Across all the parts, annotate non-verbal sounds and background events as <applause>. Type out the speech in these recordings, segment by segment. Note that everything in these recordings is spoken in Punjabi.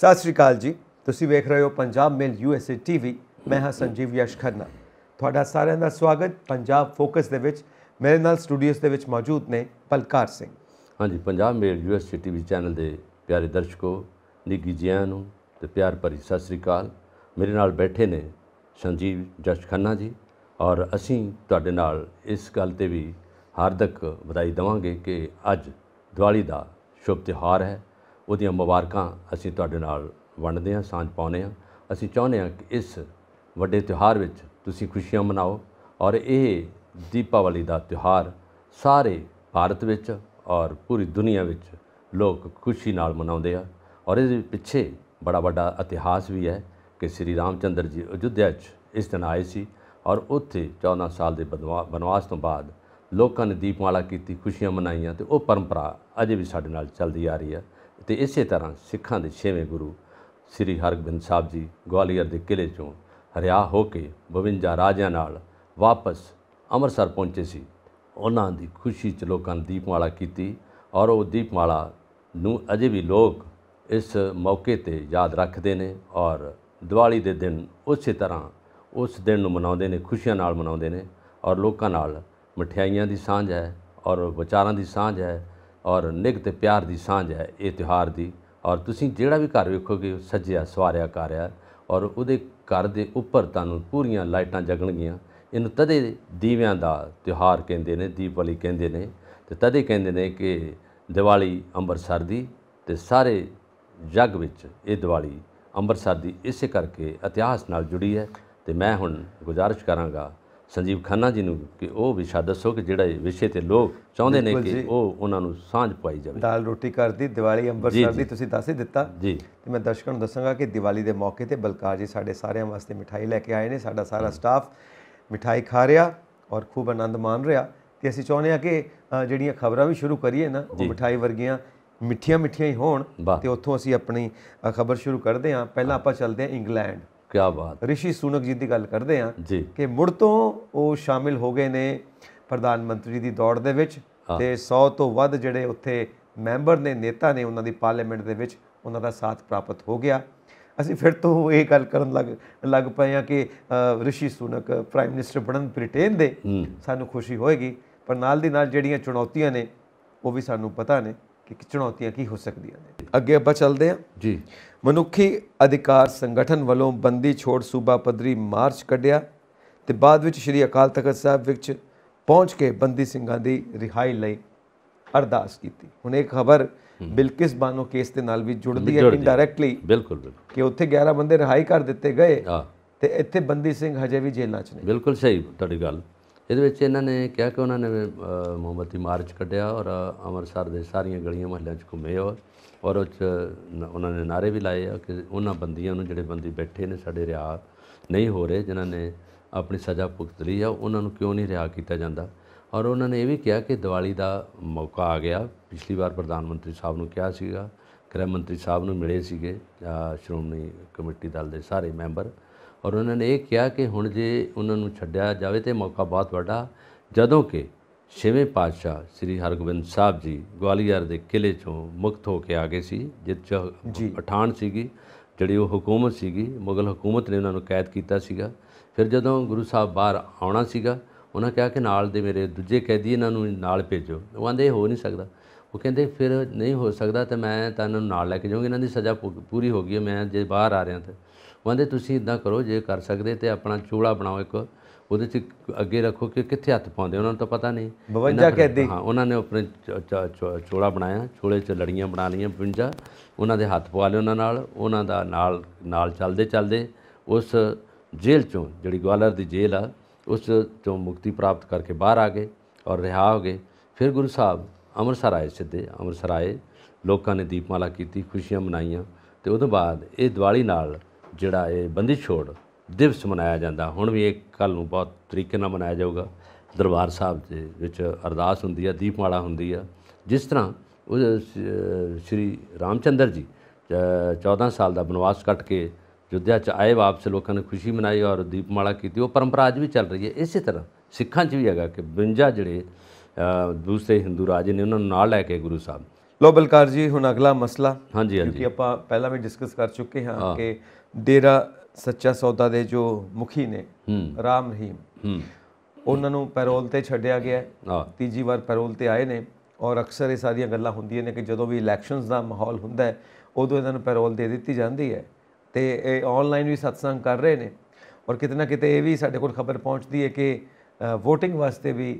ਸਤਿ ਸ਼੍ਰੀ ਅਕਾਲ ਜੀ ਤੁਸੀਂ ਵੇਖ ਰਹੇ ਹੋ ਪੰਜਾਬ ਮੇਲ ਯੂਐਸਏ ਟੀਵੀ ਮੈਂ ਹਾਂ ਸੰਜੀਵ ਯਸ਼ ਖੰਨਾ ਤੁਹਾਡਾ ਸਾਰਿਆਂ ਦਾ ਸਵਾਗਤ ਪੰਜਾਬ ਫੋਕਸ ਦੇ ਵਿੱਚ ਮੇਰੇ ਨਾਲ ਸਟੂਡੀਓਸ ਦੇ ਵਿੱਚ ਮੌਜੂਦ ਨੇ ਪਲਕਾਰ ਸਿੰਘ ਹਾਂਜੀ Punjab mail USA TV channel ਦੇ ਪਿਆਰੇ ਦਰਸ਼ਕੋ ਨਿੱਗੀ ਜੀਆਂ ਨੂੰ ਤੇ ਪਿਆਰ ਭਰੀ ਸਤਿ ਸ਼੍ਰੀ ਅਕਾਲ ਮੇਰੇ ਨਾਲ ਬੈਠੇ ਨੇ ਸੰਜੀਵ ਜਸ਼ ਖੰਨਾ ਜੀ ਔਰ ਅਸੀਂ ਤੁਹਾਡੇ ਨਾਲ ਇਸ ਗੱਲ ਤੇ ਵੀ ਹਾਰਦਿਕ ਵਧਾਈ ਦਵਾਂਗੇ ਕਿ ਅੱਜ ਦੀਵਾਲੀ ਦਾ ਸ਼ੁਭ ਤਿਹਾਰ ਹੈ ਉਹਦੀਆਂ ਮੁਬਾਰਕਾਂ ਅਸੀਂ ਤੁਹਾਡੇ ਨਾਲ ਵੰਡਦੇ ਹਾਂ ਸਾਂਝ ਪਾਉਂਦੇ ਹਾਂ ਅਸੀਂ ਚਾਹੁੰਦੇ ਹਾਂ ਕਿ ਇਸ ਵੱਡੇ ਤਿਉਹਾਰ ਵਿੱਚ ਤੁਸੀਂ ਖੁਸ਼ੀਆਂ ਮਨਾਓ ਔਰ ਇਹ ਦੀਪਾਵਲੀ ਦਾ ਤਿਉਹਾਰ ਸਾਰੇ ਭਾਰਤ ਵਿੱਚ ਔਰ ਪੂਰੀ ਦੁਨੀਆ ਵਿੱਚ ਲੋਕ ਖੁਸ਼ੀ ਨਾਲ ਮਨਾਉਂਦੇ ਆ ਔਰ ਇਹਦੇ ਪਿੱਛੇ ਬੜਾ ਵੱਡਾ ਇਤਿਹਾਸ ਵੀ ਹੈ ਕਿ ਸ੍ਰੀ ਰਾਮਚੰਦਰ ਜੀ ਅਯੁੱਧਿਆ 'ਚ ਇਸ ਦਿਨ ਆਏ ਸੀ ਔਰ ਉੱਥੇ 14 ਸਾਲ ਦੇ ਬਨਵਾਸ ਤੋਂ ਬਾਅਦ ਲੋਕਾਂ ਨੇ ਦੀਪਮਾਲਾ ਕੀਤੀ ਖੁਸ਼ੀਆਂ ਮਨਾਈਆਂ ਤੇ ਉਹ ਪਰੰਪਰਾ ਅਜੇ ਵੀ ਸਾਡੇ ਨਾਲ ਚੱਲਦੀ ਆ ਰਹੀ ਹੈ ਤੇ ਇਸੇ ਤਰ੍ਹਾਂ ਸਿੱਖਾਂ ਦੇ 6ਵੇਂ ਗੁਰੂ ਸ੍ਰੀ ਹਰਗੋਬਿੰਦ ਸਾਹਿਬ ਜੀ ਗਵਾਲੀਅਰ ਦੇ ਕਿਲੇ ਚੋਂ ਹਰਿਆ ਹੋ ਕੇ 52 ਰਾਜਿਆਂ ਨਾਲ ਵਾਪਸ ਅੰਮ੍ਰਿਤਸਰ ਪਹੁੰਚੇ ਸੀ ਉਹਨਾਂ ਦੀ ਖੁਸ਼ੀ 'ਚ ਲੋਕਾਂ ਨੇ ਦੀਪਮਾਲਾ ਕੀਤੀ ਔਰ ਉਹ ਦੀਪਮਾਲਾ ਨੂੰ ਅਜੇ ਵੀ ਲੋਕ ਇਸ ਮੌਕੇ ਤੇ ਯਾਦ ਰੱਖਦੇ ਨੇ ਔਰ ਦੀਵਾਲੀ ਦੇ ਦਿਨ ਉਸੇ ਤਰ੍ਹਾਂ ਉਸ ਦਿਨ ਨੂੰ ਮਨਾਉਂਦੇ ਨੇ ਖੁਸ਼ੀਆਂ ਨਾਲ ਮਨਾਉਂਦੇ ਨੇ ਔਰ ਲੋਕਾਂ ਨਾਲ ਮਠਿਆਈਆਂ ਦੀ ਸਾਂਝ ਹੈ ਔਰ ਵਿਚਾਰਾਂ ਦੀ ਸਾਂਝ ਹੈ ਔਰ ਨਿਗ ਤੇ ਪਿਆਰ ਦੀ ਸਾਂਝ ਹੈ ਇਹ ਤਿਹਾਰ ਦੀ ਔਰ ਤੁਸੀਂ ਜਿਹੜਾ ਵੀ ਘਰ ਵੇਖੋਗੇ ਸੱਜਿਆ ਸਵਾਰਿਆ ਕਰਿਆ ਔਰ ਉਹਦੇ ਘਰ ਦੇ ਉੱਪਰ ਤੁਹਾਨੂੰ ਪੂਰੀਆਂ ਲਾਈਟਾਂ ਜਗਣਗੀਆਂ ਇਹਨੂੰ ਤਦੇ ਦੀਵਿਆਂ ਦਾ ਤਿਉਹਾਰ ਕਹਿੰਦੇ ਨੇ ਦੀਪਵਲੀ ਕਹਿੰਦੇ ਨੇ ਤੇ ਤਦੇ ਕਹਿੰਦੇ ਨੇ ਕਿ ਦੀਵਾਲੀ ਅੰਮ੍ਰਿਤਸਰ ਦੀ ਤੇ ਸਾਰੇ ਜੱਗ ਵਿੱਚ ਇਹ ਦੀਵਾਲੀ ਅੰਮ੍ਰਿਤਸਰ ਦੀ ਇਸੇ ਕਰਕੇ ਇਤਿਹਾਸ ਨਾਲ ਜੁੜੀ ਹੈ ਤੇ ਮੈਂ ਹੁਣ ਗੁਜ਼ਾਰਿਸ਼ ਕਰਾਂਗਾ ਸੰਜੀਵ ਖੰਨਾ ਜੀ ਨੂੰ ਕਿ ਉਹ ਵਿਸ਼ਾ ਦੱਸੋ ਕਿ ਜਿਹੜਾ ਇਹ ਵਿਸ਼ੇ ਤੇ ਲੋਕ ਚਾਹੁੰਦੇ ਨੇ ਕਿ ਉਹ ਉਹਨਾਂ ਨੂੰ ਸਾਂਝ ਪਾਈ ਜਾਵੇ ਦਾਲ ਰੋਟੀ ਕਰਦੀ ਦੀ ਦੀਵਾਲੀ ਅੰਮ੍ਰਿਤਸਰ ਦੀ ਤੁਸੀਂ ਦੱਸ ਹੀ ਦਿੱਤਾ ਜੀ ਤੇ ਮੈਂ ਦਰਸ਼ਕਾਂ ਨੂੰ ਦੱਸਾਂਗਾ ਕਿ ਦੀਵਾਲੀ ਦੇ ਮੌਕੇ ਤੇ ਬਲਕਾਰ ਜੀ ਸਾਡੇ ਸਾਰਿਆਂ ਵਾਸਤੇ ਮਿਠਾਈ ਲੈ ਕੇ ਆਏ ਨੇ ਸਾਡਾ ਸਾਰਾ ਸਟਾਫ ਮਿਠਾਈ ਖਾ ਰਿਹਾ ਔਰ ਖੂਬ ਆਨੰਦ ਮਾਣ ਰਿਹਾ ਤੇ ਅਸੀਂ ਚਾਹੁੰਦੇ ਆ ਕਿ ਜਿਹੜੀਆਂ ਖਬਰਾਂ ਵੀ ਸ਼ੁਰੂ ਕਰੀਏ ਨਾ ਉਹ ਮਿਠਾਈ ਵਰਗੀਆਂ ਮਿੱਠੀਆਂ ਮਿੱਠੀਆਂ ਹੀ ਹੋਣ ਤੇ ਉੱਥੋਂ ਅਸੀਂ ਆਪਣੀ ਖਬਰ ਸ਼ੁਰੂ ਕਰਦੇ ਹਾਂ ਪਹਿਲਾਂ ਆਪਾਂ ਚੱਲਦੇ ਹਾਂ ਇੰਗਲੈਂਡ ਕੀ ਬਾਤ ਰਿਸ਼ੀ ਸੁਨਕ ਜੀ ਦੀ ਗੱਲ ਕਰਦੇ ਆ ਕਿ ਮੁੜ ਤੋਂ ਉਹ ਸ਼ਾਮਿਲ ਹੋ ਗਏ ਨੇ ਪ੍ਰਧਾਨ ਮੰਤਰੀ ਦੀ ਦੌੜ ਦੇ ਵਿੱਚ ਤੇ 100 ਤੋਂ ਵੱਧ ਜਿਹੜੇ ਉੱਥੇ ਮੈਂਬਰ ਨੇ ਨੇਤਾ ਨੇ ਉਹਨਾਂ ਦੀ ਪਾਰਲੀਮੈਂਟ ਦੇ ਵਿੱਚ ਉਹਨਾਂ ਦਾ ਸਾਥ ਪ੍ਰਾਪਤ ਹੋ ਗਿਆ ਅਸੀਂ ਫਿਰ ਤੋਂ ਇਹ ਗੱਲ ਕਰਨ ਲੱਗ ਲੱਗ ਪਏ ਆ ਕਿ ਰਿਸ਼ੀ ਸੁਨਕ ਪ੍ਰਾਈਮ ਮਿਨਿਸਟਰ ਬਣਨ ਬ੍ਰਿਟੇਨ ਦੇ ਸਾਨੂੰ ਖੁਸ਼ੀ ਹੋਏਗੀ ਪਰ ਨਾਲ ਦੀ ਨਾਲ ਜਿਹੜੀਆਂ ਚੁਣੌਤੀਆਂ ਨੇ ਉਹ ਵੀ ਸਾਨੂੰ ਪਤਾ ਨੇ ਕਿ ਚੁਣੌਤੀਆਂ ਕੀ ਹੋ ਸਕਦੀਆਂ ਨੇ ਅੱਗੇ ਆਪਾਂ ਚੱਲਦੇ ਆ ਜੀ ਮਨੁੱਖੀ ਅਧਿਕਾਰ ਸੰਗਠਨ ਵੱਲੋਂ ਬੰਦੀ ਛੋੜ ਸੂਬਾ ਪਦਰੀ ਮਾਰਚ ਕੱਢਿਆ ਤੇ ਬਾਅਦ ਵਿੱਚ ਸ੍ਰੀ ਅਕਾਲ ਤਖਤ ਸਾਹਿਬ ਵਿੱਚ ਪਹੁੰਚ ਕੇ ਬੰਦੀ ਸਿੰਘਾਂ ਦੀ ਰਿਹਾਈ ਲਈ ਅਰਦਾਸ ਕੀਤੀ ਹੁਣ ਇਹ ਖਬਰ ਬਿਲਕਿਸ ਬਾਨੋ ਕੇਸ ਦੇ ਨਾਲ ਵੀ ਜੁੜਦੀ ਹੈ ਇਨਡਾਇਰੈਕਟਲੀ ਬਿਲਕੁਲ ਬਿਲਕੁਲ ਕਿ ਉੱਥੇ 11 ਬੰਦੇ ਰਿਹਾਈ ਕਰ ਦਿੱਤੇ ਗਏ ਤੇ ਇੱਥੇ ਬੰਦੀ ਸਿੰਘ ਹਜੇ ਵੀ ਜੇਲ੍ਹਾਂ 'ਚ ਨੇ ਬਿਲਕੁਲ ਸਹੀ ਤੁਹਾਡੀ ਗੱਲ ਇਹਦੇ ਵਿੱਚ ਇਹਨਾਂ ਨੇ ਕਿਹਾ ਕਿ ਉਹਨਾਂ ਨੇ ਮੁਹੰਮਦ ਦੀ ਮਾਰਚ ਕੱਢਿਆ ਔਰ ਅੰਮ੍ਰਿਤਸਰ ਦੇ ਸਾਰੀਆਂ ਗਲੀਆਂ ਮਹੱਲਿਆਂ 'ਚ ਘੁੰਮੇ ਔਰ ਔਰ ਉਹ ਉਹਨਾਂ ਨੇ ਨਾਰੇ ਵੀ ਲਾਏ ਆ ਕਿ ਉਹਨਾਂ ਬੰਦੀਆਂ ਨੂੰ ਜਿਹੜੇ ਬੰਦੀ ਬੈਠੇ ਨੇ ਸਾਡੇ ਰਿਆ ਨਹੀਂ ਹੋ ਰਹੇ ਜਿਨ੍ਹਾਂ ਨੇ ਆਪਣੀ ਸਜ਼ਾ ਭੁਗਤ ਲਈ ਆ ਉਹਨਾਂ ਨੂੰ ਕਿਉਂ ਨਹੀਂ ਰਿਹਾ ਕੀਤਾ ਜਾਂਦਾ ਔਰ ਉਹਨਾਂ ਨੇ ਇਹ ਵੀ ਕਿਹਾ ਕਿ ਦੀਵਾਲੀ ਦਾ ਮੌਕਾ ਆ ਗਿਆ ਪਿਛਲੀ ਵਾਰ ਪ੍ਰਧਾਨ ਮੰਤਰੀ ਸਾਹਿਬ ਨੂੰ ਕਿਹਾ ਸੀਗਾ ਗ੍ਰਹਿ ਮੰਤਰੀ ਸਾਹਿਬ ਨੂੰ ਮਿਲੇ ਸੀਗੇ ਸ਼੍ਰੋਮਣੀ ਕਮੇਟੀ ਦਲ ਦੇ ਸਾਰੇ ਮੈਂਬਰ ਔਰ ਉਹਨਾਂ ਨੇ ਇਹ ਕਿਹਾ ਕਿ ਹੁਣ ਜੇ ਉਹਨਾਂ ਨੂੰ ਛੱਡਿਆ ਜਾਵੇ ਤੇ ਮੌਕਾ ਬਹੁਤ ਵੱਡਾ ਜਦੋਂ ਕਿ ਛੇਵੇਂ ਪਾਤਸ਼ਾਹ ਸ੍ਰੀ ਹਰਗੋਬਿੰਦ ਸਾਹਿਬ ਜੀ ਗਵਾਲੀਅਰ ਦੇ ਕਿਲੇ ਚੋਂ ਮੁਕਤ ਹੋ ਕੇ ਆ ਗਏ ਸੀ ਜਿੱਤ ਚ ਪਠਾਨ ਸੀਗੀ ਜਿਹੜੀ ਉਹ ਹਕੂਮਤ ਸੀਗੀ ਮੁਗਲ ਹਕੂਮਤ ਨੇ ਉਹਨਾਂ ਨੂੰ ਕੈਦ ਕੀਤਾ ਸੀਗਾ ਫਿਰ ਜਦੋਂ ਗੁਰੂ ਸਾਹਿਬ ਬਾਹਰ ਆਉਣਾ ਸੀਗਾ ਉਹਨਾਂ ਕਿਹਾ ਕਿ ਨਾਲ ਦੇ ਮੇਰੇ ਦੂਜੇ ਕੈਦੀ ਇਹਨਾਂ ਨੂੰ ਨਾਲ ਭੇਜੋ ਉਹ ਆਂਦੇ ਹੋ ਨਹੀਂ ਸਕਦਾ ਉਹ ਕਹਿੰਦੇ ਫਿਰ ਨਹੀਂ ਹੋ ਸਕਦਾ ਤੇ ਮੈਂ ਤਾਂ ਇਹਨਾਂ ਨੂੰ ਨਾਲ ਲੈ ਕੇ ਜਾਊਂਗਾ ਇਹਨਾਂ ਦੀ ਸਜ਼ਾ ਪੂਰੀ ਹੋ ਗਈ ਮੈਂ ਜੇ ਬਾਹਰ ਆ ਰਿਹਾ ਤਾਂ ਉਹ ਆਂਦੇ ਤੁਸੀਂ ਇਦਾਂ ਕਰੋ ਜੇ ਕਰ ਸਕਦੇ ਤੇ ਆਪਣਾ ਚੋਲਾ ਬਣਾਓ ਇੱਕ ਉਹਦੇ ਚ ਅੱਗੇ ਰੱਖੋ ਕਿ ਕਿੱਥੇ ਹੱਥ ਪਾਉਂਦੇ ਉਹਨਾਂ ਨੂੰ ਤਾਂ ਪਤਾ ਨਹੀਂ 52 ਕੈਦੀ ਹਾਂ ਉਹਨਾਂ ਨੇ ਆਪਣੇ ਚੋਲਾ ਬਣਾਇਆ ਚੋਲੇ ਚ ਲੜੀਆਂ ਬਣਾ ਲਈਆਂ 52 ਉਹਨਾਂ ਦੇ ਹੱਥ ਪਵਾ ਲਏ ਉਹਨਾਂ ਨਾਲ ਉਹਨਾਂ ਦਾ ਨਾਲ ਨਾਲ ਚੱਲਦੇ ਚੱਲਦੇ ਉਸ ਜੇਲ੍ਹ ਚੋਂ ਜਿਹੜੀ ਗਵਾਲਰ ਦੀ ਜੇਲ੍ਹ ਆ ਉਸ ਤੋਂ ਮੁਕਤੀ ਪ੍ਰਾਪਤ ਕਰਕੇ ਬਾਹਰ ਆ ਗਏ ਔਰ ਰਿਹਾ ਹੋ ਗਏ ਫਿਰ ਗੁਰੂ ਸਾਹਿਬ ਅੰਮ੍ਰਿਤਸਰ ਆਏ ਸਿੱਧੇ ਅੰਮ੍ਰਿਤਸਰ ਆਏ ਲੋਕਾਂ ਨੇ ਦੀਪਮਾਲਾ ਕੀਤੀ ਖੁਸ਼ੀਆਂ ਮਨਾਈਆਂ ਤੇ ਉਹਦੇ ਬਾਅਦ ਇਹ ਦੀਵਾਲੀ ਨਾਲ ਜਿਹੜਾ ਇਹ ਬੰਦੀ ਛੋੜ ਦਿਵਸ ਮਨਾਇਆ ਜਾਂਦਾ ਹੁਣ ਵੀ ਇਹ ਕੱਲ ਨੂੰ ਬਹੁਤ ਤਰੀਕੇ ਨਾਲ ਮਨਾਇਆ ਜਾਊਗਾ ਦਰਬਾਰ ਸਾਹਿਬ ਦੇ ਵਿੱਚ ਅਰਦਾਸ ਹੁੰਦੀ ਹੈ ਦੀਪਮਾਲਾ ਹੁੰਦੀ ਹੈ ਜਿਸ ਤਰ੍ਹਾਂ ਉਹ ਸ਼੍ਰੀ ਰਾਮਚੰਦਰ ਜੀ 14 ਸਾਲ ਦਾ ਬਨਵਾਸ ਕੱਟ ਕੇ ਜੁਧਿਆ ਚ ਆਏ ਵਾਪਸ ਲੋਕਾਂ ਨੇ ਖੁਸ਼ੀ ਮਨਾਈ ਔਰ ਦੀਪਮਾਲਾ ਕੀਤੀ ਉਹ ਪਰੰਪਰਾ ਅੱਜ ਵੀ ਚੱਲ ਰਹੀ ਹੈ ਇਸੇ ਤਰ੍ਹਾਂ ਸਿੱਖਾਂ 'ਚ ਵੀ ਹੈਗਾ ਕਿ ਬਿੰਜਾ ਜਿਹੜੇ ਦੂਸਰੇ ਹਿੰਦੂ ਰਾਜੇ ਨੇ ਉਹਨਾਂ ਨੂੰ ਨਾਲ ਲੈ ਕੇ ਗੁਰੂ ਸਾਹਿਬ ਲੋ ਬਲਕਾਰ ਜੀ ਹੁਣ ਅਗਲਾ ਮਸਲਾ ਹਾਂਜੀ ਹਾਂਜੀ ਕਿ ਆਪਾਂ ਪਹਿਲਾਂ ਵੀ ਡਿਸਕਸ ਕਰ ਚੁੱਕੇ ਹਾਂ ਕਿ ਡੇਰਾ ਸੱਚਾ ਸੌਦਾ ਦੇ ਜੋ ਮੁਖੀ ਨੇ ਰਾਮ ਰਹੀਮ ਉਹਨਾਂ ਨੂੰ ਪੈਰੋਲ ਤੇ ਛੱਡਿਆ ਗਿਆ ਤੀਜੀ ਵਾਰ ਪੈਰੋਲ ਤੇ ਆਏ ਨੇ ਔਰ ਅਕਸਰ ਇਹ ਸਾਰੀਆਂ ਗੱਲਾਂ ਹੁੰਦੀਆਂ ਨੇ ਕਿ ਜਦੋਂ ਵੀ ਇਲੈਕਸ਼ਨਸ ਦਾ ਮਾਹੌਲ ਹੁੰਦਾ ਹੈ ਉਦੋਂ ਇਹਨਾਂ ਨੂੰ ਪੈਰੋਲ ਦੇ ਦਿੱਤੀ ਜਾਂਦੀ ਹੈ ਤੇ ਇਹ ਆਨਲਾਈਨ ਵੀ ਸਤਸੰਗ ਕਰ ਰਹੇ ਨੇ ਔਰ ਕਿਤਨਾ ਕਿਤੇ ਇਹ ਵੀ ਸਾਡੇ ਕੋਲ ਖਬਰ ਪਹੁੰਚਦੀ ਹੈ ਕਿ VOTING ਵਾਸਤੇ ਵੀ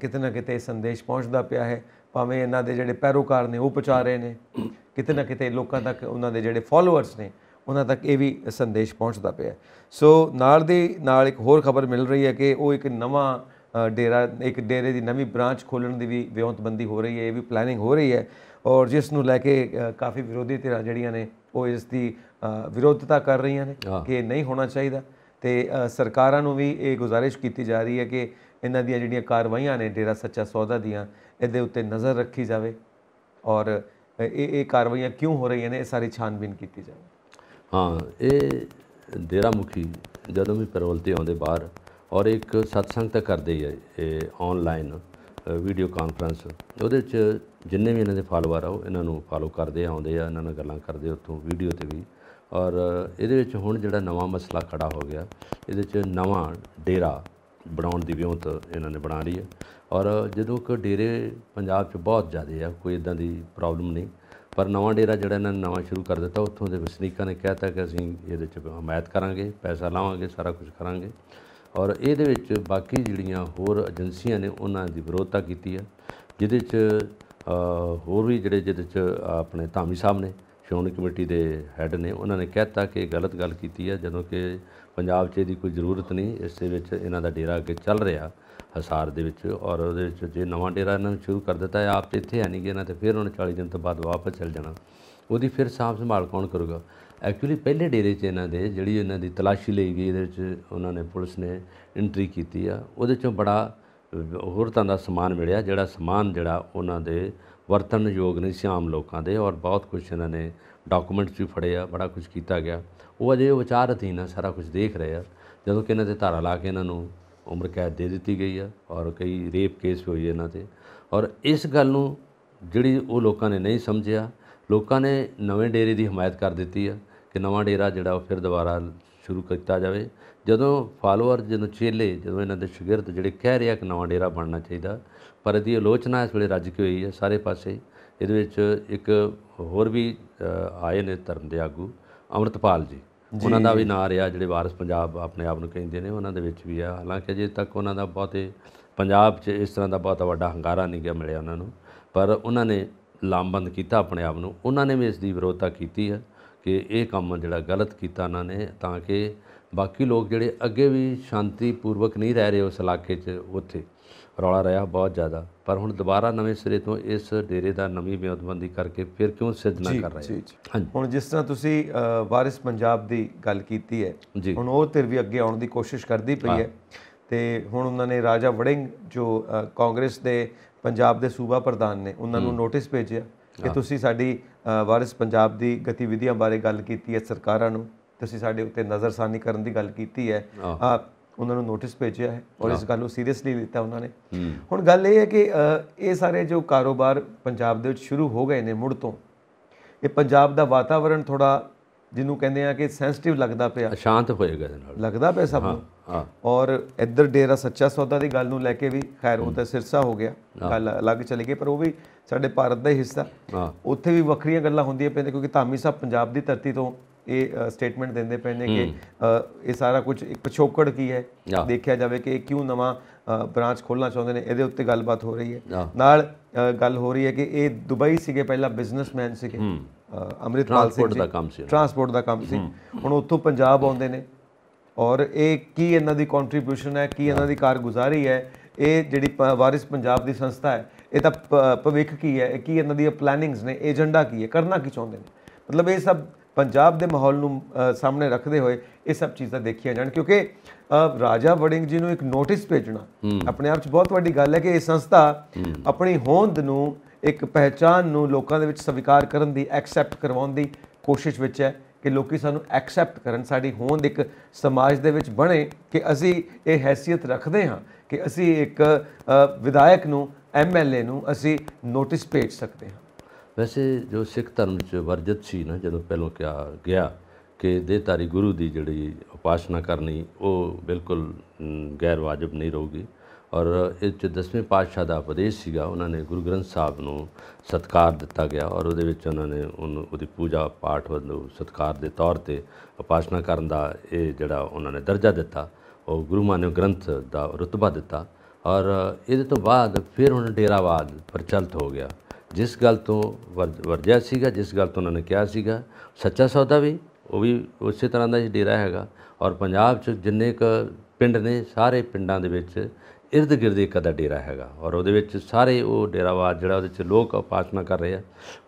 ਕਿਤੇ ਕਿਤੇ ਸੰਦੇਸ਼ ਪਹੁੰਚਦਾ ਪਿਆ ਹੈ ਭਾਵੇਂ ਇਹਨਾਂ ਦੇ ਜਿਹੜੇ ਪੈਰੋਕਾਰ ਨੇ ਉਹ ਪਹੁੰਚਾ ਰਹੇ ਨੇ ਕਿਤੇ ਨਾ ਕਿਤੇ ਲੋਕਾਂ ਤੱਕ ਉਹਨਾਂ ਦੇ ਜਿਹੜੇ ਫਾਲੋਅਰਸ ਨੇ ਉਹਨਾਂ ਤੱਕ ਇਹ ਵੀ ਸੰਦੇਸ਼ ਪਹੁੰਚਦਾ ਪਿਆ ਸੋ ਨਾਲ ਦੇ ਨਾਲ ਇੱਕ ਹੋਰ ਖਬਰ ਮਿਲ ਰਹੀ ਹੈ ਕਿ ਉਹ ਇੱਕ ਨਵਾਂ ਡੇਰਾ ਇੱਕ ਡੇਰੇ ਦੀ ਨਵੀਂ ਬ੍ਰਾਂਚ ਖੋਲਣ ਦੀ ਵੀ ਵਿਉਂਤਬੰਦੀ ਹੋ ਰਹੀ ਹੈ ਇਹ ਵੀ ਪਲੈਨਿੰਗ ਹੋ ਰਹੀ ਹੈ ਔਰ ਜਿਸ ਨੂੰ ਲੈ ਕੇ ਕਾਫੀ ਵਿਰੋਧੀ ਧਿਰਾਂ ਜਿਹੜੀਆਂ ਨੇ ਉਹ ਇਸ ਦੀ ਵਿਰੋਧਤਾ ਕਰ ਰਹੀਆਂ ਨੇ ਕਿ ਨਹੀਂ ਹੋਣਾ ਚਾਹੀਦਾ ਤੇ ਸਰਕਾਰਾਂ ਨੂੰ ਵੀ ਇਹ ਗੁਜ਼ਾਰਿਸ਼ ਕੀਤੀ ਜਾ ਰਹੀ ਹੈ ਕਿ ਇਹਨਾਂ ਦੀਆਂ ਜਿਹੜੀਆਂ ਕਾਰਵਾਈਆਂ ਨੇ ਡੇਰਾ ਸੱਚਾ ਸੌਦਾ ਦੀਆਂ ਇਹਦੇ ਉੱਤੇ ਨਜ਼ਰ ਰੱਖੀ ਜਾਵੇ ਔਰ ਇਹ ਇਹ ਕਾਰਵਾਈਆਂ ਕਿਉਂ ਹੋ ਰਹੀਆਂ ਨੇ ਇਹ ਸਾਰੀ ਛਾਨਬੀਨ ਕੀਤੀ ਜਾਵੇ ਹਾਂ ਇਹ ਡੇਰਾ ਮੁਖੀ ਜਦੋਂ ਵੀ ਪੈਰੋਲ ਤੇ ਆਉਂਦੇ ਬਾਹਰ ਔਰ ਇੱਕ ਸਤਸੰਗ ਤਾਂ ਕਰਦੇ ਹੀ ਇਹ ਆਨਲਾਈਨ ਵੀਡੀਓ ਕਾਨਫਰੰਸ ਉਹਦੇ ਚ ਜਿੰਨੇ ਵੀ ਇਹਨਾਂ ਦੇ ਫਾਲੋਅਰ ਆ ਉਹ ਇਹਨਾਂ ਨੂੰ ਫਾਲੋ ਕਰਦੇ ਆਉਂਦੇ ਆ ਇਹਨਾਂ ਨਾਲ ਗੱਲਾਂ ਕਰਦੇ ਉੱਥੋਂ ਵੀਡੀਓ ਤੇ ਵੀ ਔਰ ਇਹਦੇ ਵਿੱਚ ਹੁਣ ਜਿਹੜਾ ਨਵਾਂ ਮਸਲਾ ਖੜਾ ਹੋ ਗਿਆ ਇਹਦੇ ਚ ਨਵਾਂ ਡੇਰਾ ਬਣਾਉਣ ਦੀ ਵਿਉਂਤ ਇਹਨਾਂ ਨੇ ਬਣਾ ਲਈ ਹੈ ਔਰ ਜਦੋਂ ਕਿ ਡੇਰੇ ਪੰਜਾਬ 'ਚ ਬਹੁਤ ਜ਼ਿਆਦੇ ਆ ਕੋਈ ਇਦਾਂ ਦੀ ਪ੍ਰੋਬਲਮ ਨਹੀਂ ਪਰ ਨਵਾਂ ਡੇਰਾ ਜਿਹੜਾ ਇਹਨਾਂ ਨੇ ਨਵਾਂ ਸ਼ੁਰੂ ਕਰ ਦਿੱਤਾ ਉੱਥੋਂ ਦੇ ਵਸਨੀਕਾਂ ਨੇ ਕਹਿਤਾ ਕਿ ਅਸੀਂ ਇਹਦੇ 'ਚ ਹਮਾਇਤ ਕਰਾਂਗੇ ਪੈਸਾ ਲਾਵਾਂਗੇ ਸਾਰਾ ਕੁਝ ਕਰਾਂਗੇ ਔਰ ਇਹਦੇ ਵਿੱਚ ਬਾਕੀ ਜਿਹੜੀਆਂ ਹੋਰ ਏਜੰਸੀਆਂ ਨੇ ਉਹਨਾਂ ਦੀ ਵਿਰੋਧਤਾ ਕੀਤੀ ਹੈ ਜਿਹਦੇ 'ਚ ਹੋਰ ਵੀ ਜਿਹੜੇ ਜਿਹਦੇ 'ਚ ਆਪਣੇ ਧਾਮੀ ਸਾਹਿਬ ਨੇ ਸ਼੍ਰੋਮਣੀ ਕਮੇਟੀ ਦੇ ਹੈੱਡ ਨੇ ਉਹਨਾਂ ਨੇ ਕਹਿਤਾ ਕਿ ਗਲਤ ਗੱਲ ਕੀਤੀ ਹੈ ਜਦੋਂ ਕਿ ਪੰਜਾਬ 'ਚ ਇਹਦੀ ਕੋਈ ਜ਼ਰੂਰਤ ਨਹੀਂ ਇਸ ਦੇ ਵਿੱਚ ਇਹਨਾਂ ਦਾ ਡੇਰਾ ਅੱਗੇ ਚੱਲ ਰਿਹਾ ਹਸਾਰ ਦੇ ਵਿੱਚ ਔਰ ਉਹਦੇ ਵਿੱਚ ਜੇ ਨਵਾਂ ਡੇਰਾ ਇਹਨਾਂ ਨੇ ਸ਼ੁਰੂ ਕਰ ਦਿੱਤਾ ਆਪ ਤੇ ਇੱਥੇ ਹੈ ਨਹੀਂ ਕਿ ਇਹਨਾਂ ਤੇ ਫਿਰ ਹੁਣ 40 ਦਿਨ ਤੋਂ ਬਾਅਦ ਵਾਪਸ ਚਲ ਜਾਣਾ ਉਹਦੀ ਫਿਰ ਸਾਫ ਸੰਭਾਲ ਕੌਣ ਕਰੂਗਾ ਐਕਚੁਅਲੀ ਪਹਿਲੇ ਡੇਰੇ 'ਚ ਇਹਨਾਂ ਦੇ ਜਿਹੜੀ ਇਹਨਾਂ ਦੀ ਤਲਾਸ਼ੀ ਲਈ ਗਈ ਇਹਦੇ ਵਿੱਚ ਉਹਨਾਂ ਨੇ ਪੁਲਿਸ ਨੇ ਐਂਟਰੀ ਕੀਤੀ ਆ ਉਹਦੇ 'ਚੋਂ ਬੜਾ ਹੋਰ ਤਾਂ ਦਾ ਸਮਾਨ ਮਿਲਿਆ ਜਿਹੜਾ ਸਮਾਨ ਜਿਹੜਾ ਉਹਨਾਂ ਦੇ ਵਰਤਨ ਯੋਗ ਨਹੀਂ ਸੀ ਆਮ ਲੋਕਾਂ ਦੇ ਔਰ ਬਹੁਤ ਕੁਝ ਇਹਨਾਂ ਨੇ ਡਾਕੂਮੈਂਟਸ ਵੀ ਫੜੇ ਆ ਬੜਾ ਕੁਝ ਕੀਤਾ ਗਿਆ ਉਹ ਅਜੇ ਵਿਚਾਰ ਅਧੀਨ ਆ ਸਾਰਾ ਕੁਝ ਦੇਖ ਰਹੇ ਆ ਜਦੋਂ ਕਿ ਇਹਨਾਂ ਤੇ ਧਾਰਾ ਲਾ ਕੇ ਇਹਨਾਂ ਨੂੰ ਉਮਰ ਕੈਦ ਦੇ ਦਿੱਤੀ ਗਈ ਆ ਔਰ ਕਈ ਰੇਪ ਕੇਸ ਵੀ ਹੋਏ ਇਹਨਾਂ ਤੇ ਔਰ ਇਸ ਗੱਲ ਨੂੰ ਜਿਹੜੀ ਉਹ ਲੋਕਾਂ ਨੇ ਨਹੀਂ ਸਮਝਿਆ ਲੋਕਾਂ ਨੇ ਨਵੇਂ ਡੇਰੇ ਦੀ ਹਮਾਇਤ ਕਰ ਦਿੱਤੀ ਆ ਕਿ ਨਵਾਂ ਡੇਰਾ ਜਿਹੜਾ ਉਹ ਫਿਰ ਦੁਬਾਰਾ ਸ਼ੁਰੂ ਕੀਤਾ ਜਾਵੇ ਜਦੋਂ ਫਾਲੋਅਰ ਜਿਹਨੂੰ ਚੇਲੇ ਜਦੋਂ ਇਹਨਾਂ ਦੇ ਸ਼ਗਿਰਦ ਜਿਹੜੇ ਕਹਿ ਰਿਹਾ ਕਿ ਨਵਾਂ ਡੇਰਾ ਬਣਨਾ ਚਾਹੀਦਾ ਪਰ ਇਹਦੀ ਆਲੋਚਨਾ ਇਸ ਵੇਲੇ ਰੱਜ ਕੇ ਹੋਈ ਹੈ ਸਾਰੇ ਪਾਸੇ ਇਹਦੇ ਵਿੱਚ ਇੱਕ ਹੋਰ ਵੀ ਆਏ ਨੇ ਧਰਮ ਦੇ ਆਗੂ ਅਮਰਤਪਾਲ ਜੀ ਉਹਨਾਂ ਦਾ ਵੀ ਨਾਂ ਰਿਹਾ ਜਿਹੜੇ ਵਾਰਿਸ ਪੰਜਾਬ ਆਪਣੇ ਆਪ ਨੂੰ ਕਹਿੰਦੇ ਨੇ ਉਹਨਾਂ ਦੇ ਵਿੱਚ ਵੀ ਆ ਹਾਲਾਂਕਿ ਅਜੇ ਤੱਕ ਉਹਨਾਂ ਦਾ ਬਹੁਤੇ ਪੰਜਾਬ 'ਚ ਇਸ ਤਰ੍ਹਾਂ ਦਾ ਬਹੁਤਾ ਵੱਡਾ ਹੰਗਾਰਾ ਨਹੀਂ ਗਿਆ ਮਿਲਿਆ ਉਹਨਾਂ ਨੂੰ ਪਰ ਉਹਨਾਂ ਨੇ ਲਾਮਬੰਦ ਕੀਤਾ ਆਪਣੇ ਆਪ ਨੂੰ ਉਹਨਾਂ ਨੇ ਵੀ ਇਸ ਦੀ ਵਿਰੋਧਤਾ ਕੀਤੀ ਹੈ ਕਿ ਇਹ ਕੰਮ ਜਿਹੜਾ ਗਲਤ ਕੀਤਾ ਉਹਨਾਂ ਨੇ ਤਾਂ ਕਿ ਬਾਕੀ ਲੋਕ ਜਿਹੜੇ ਅੱਗੇ ਵੀ ਸ਼ਾਂਤੀਪੂਰਵਕ ਨਹੀਂ ਰਹਿ ਰਹੇ ਉਸ ਇਲਾਕੇ 'ਚ ਉੱਥੇ ਰੌਲਾ ਰਿਹਾ ਬਹੁਤ ਜ਼ਿਆਦਾ ਪਰ ਹੁਣ ਦੁਬਾਰਾ ਨਵੇਂ ਸਿਰੇ ਤੋਂ ਇਸ ਡੇਰੇ ਦਾ ਨਵੀਂ ਮਿਆਦਬੰਦੀ ਕਰਕੇ ਫਿਰ ਕਿਉਂ ਸਿੱਧ ਨਾ ਕਰ ਰਹੇ ਹਾਂ ਹੁਣ ਜਿਸ ਤਰ੍ਹਾਂ ਤੁਸੀਂ ਵਾਰਿਸ ਪੰਜਾਬ ਦੀ ਗੱਲ ਕੀਤੀ ਹੈ ਹੁਣ ਉਹ ਤੇ ਵੀ ਅੱਗੇ ਆਉਣ ਦੀ ਕੋਸ਼ਿਸ਼ ਕਰਦੀ ਪਈ ਹੈ ਤੇ ਹੁਣ ਉਹਨਾਂ ਨੇ ਰਾਜਾ ਵੜਿੰਗ ਜੋ ਕਾਂਗਰਸ ਦੇ ਪੰਜਾਬ ਦੇ ਸੂਬਾ ਪ੍ਰਧਾਨ ਨੇ ਉਹਨਾਂ ਨੂੰ ਨੋਟਿਸ ਭੇਜਿਆ ਕਿ ਤੁਸੀਂ ਸਾਡੀ ਵਾਰਿਸ ਪੰਜਾਬ ਦੀ ਗਤੀਵਿਧੀਆਂ ਬਾਰੇ ਗੱਲ ਕੀਤੀ ਹੈ ਸਰਕਾਰਾਂ ਨੂੰ ਤੁਸੀਂ ਸਾਡੇ ਉੱਤੇ ਨਜ਼ਰਸਾਨੀ ਕਰਨ ਦੀ ਗੱਲ ਕੀਤੀ ਹੈ ਉਹਨਾਂ ਨੂੰ ਨੋਟਿਸ ਭੇਜਿਆ ਹੈ ਔਰ ਇਸ ਗੱਲ ਨੂੰ ਸੀਰੀਅਸਲੀ ਲਿੱਤਾ ਉਹਨਾਂ ਨੇ ਹੁਣ ਗੱਲ ਇਹ ਹੈ ਕਿ ਇਹ ਸਾਰੇ ਜੋ ਕਾਰੋਬਾਰ ਪੰਜਾਬ ਦੇ ਵਿੱਚ ਸ਼ੁਰੂ ਹੋ ਗਏ ਨੇ ਮੁੜ ਤੋਂ ਇਹ ਪੰਜਾਬ ਦਾ ਵਾਤਾਵਰਣ ਥੋੜਾ ਜਿਹਨੂੰ ਕਹਿੰਦੇ ਆ ਕਿ ਸੈਂਸਿਟਿਵ ਲੱਗਦਾ ਪਿਆ ਸ਼ਾਂਤ ਹੋਏਗਾ ਇਹਦੇ ਨਾਲ ਲੱਗਦਾ ਪਿਆ ਸਭ ਨੂੰ ਹਾਂ ਔਰ ਇੱਧਰ ਡੇਰਾ ਸੱਚਾ ਸੌਦਾ ਦੀ ਗੱਲ ਨੂੰ ਲੈ ਕੇ ਵੀ ਖੈਰ ਉਹ ਤਾਂ ਸਿਰਸਾ ਹੋ ਗਿਆ ਗੱਲ ਅਲੱਗ ਚਲੇ ਗਈ ਪਰ ਉਹ ਵੀ ਸਾਡੇ ਭਾਰਤ ਦਾ ਹਿੱਸਾ ਉੱਥੇ ਵੀ ਵੱਖਰੀਆਂ ਗੱਲਾਂ ਹੁੰਦੀਆਂ ਪੈਂਦੀਆਂ ਕਿਉਂਕਿ ਧਾਮੀ ਸਾਹਿਬ ਪੰਜਾਬ ਦੀ ਧਰਤੀ ਤੋਂ ਇਹ ਸਟੇਟਮੈਂਟ ਦਿੰਦੇ ਪਏ ਨੇ ਕਿ ਇਹ ਸਾਰਾ ਕੁਝ ਇੱਕ ਪਿਛੋਕੜ ਕੀ ਹੈ ਦੇਖਿਆ ਜਾਵੇ ਕਿ ਇਹ ਕਿਉਂ ਨਵਾਂ ਬ੍ਰਾਂਚ ਖੋਲਣਾ ਚਾਹੁੰਦੇ ਨੇ ਇਹਦੇ ਉੱਤੇ ਗੱਲਬਾਤ ਹੋ ਰਹੀ ਹੈ ਨਾਲ ਗੱਲ ਹੋ ਰਹੀ ਹੈ ਕਿ ਇਹ ਦੁਬਈ ਸੀਗੇ ਪਹਿਲਾਂ ਬਿਜ਼ਨਸਮੈਨ ਸੀਗੇ ਅਮਰਿਤਪਾਲ ਸਿੰਘ ਜੀ ਦਾ ਕੰਮ ਸੀ ਟਰਾਂਸਪੋਰਟ ਦਾ ਕੰਮ ਸੀ ਹੁਣ ਉੱਥੋਂ ਪੰਜਾਬ ਆਉਂਦੇ ਨੇ ਔਰ ਇਹ ਕੀ ਇਹਨਾਂ ਦੀ ਕੰਟਰੀਬਿਊਸ਼ਨ ਹੈ ਕੀ ਇਹਨਾਂ ਦੀ ਕਾਰਗੁਜ਼ਾਰੀ ਹੈ ਇਹ ਜਿਹੜੀ ਵਾਰਿਸ ਪੰਜਾਬ ਦੀ ਸੰਸਥਾ ਹੈ ਇਹ ਤਾਂ ਭਵਿੱਖ ਕੀ ਹੈ ਕੀ ਇਹਨਾਂ ਦੀ ਪਲੈਨਿੰਗਸ ਨੇ ਏਜੰਡਾ ਕੀ ਹੈ ਕਰਨਾ ਕੀ ਚਾਹੁੰਦੇ ਨੇ ਮਤਲਬ ਇਹ ਸਭ ਪੰਜਾਬ ਦੇ ਮਾਹੌਲ ਨੂੰ ਸਾਹਮਣੇ ਰੱਖਦੇ ਹੋਏ ਇਹ ਸਭ ਚੀਜ਼ਾਂ ਦੇਖੀਆਂ ਜਾਣ ਕਿਉਂਕਿ ਰਾਜਾ ਵੜਿੰਗ ਜੀ ਨੂੰ ਇੱਕ ਨੋਟਿਸ ਭੇਜਣਾ ਆਪਣੇ ਆਪ 'ਚ ਬਹੁਤ ਵੱਡੀ ਗੱਲ ਹੈ ਕਿ ਇਹ ਸੰਸਥਾ ਆਪਣੀ ਹੋਂਦ ਨੂੰ ਇੱਕ ਪਹਿਚਾਨ ਨੂੰ ਲੋਕਾਂ ਦੇ ਵਿੱਚ ਸਵੀਕਾਰ ਕਰਨ ਦੀ ਐਕਸੈਪਟ ਕਰਵਾਉਣ ਦੀ ਕੋਸ਼ਿਸ਼ ਵਿੱਚ ਹੈ ਕਿ ਲੋਕੀ ਸਾਨੂੰ ਐਕਸੈਪਟ ਕਰਨ ਸਾਡੀ ਹੋਂਦ ਇੱਕ ਸਮਾਜ ਦੇ ਵਿੱਚ ਬਣੇ ਕਿ ਅਸੀਂ ਇਹ ਹیثیت ਰੱਖਦੇ ਹਾਂ ਕਿ ਅਸੀਂ ਇੱਕ ਵਿਧਾਇਕ ਨੂੰ ਐਮਐਲਏ ਨੂੰ ਅਸੀਂ ਨੋਟਿਸ ਭੇਜ ਸਕਦੇ ਹਾਂ ਵੈਸੇ ਜੋ ਸਿੱਖ ਧਰਮ ਚ ਵਰਜਿਤ ਸੀ ਨਾ ਜਦੋਂ ਪਹਿਲਾਂ ਕਿਹਾ ਗਿਆ ਕਿ ਦੇਹਤਾਰੀ ਗੁਰੂ ਦੀ ਜਿਹੜੀ ਉਪਾਸਨਾ ਕਰਨੀ ਉਹ ਬਿਲਕੁਲ ਗੈਰ ਵਾਜਬ ਨਹੀਂ ਰਹੂਗੀ ਔਰ ਇਹ ਚ 10ਵੇਂ ਪਾਤਸ਼ਾਹ ਦਾ ਉਪਦੇਸ਼ ਸੀਗਾ ਉਹਨਾਂ ਨੇ ਗੁਰੂ ਗ੍ਰੰਥ ਸਾਹਿਬ ਨੂੰ ਸਤਕਾਰ ਦਿੱਤਾ ਗਿਆ ਔਰ ਉਹਦੇ ਵਿੱਚ ਉਹਨਾਂ ਨੇ ਉਹਦੀ ਪੂਜਾ ਪਾਠ ਵੱਲੋਂ ਸਤਕਾਰ ਦੇ ਤੌਰ ਤੇ ਉਪਾਸਨਾ ਕਰਨ ਦਾ ਇਹ ਜਿਹੜਾ ਉਹਨਾਂ ਨੇ ਦਰਜਾ ਦਿੱਤਾ ਉਹ ਗੁਰੂ ਮਾਨਿਓ ਗ੍ਰੰਥ ਦਾ ਰਤਬਾ ਦਿੱਤਾ ਔਰ ਇਹਦੇ ਤੋਂ ਬਾਅਦ ਫਿਰ ਉਹਨਾਂ ਡੇਰਾਵਾਦ ਪ੍ਰਚਲਿਤ ਹੋ ਗਿਆ ਜਿਸ ਗੱਲ ਤੋਂ ਵਰਜਿਆ ਸੀਗਾ ਜਿਸ ਗੱਲ ਤੋਂ ਉਹਨਾਂ ਨੇ ਕਿਹਾ ਸੀਗਾ ਸੱਚਾ ਸੌਦਾ ਵੀ ਉਹ ਵੀ ਉਸੇ ਤਰ੍ਹਾਂ ਦਾ ਹੀ ਡੇਰਾ ਹੈਗਾ ਔਰ ਪੰਜਾਬ 'ਚ ਜਿੰਨੇ ਕ ਪਿੰਡ ਨੇ ਸਾਰੇ ਪਿੰਡਾਂ ਦੇ ਵਿੱਚ ਇਰਦ ਗਿਰਦ ਇੱਕ ਦਾ ਡੇਰਾ ਹੈਗਾ ਔਰ ਉਹਦੇ ਵਿੱਚ ਸਾਰੇ ਉਹ ਡੇਰਾਵਾਦ ਜਿਹੜਾ ਉਹਦੇ 'ਚ ਲੋਕ ਉਪਾਸਨਾ ਕਰ ਰਹੇ ਆ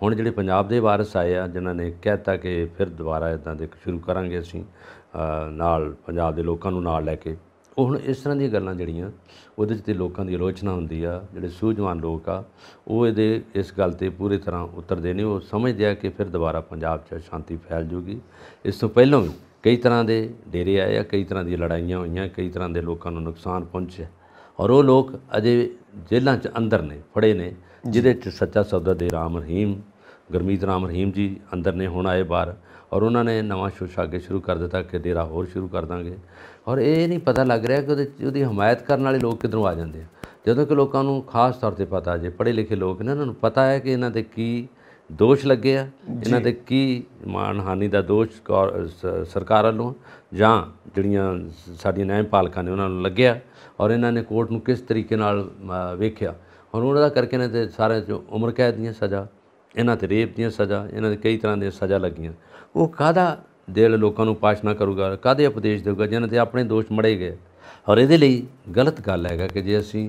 ਹੁਣ ਜਿਹੜੇ ਪੰਜਾਬ ਦੇ ਵਾਰਿਸ ਆਏ ਆ ਜਿਨ੍ਹਾਂ ਨੇ ਕਹਿਤਾ ਕਿ ਫਿਰ ਦੁਬਾਰਾ ਇਦਾਂ ਦੇ ਸ਼ੁਰੂ ਕਰਾਂਗੇ ਅਸੀਂ ਨਾਲ ਪੰਜਾਬ ਦੇ ਲੋਕਾਂ ਨੂੰ ਨਾਲ ਲੈ ਕੇ ਉਹ ਹੁਣ ਇਸ ਤਰ੍ਹਾਂ ਦੀਆਂ ਗੱਲਾਂ ਜਿਹੜੀਆਂ ਉਹਦੇ 'ਚ ਤੇ ਲੋਕਾਂ ਦੀ ਆਲੋਚਨਾ ਹੁੰਦੀ ਆ ਜਿਹੜੇ ਸੂਝਵਾਨ ਲੋਕ ਆ ਉਹ ਇਹਦੇ ਇਸ ਗੱਲ ਤੇ ਪੂਰੀ ਤਰ੍ਹਾਂ ਉਤਰਦੇ ਨਹੀਂ ਉਹ ਸਮਝਦੇ ਆ ਕਿ ਫਿਰ ਦੁਬਾਰਾ ਪੰਜਾਬ 'ਚ ਸ਼ਾਂਤੀ ਫੈਲ ਜੂਗੀ ਇਸ ਤੋਂ ਪਹਿਲਾਂ ਵੀ ਕਈ ਤਰ੍ਹਾਂ ਦੇ ਡੇਰੇ ਆਏ ਆ ਕਈ ਤਰ੍ਹਾਂ ਦੀਆਂ ਲੜਾਈਆਂ ਹੋਈਆਂ ਕਈ ਤਰ੍ਹਾਂ ਦੇ ਲੋਕਾਂ ਨੂੰ ਨੁਕਸਾਨ ਪਹੁੰਚਿਆ ਔਰ ਉਹ ਲੋਕ ਅਜੇ ਜੇਲ੍ਹਾਂ 'ਚ ਅੰਦਰ ਨੇ ਫੜੇ ਨੇ ਜਿਹਦੇ 'ਚ ਸੱਚਾ ਸੌਦਾ ਦੇ ਰਾਮ ਰਹੀਮ ਗਰਮੀਤ ਰਾਮ ਰਹੀਮ ਜੀ ਅੰਦਰ ਨੇ ਹੁਣ ਆਏ ਬਾਹਰ ਔਰ ਉਹਨਾਂ ਨੇ ਨਵਾਂ ਸ਼ੋਸ਼ਾ ਅੱਗੇ ਸ਼ੁਰੂ ਕਰ ਦਿੱਤਾ ਕਿ ਡੇਰਾ ਹੋਰ ਸ਼ੁਰੂ ਕਰ ਦਾਂਗੇ ਔਰ ਇਹ ਨਹੀਂ ਪਤਾ ਲੱਗ ਰਿਹਾ ਕਿ ਉਹਦੇ ਉਹਦੀ ਹਮਾਇਤ ਕਰਨ ਵਾਲੇ ਲੋਕ ਕਿਧਰੋਂ ਆ ਜਾਂਦੇ ਆ ਜਦੋਂ ਕਿ ਲੋਕਾਂ ਨੂੰ ਖਾਸ ਤੌਰ ਤੇ ਪਤਾ ਜੇ ਪੜ੍ਹੇ ਲਿਖੇ ਲੋਕ ਨੇ ਉਹਨਾਂ ਨੂੰ ਪਤਾ ਹੈ ਕਿ ਇਹਨਾਂ ਤੇ ਕੀ ਦੋਸ਼ ਲੱਗੇ ਆ ਇਹਨਾਂ ਤੇ ਕੀ ਮਾਨਹਾਨੀ ਦਾ ਦੋਸ਼ ਸਰਕਾਰ ਵੱਲੋਂ ਜਾਂ ਜਿਹੜੀਆਂ ਸਾਡੀਆਂ ਨਿਆਂ ਪਾਲਕਾਂ ਨੇ ਉਹਨਾਂ ਨੂੰ ਲੱਗਿਆ ਔਰ ਇਹਨਾਂ ਨੇ ਕੋਰਟ ਨੂੰ ਕਿਸ ਤਰੀਕੇ ਨਾਲ ਵੇਖਿਆ ਹੁਣ ਉਹਨਾਂ ਦਾ ਕਰਕੇ ਨੇ ਤੇ ਸਾਰੇ ਜੋ ਉਮਰ ਕੈਦ ਦੀਆਂ ਸਜ਼ਾ ਇਹਨਾਂ ਤੇ ਰੇਪ ਦੀਆਂ ਸਜ਼ਾ ਇਹਨਾਂ ਦੇ ਕਈ ਤਰ੍ਹਾਂ ਦੀਆਂ ਸਜ਼ਾ ਲੱਗੀਆਂ ਉਹ ਕਾਹਦਾ ਦਿਲ ਲੋਕਾਂ ਨੂੰ ਪਾਸ਼ਨਾ ਕਰੂਗਾ ਕਾਦੇ ਉਪਦੇਸ਼ ਦੇਊਗਾ ਜਿਨ੍ਹਾਂ ਤੇ ਆਪਣੇ ਦੋਸ਼ ਮੜੇ ਗਏ ਔਰ ਇਹਦੇ ਲਈ ਗਲਤ ਗੱਲ ਹੈਗਾ ਕਿ ਜੇ ਅਸੀਂ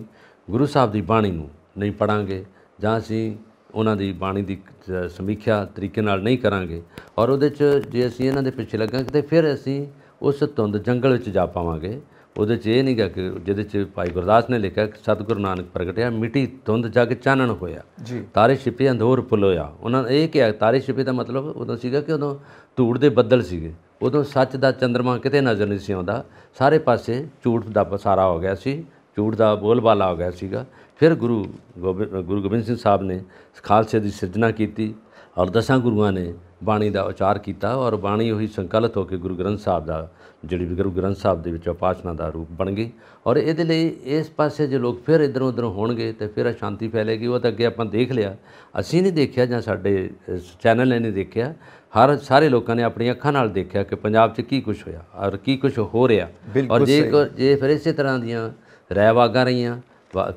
ਗੁਰੂ ਸਾਹਿਬ ਦੀ ਬਾਣੀ ਨੂੰ ਨਹੀਂ ਪੜਾਂਗੇ ਜਾਂ ਅਸੀਂ ਉਹਨਾਂ ਦੀ ਬਾਣੀ ਦੀ ਸਮੀਖਿਆ ਤਰੀਕੇ ਨਾਲ ਨਹੀਂ ਕਰਾਂਗੇ ਔਰ ਉਹਦੇ 'ਚ ਜੇ ਅਸੀਂ ਇਹਨਾਂ ਦੇ ਪਿੱਛੇ ਲੱਗਾਂਗੇ ਤੇ ਫਿਰ ਅਸੀਂ ਉਸ ਧੁੰਦ ਜੰਗਲ ਵਿੱਚ ਜਾ ਪਾਵਾਂਗੇ ਉਹਦੇ 'ਚ ਇਹ ਨਹੀਂ ਕਿ ਜਿਹਦੇ 'ਚ ਭਾਈ ਗੁਰਦਾਸ ਨੇ ਲਿਖਿਆ ਕਿ ਸਤਿਗੁਰੂ ਨਾਨਕ ਪ੍ਰਗਟਿਆ ਮਿੱਟੀ ਧੁੰਦ ਜਗ ਚਾਨਣ ਹੋਇਆ ਤਾਰੇ ਛਿਪੇ ਅੰਧੋਰ ਫੁੱਲੋਇਆ ਉਹਨਾਂ ਨੇ ਇਹ ਕਿਹਾ ਤਾਰੇ ਛਿਪੇ ਦਾ ਮਤਲਬ ਉਦੋਂ ਸੀਗਾ ਕਿ ਉਦੋਂ ਧੂੜ ਦੇ ਬੱਦਲ ਸੀਗੇ ਉਦੋਂ ਸੱਚ ਦਾ ਚੰਦਰਮਾ ਕਿਤੇ ਨਜ਼ਰ ਨਹੀਂ ਸੀ ਆਉਂਦਾ ਸਾਰੇ ਪਾਸੇ ਝੂਠ ਦਾ ਪਸਾਰਾ ਹੋ ਗਿਆ ਸੀ ਝੂਠ ਦਾ ਬੋਲਬਾਲਾ ਹੋ ਗਿਆ ਸੀਗਾ ਫਿਰ ਗੁਰੂ ਗੁਰੂ ਗੋਬਿੰਦ ਸਿੰਘ ਸਾਹਿਬ ਨੇ ਖਾਲਸੇ ਦੀ ਸਿਰਜਣਾ ਕੀਤੀ ਔਰ ਦਸਾਂ ਗੁਰੂਆਂ ਨੇ ਬਾਣੀ ਦਾ ਉਚਾਰ ਕੀਤਾ ਔਰ ਬਾਣੀ ਉਹੀ ਸੰਕਲਿਤ ਹੋ ਕੇ ਗੁਰੂ ਗ੍ਰੰਥ ਸਾਹਿਬ ਦਾ ਜਿਹੜੀ ਵੀ ਗੁਰੂ ਗ੍ਰੰਥ ਸਾਹਿਬ ਦੇ ਵਿੱਚ ਉਪਾਸ਼ਨਾ ਦਾ ਰੂਪ ਬਣ ਗਈ ਔਰ ਇਹਦੇ ਲਈ ਇਸ ਪਾਸੇ ਜੇ ਲੋਕ ਫਿਰ ਇਧਰੋਂ ਉਧਰੋਂ ਹੋਣਗੇ ਤੇ ਫਿਰ ਸ਼ਾਂਤੀ ਫੈਲੇਗੀ ਉਹ ਤਾਂ ਅੱਗੇ ਆਪਾਂ ਦੇਖ ਲਿਆ ਅਸੀਂ ਨਹੀਂ ਦੇਖਿਆ ਜਾਂ ਸਾਡੇ ਚੈਨਲ ਨੇ ਨਹੀਂ ਦੇਖਿਆ ਹਰ ਸਾਰੇ ਲੋਕਾਂ ਨੇ ਆਪਣੀਆਂ ਅੱਖਾਂ ਨਾਲ ਦੇਖਿਆ ਕਿ ਪੰਜਾਬ 'ਚ ਕੀ ਕੁਝ ਹੋਇਆ ਔਰ ਕੀ ਕੁਝ ਹੋ ਰਿਹਾ ਔਰ ਜੇ ਜੇ ਫਿਰ ਇਸੇ ਤਰ੍ਹਾਂ ਦੀਆਂ ਰਹਿਵਾਗਾ ਰਹੀਆਂ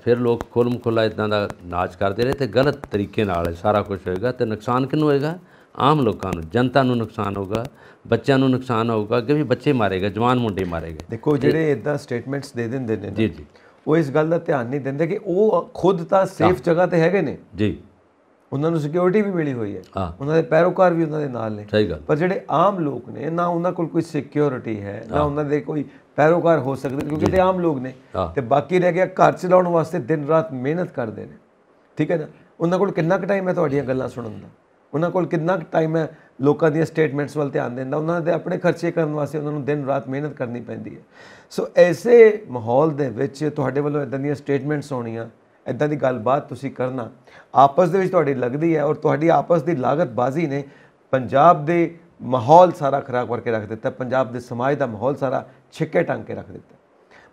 ਫਿਰ ਲੋਕ ਖੁੱਲਮ ਖੁੱਲਾ ਇਦਾਂ ਦਾ ਨਾਚ ਕਰਦੇ ਰਹੇ ਤੇ ਗਲਤ ਤਰੀਕੇ ਨਾਲ ਸਾਰਾ ਕੁਝ ਹੋਏਗਾ ਤੇ ਨੁਕਸਾਨ ਕਿਨੂੰ ਹੋਏਗਾ ਆਮ ਲੋਕਾਂ ਨੂੰ ਜਨਤਾ ਨੂੰ ਨੁਕਸਾਨ ਹੋਊਗਾ ਬੱਚਿਆਂ ਨੂੰ ਨੁਕਸਾਨ ਹੋਊਗਾ ਕਿ ਵੀ ਬੱਚੇ ਮਾਰੇਗਾ ਜਵਾਨ ਮੁੰਡੇ ਮਾਰੇਗਾ ਦੇਖੋ ਜਿਹੜੇ ਇਦਾਂ ਸਟੇਟਮੈਂਟਸ ਦੇ ਦਿੰਦੇ ਨੇ ਜੀ ਜੀ ਉਹ ਇਸ ਗੱਲ ਦਾ ਧਿਆਨ ਨਹੀਂ ਦਿੰਦੇ ਕਿ ਉਹ ਖੁਦ ਤਾਂ ਸੇਫ ਜਗ੍ਹਾ ਤੇ ਹੈਗੇ ਨੇ ਜੀ ਉਹਨਾਂ ਨੂੰ ਸਿਕਿਉਰਿਟੀ ਵੀ ਮਿਲੀ ਹੋਈ ਹੈ ਉਹਨਾਂ ਦੇ ਪੈਰੋਕਾਰ ਵੀ ਉਹਨਾਂ ਦੇ ਨਾਲ ਨੇ ਸਹੀ ਗੱਲ ਪਰ ਜਿਹੜੇ ਆਮ ਲੋਕ ਨੇ ਨਾ ਉਹਨਾਂ ਕੋਲ ਕੋਈ ਸਿਕਿਉਰਿਟੀ ਹੈ ਨਾ ਉਹਨਾਂ ਦੇ ਕੋਈ ਪੈਰੋਕਾਰ ਹੋ ਸਕਦੇ ਕਿਉਂਕਿ ਤੇ ਆਮ ਲੋਕ ਨੇ ਤੇ ਬਾਕੀ ਰਹਿ ਗਿਆ ਘਰ ਚਲਾਉਣ ਵਾਸਤੇ ਦਿਨ ਰਾਤ ਮਿਹਨਤ ਕਰਦੇ ਨੇ ਠੀਕ ਹੈ ਨਾ ਉਹਨਾਂ ਕੋਲ ਕਿੰਨਾ ਕੁ ਟਾਈਮ ਹੈ ਤੁਹਾਡੀਆਂ ਗੱਲਾਂ ਸੁਣਨ ਦਾ ਉਹਨਾਂ ਕੋਲ ਕਿੰਨਾ ਟਾਈਮ ਹੈ ਲੋਕਾਂ ਦੀਆਂ ਸਟੇਟਮੈਂਟਸ ਵੱਲ ਧਿਆਨ ਦੇਣ ਦਾ ਉਹਨਾਂ ਦੇ ਆਪਣੇ ਖਰਚੇ ਕਰਨ ਵਾਸਤੇ ਉਹਨਾਂ ਨੂੰ ਦਿਨ ਰਾਤ ਮਿਹਨਤ ਕਰਨੀ ਪੈਂਦੀ ਹੈ ਸੋ ਐਸੇ ਮਾਹੌਲ ਦੇ ਵਿੱਚ ਤੁਹਾਡੇ ਵੱਲੋਂ ਇਦਾਂ ਦੀਆਂ ਸਟੇਟਮੈਂਟਸ ਹੋਣੀਆਂ ਇਦਾਂ ਦੀ ਗੱਲਬਾਤ ਤੁਸੀਂ ਕਰਨਾ ਆਪਸ ਦੇ ਵਿੱਚ ਤੁਹਾਡੀ ਲੱਗਦੀ ਹੈ ਔਰ ਤੁਹਾਡੀ ਆਪਸ ਦੀ ਲਾਗਤਬਾਜ਼ੀ ਨੇ ਪੰਜਾਬ ਦੇ ਮਾਹੌਲ ਸਾਰਾ ਖਰਾਬ ਕਰਕੇ ਰੱਖ ਦਿੱਤਾ ਪੰਜਾਬ ਦੇ ਸਮਾਜ ਦਾ ਮਾਹੌਲ ਸਾਰਾ ਛਿੱਕੇ ਟੰਗ ਕੇ ਰੱਖ ਦਿੱਤਾ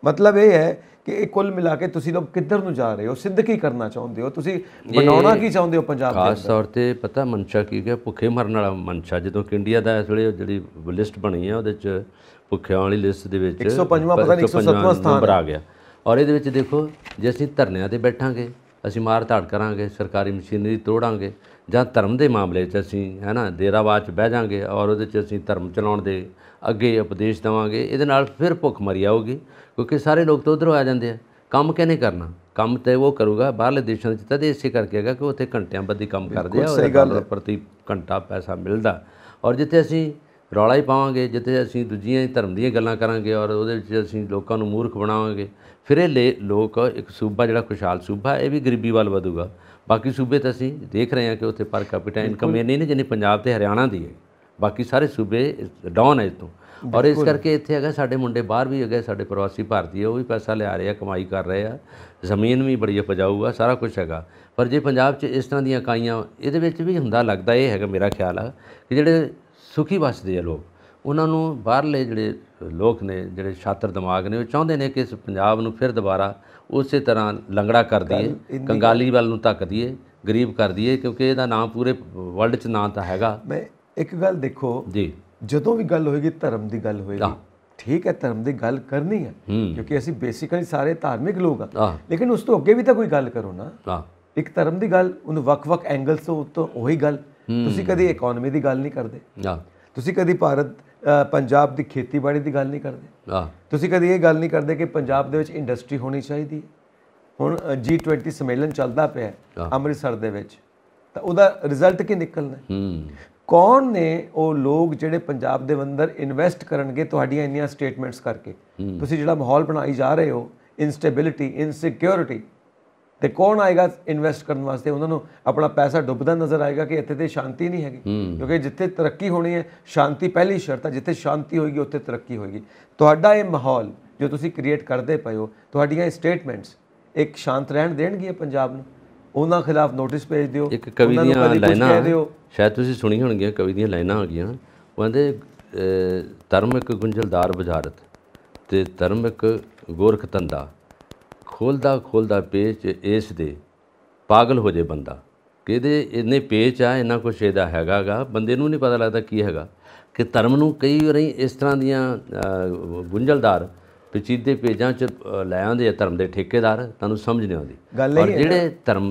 ਮਤਲਬ ਇਹ ਹੈ ਕਿ ਇਹ ਕੁੱਲ ਮਿਲਾ ਕੇ ਤੁਸੀਂ ਲੋਕ ਕਿੱਧਰ ਨੂੰ ਜਾ ਰਹੇ ਹੋ ਸਿੱਧ ਕੀ ਕਰਨਾ ਚਾਹੁੰਦੇ ਹੋ ਤੁਸੀਂ ਬਣਾਉਣਾ ਕੀ ਚਾਹੁੰਦੇ ਹੋ ਪੰਜਾਬ ਦੇ ਖਾਸ ਤੌਰ ਤੇ ਪਤਾ ਮਨਸ਼ਾ ਕੀ ਹੈ ਭੁੱਖੇ ਮਰਨ ਵਾਲਾ ਮਨਸ਼ਾ ਜਦੋਂ ਕਿ ਇੰਡੀਆ ਦਾ ਇਸ ਵੇਲੇ ਜਿਹੜੀ ਲਿਸਟ ਬਣੀ ਹੈ ਉਹਦੇ ਚ ਭੁੱਖਿਆਂ ਵਾਲੀ ਲਿਸਟ ਦੇ ਵਿੱਚ 105ਵਾਂ ਪਤਾ ਨਹੀਂ 107ਵਾਂ ਸਥਾਨ ਉੱਪਰ ਆ ਗਿਆ ਔਰ ਇਹਦੇ ਵਿੱਚ ਦੇਖੋ ਜੇ ਅਸੀਂ ਧਰਨਿਆਂ ਤੇ ਬੈਠਾਂਗੇ ਅਸੀਂ ਮਾਰ ਧਾੜ ਕਰਾਂਗੇ ਸਰਕਾਰੀ ਮਸ਼ੀਨਰੀ ਤੋੜਾਂਗੇ ਜਾਂ ਧਰਮ ਦੇ ਮਾਮਲੇ 'ਚ ਅਸੀਂ ਹੈਨਾ ਦੇਰਾਵਾਚ ਬਹਿ ਜਾਾਂਗੇ ਔਰ ਉਹਦੇ 'ਚ ਅਸੀਂ ਧਰਮ ਚਲਾਉਣ ਦੇ ਅੱਗੇ ਉਪਦੇਸ਼ ਦਵਾਂਗੇ ਇਹਦੇ ਨਾਲ ਫਿਰ ਭੁੱਖ ਮਰੀ ਆਉਗੀ ਕਿਉਂਕਿ ਸਾਰੇ ਲੋਕ ਤਾਂ ਉਧਰੋਂ ਆ ਜਾਂਦੇ ਆ ਕੰਮ ਕਿਹਨੇ ਕਰਨਾ ਕੰਮ ਤੇ ਉਹ ਕਰੂਗਾ ਬਾਹਰਲੇ ਦੇਸ਼ਾਂ ਵਿੱਚ ਤਦ ਦੇਸੀ ਕਰਕੇ ਹੈਗਾ ਕਿ ਉੱਥੇ ਘੰਟਿਆਂ ਬੱਧੀ ਕੰਮ ਕਰਦੇ ਆ ਔਰ ਪ੍ਰਤੀ ਘੰਟਾ ਪੈਸਾ ਮਿਲਦਾ ਔਰ ਜਿੱਥੇ ਅਸੀਂ ਰੌਲਾ ਹੀ ਪਾਵਾਂਗੇ ਜਿੱਥੇ ਅਸੀਂ ਦੂਜੀਆਂ ਹੀ ਧਰਮ ਦੀਆਂ ਗੱਲਾਂ ਕਰਾਂਗੇ ਔਰ ਉਹਦੇ ਵਿੱਚ ਅਸੀਂ ਲੋਕਾਂ ਨੂੰ ਮੂਰਖ ਬਣਾਵਾਂਗੇ ਫਿਰ ਇਹ ਲੋਕ ਇੱਕ ਸੂਬਾ ਜਿਹੜਾ ਖੁਸ਼ਹਾਲ ਸੂਬਾ ਇਹ ਵੀ ਗਰੀਬੀ ਵੱਲ ਵਧੂਗਾ ਬਾਕੀ ਸੂਬੇ ਤਾਂ ਅਸੀਂ ਦੇਖ ਰਹੇ ਹਾਂ ਕਿ ਉੱਥੇ ਪਰ ਕੈਪੀਟਾ ਇਨਕਮ ਇਹ ਨਹੀਂ ਜਿੰਨੀ ਪੰਜਾਬ ਤੇ ਹਰਿਆਣਾ ਦੀ ਹੈ ਬਾਕੀ ਸਾਰੇ ਸੂਬੇ ਡਾਊਨ ਹੈ ਇਸ ਤੋਂ ਔਰ ਇਸ ਕਰਕੇ ਇੱਥੇ ਹੈਗਾ ਸਾਡੇ ਮੁੰਡੇ ਬਾਹਰ ਵੀ ਹੈਗੇ ਸਾਡੇ ਪ੍ਰਵਾਸੀ ਭਾਰਤੀ ਉਹ ਵੀ ਪੈਸਾ ਲਿਆ ਰਹੇ ਆ ਕਮਾਈ ਕਰ ਰਹੇ ਆ ਜ਼ਮੀਨ ਵੀ ਬੜੀ ਉਪਜਾਊ ਆ ਸਾਰਾ ਕੁਝ ਹੈਗਾ ਪਰ ਜੇ ਪੰਜਾਬ 'ਚ ਇਸ ਤਰ੍ਹਾਂ ਦੀਆਂ ਕਾਈਆਂ ਇਹਦੇ ਵਿੱਚ ਵੀ ਹੁੰਦਾ ਲੱਗਦਾ ਇਹ ਹੈਗਾ ਮੇਰਾ ਖਿਆਲ ਆ ਕਿ ਜਿਹੜੇ ਸੁਖੀ ਵਸਦੇ ਆ ਲੋਕ ਉਹਨਾਂ ਨੂੰ ਬਾਹਰਲੇ ਜਿਹੜੇ ਲੋਕ ਨੇ ਜਿਹੜੇ ਛਾਤਰ ਦਿਮਾਗ ਨੇ ਉਹ ਚਾਹੁੰਦੇ ਨੇ ਕਿ ਇਸ ਪੰਜਾਬ ਨੂੰ ਫਿਰ ਦੁਬਾਰਾ ਉਸੇ ਤਰ੍ਹਾਂ ਲੰਗੜਾ ਕਰ ਦਈਏ ਕੰਗਾਲੀ ਵੱਲ ਨੂੰ ਧੱਕ ਦਈਏ ਗਰੀਬ ਕਰ ਦਈਏ ਕਿਉਂਕਿ ਇਹਦਾ ਨਾਮ ਪੂਰੇ ਵਰਲਡ 'ਚ ਨਾਂ ਤਾਂ ਹੈਗਾ ਇੱਕ ਗੱਲ ਦੇਖੋ ਜੀ ਜਦੋਂ ਵੀ ਗੱਲ ਹੋਏਗੀ ਧਰਮ ਦੀ ਗੱਲ ਹੋਏਗੀ ਠੀਕ ਹੈ ਧਰਮ ਦੀ ਗੱਲ ਕਰਨੀ ਹੈ ਕਿਉਂਕਿ ਅਸੀਂ ਬੇਸਿਕਲੀ ਸਾਰੇ ਧਾਰਮਿਕ ਲੋਕ ਆ ਲੇਕਿਨ ਉਸ ਤੋਂ ਅੱਗੇ ਵੀ ਤਾਂ ਕੋਈ ਗੱਲ ਕਰੋ ਨਾ ਇੱਕ ਧਰਮ ਦੀ ਗੱਲ ਉਹਨੂੰ ਵੱਖ-ਵੱਖ ਐਂਗਲਸ ਤੋਂ ਉੱਤੋਂ ਉਹੀ ਗੱਲ ਤੁਸੀਂ ਕਦੀ ਇਕਨੋਮੀ ਦੀ ਗੱਲ ਨਹੀਂ ਕਰਦੇ ਤੁਸੀਂ ਕਦੀ ਭਾਰਤ ਪੰਜਾਬ ਦੀ ਖੇਤੀਬਾੜੀ ਦੀ ਗੱਲ ਨਹੀਂ ਕਰਦੇ ਤੁਸੀਂ ਕਦੀ ਇਹ ਗੱਲ ਨਹੀਂ ਕਰਦੇ ਕਿ ਪੰਜਾਬ ਦੇ ਵਿੱਚ ਇੰਡਸਟਰੀ ਹੋਣੀ ਚਾਹੀਦੀ ਹੈ ਹੁਣ G20 ਸੰਮੇਲਨ ਚੱਲਦਾ ਪਿਆ ਅੰਮ੍ਰਿਤਸਰ ਦੇ ਵਿੱਚ ਤਾਂ ਉਹਦਾ ਰਿਜ਼ਲਟ ਕੀ ਨਿਕਲਣਾ ਕੌਣ ਨੇ ਉਹ ਲੋਕ ਜਿਹੜੇ ਪੰਜਾਬ ਦੇ ਅੰਦਰ ਇਨਵੈਸਟ ਕਰਨਗੇ ਤੁਹਾਡੀਆਂ ਇੰਨੀਆਂ ਸਟੇਟਮੈਂਟਸ ਕਰਕੇ ਤੁਸੀਂ ਜਿਹੜਾ ਮਾਹੌਲ ਬਣਾਈ ਜਾ ਰਹੇ ਹੋ ਇਨਸਟੇਬਿਲਿਟੀ ਇਨਸਿਕਿਉਰਿਟੀ ਤੇ ਕੌਣ ਆਏਗਾ ਇਨਵੈਸਟ ਕਰਨ ਵਾਸਤੇ ਉਹਨਾਂ ਨੂੰ ਆਪਣਾ ਪੈਸਾ ਡੁੱਬਦਾ ਨਜ਼ਰ ਆਏਗਾ ਕਿ ਇੱਥੇ ਤੇ ਸ਼ਾਂਤੀ ਨਹੀਂ ਹੈਗੀ ਕਿਉਂਕਿ ਜਿੱਥੇ ਤਰੱਕੀ ਹੋਣੀ ਹੈ ਸ਼ਾਂਤੀ ਪਹਿਲੀ ਸ਼ਰਤ ਹੈ ਜਿੱਥੇ ਸ਼ਾਂਤੀ ਹੋਏਗੀ ਉੱਥੇ ਤਰੱਕੀ ਹੋਏਗੀ ਤੁਹਾਡਾ ਇਹ ਮਾਹੌਲ ਜੋ ਤੁਸੀਂ ਕ੍ਰੀਏਟ ਕਰਦੇ ਪਏ ਹੋ ਤੁਹਾਡੀਆਂ ਸਟੇਟਮੈਂਟਸ ਇੱਕ ਸ਼ਾਂਤ ਰਹਿਣ ਦੇਣਗੀਆਂ ਪੰਜਾਬ ਨੂੰ ਉਹਨਾਂ ਖਿਲਾਫ ਨੋਟਿਸ ਭੇਜ ਦਿਓ ਇੱਕ ਕਵੀ ਦੀਆਂ ਲਾਈਨਾਂ ਸ਼ਾਇਦ ਤੁਸੀਂ ਸੁਣੀ ਹੋਣਗੀਆਂ ਕਵੀ ਦੀਆਂ ਲਾਈਨਾਂ ਆ ਗਈਆਂ ਉਹ ਕਹਿੰਦੇ ਧਰਮ ਇੱਕ ਗੁੰਝਲਦਾਰ ਬਜ਼ਾਰਤ ਤੇ ਧਰਮ ਇੱਕ ਗੋਰਖ ਤੰਦਾ ਖੋਲਦਾ ਖੋਲਦਾ ਪੇਚ ਇਸ ਦੇ ਪਾਗਲ ਹੋ ਜੇ ਬੰਦਾ ਕਿਹਦੇ ਇਹਨੇ ਪੇਚ ਆ ਇਹਨਾਂ ਕੁਛ ਇਹਦਾ ਹੈਗਾਗਾ ਬੰਦੇ ਨੂੰ ਨਹੀਂ ਪਤਾ ਲੱਗਦਾ ਕੀ ਹੈਗਾ ਕਿ ਧਰਮ ਨੂੰ ਕਈ ਵਾਰੀ ਇਸ ਤਰ੍ਹਾਂ ਦੀਆਂ ਗੁੰਝਲਦਾਰ ਪਚੀਦੇ ਪੇਜਾਂ 'ਚ ਲੈ ਆਉਂਦੇ ਆ ਧਰਮ ਦੇ ਠੇਕੇਦਾਰ ਤੁਹਾਨੂੰ ਸਮਝ ਨਹੀਂ ਆਉਂਦੀ ਔਰ ਜਿਹੜੇ ਧਰਮ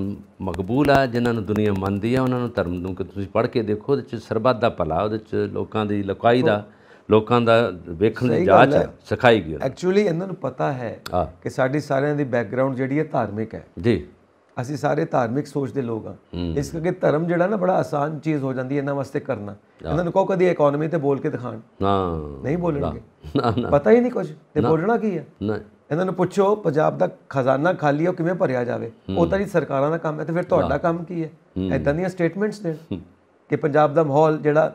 ਮਕਬੂਲ ਆ ਜਿਨ੍ਹਾਂ ਨੂੰ ਦੁਨੀਆ ਮੰਨਦੀ ਆ ਉਹਨਾਂ ਨੂੰ ਧਰਮ ਨੂੰ ਕਿ ਤੁਸੀਂ ਪੜ੍ਹ ਕੇ ਦੇਖੋ ਉਹਦੇ 'ਚ ਸਰਬੱਤ ਦਾ ਭਲਾ ਉਹਦੇ 'ਚ ਲੋਕਾਂ ਦੀ ਲੁਕਾਈ ਦਾ ਲੋਕਾਂ ਦਾ ਵੇਖਣ ਦੀ ਜਾਂਚ ਸਿਖਾਈ ਗਈ ਐਕਚੁਅਲੀ ਇਹਨਾਂ ਨੂੰ ਪਤਾ ਹੈ ਕਿ ਸਾਡੀ ਸਾਰਿਆਂ ਦੀ ਬੈਕਗ੍ਰਾਉਂਡ ਜਿਹੜੀ ਹੈ ਧਾਰਮਿਕ ਹੈ ਜੀ ਅਸੀਂ ਸਾਰੇ ਧਾਰਮਿਕ ਸੋਚ ਦੇ ਲੋਕ ਆ ਇਸ ਕਰਕੇ ਧਰਮ ਜਿਹੜਾ ਨਾ ਬੜਾ ਆਸਾਨ ਚੀਜ਼ ਹੋ ਜਾਂਦੀ ਹੈ ਇਹਨਾਂ ਵਾਸਤੇ ਕਰਨਾ ਇਹਨਾਂ ਨੂੰ ਕਹੋ ਕਦੀ ਇਕਨੋਮੀ ਤੇ ਬੋਲ ਕੇ ਦਿਖਾਣ ਨਾ ਨਹੀਂ ਬੋਲਣਗੇ ਪਤਾ ਹੀ ਨਹੀਂ ਕੁਝ ਤੇ ਬੋਲਣਾ ਕੀ ਹੈ ਨਹੀਂ ਇਹਨਾਂ ਨੂੰ ਪੁੱਛੋ ਪੰਜਾਬ ਦਾ ਖਜ਼ਾਨਾ ਖਾਲੀ ਹੋ ਕਿਵੇਂ ਭਰਿਆ ਜਾਵੇ ਉਹ ਤਾਂ ਜੀ ਸਰਕਾਰਾਂ ਦਾ ਕੰਮ ਹੈ ਤੇ ਫਿਰ ਤੁਹਾਡਾ ਕੰਮ ਕੀ ਹੈ ਐਦਾਂ ਦੀਆਂ ਸਟੇਟਮੈਂਟਸ ਦੇਣ ਕਿ ਪੰਜਾਬ ਦਾ ਮਾਹੌਲ ਜਿਹੜਾ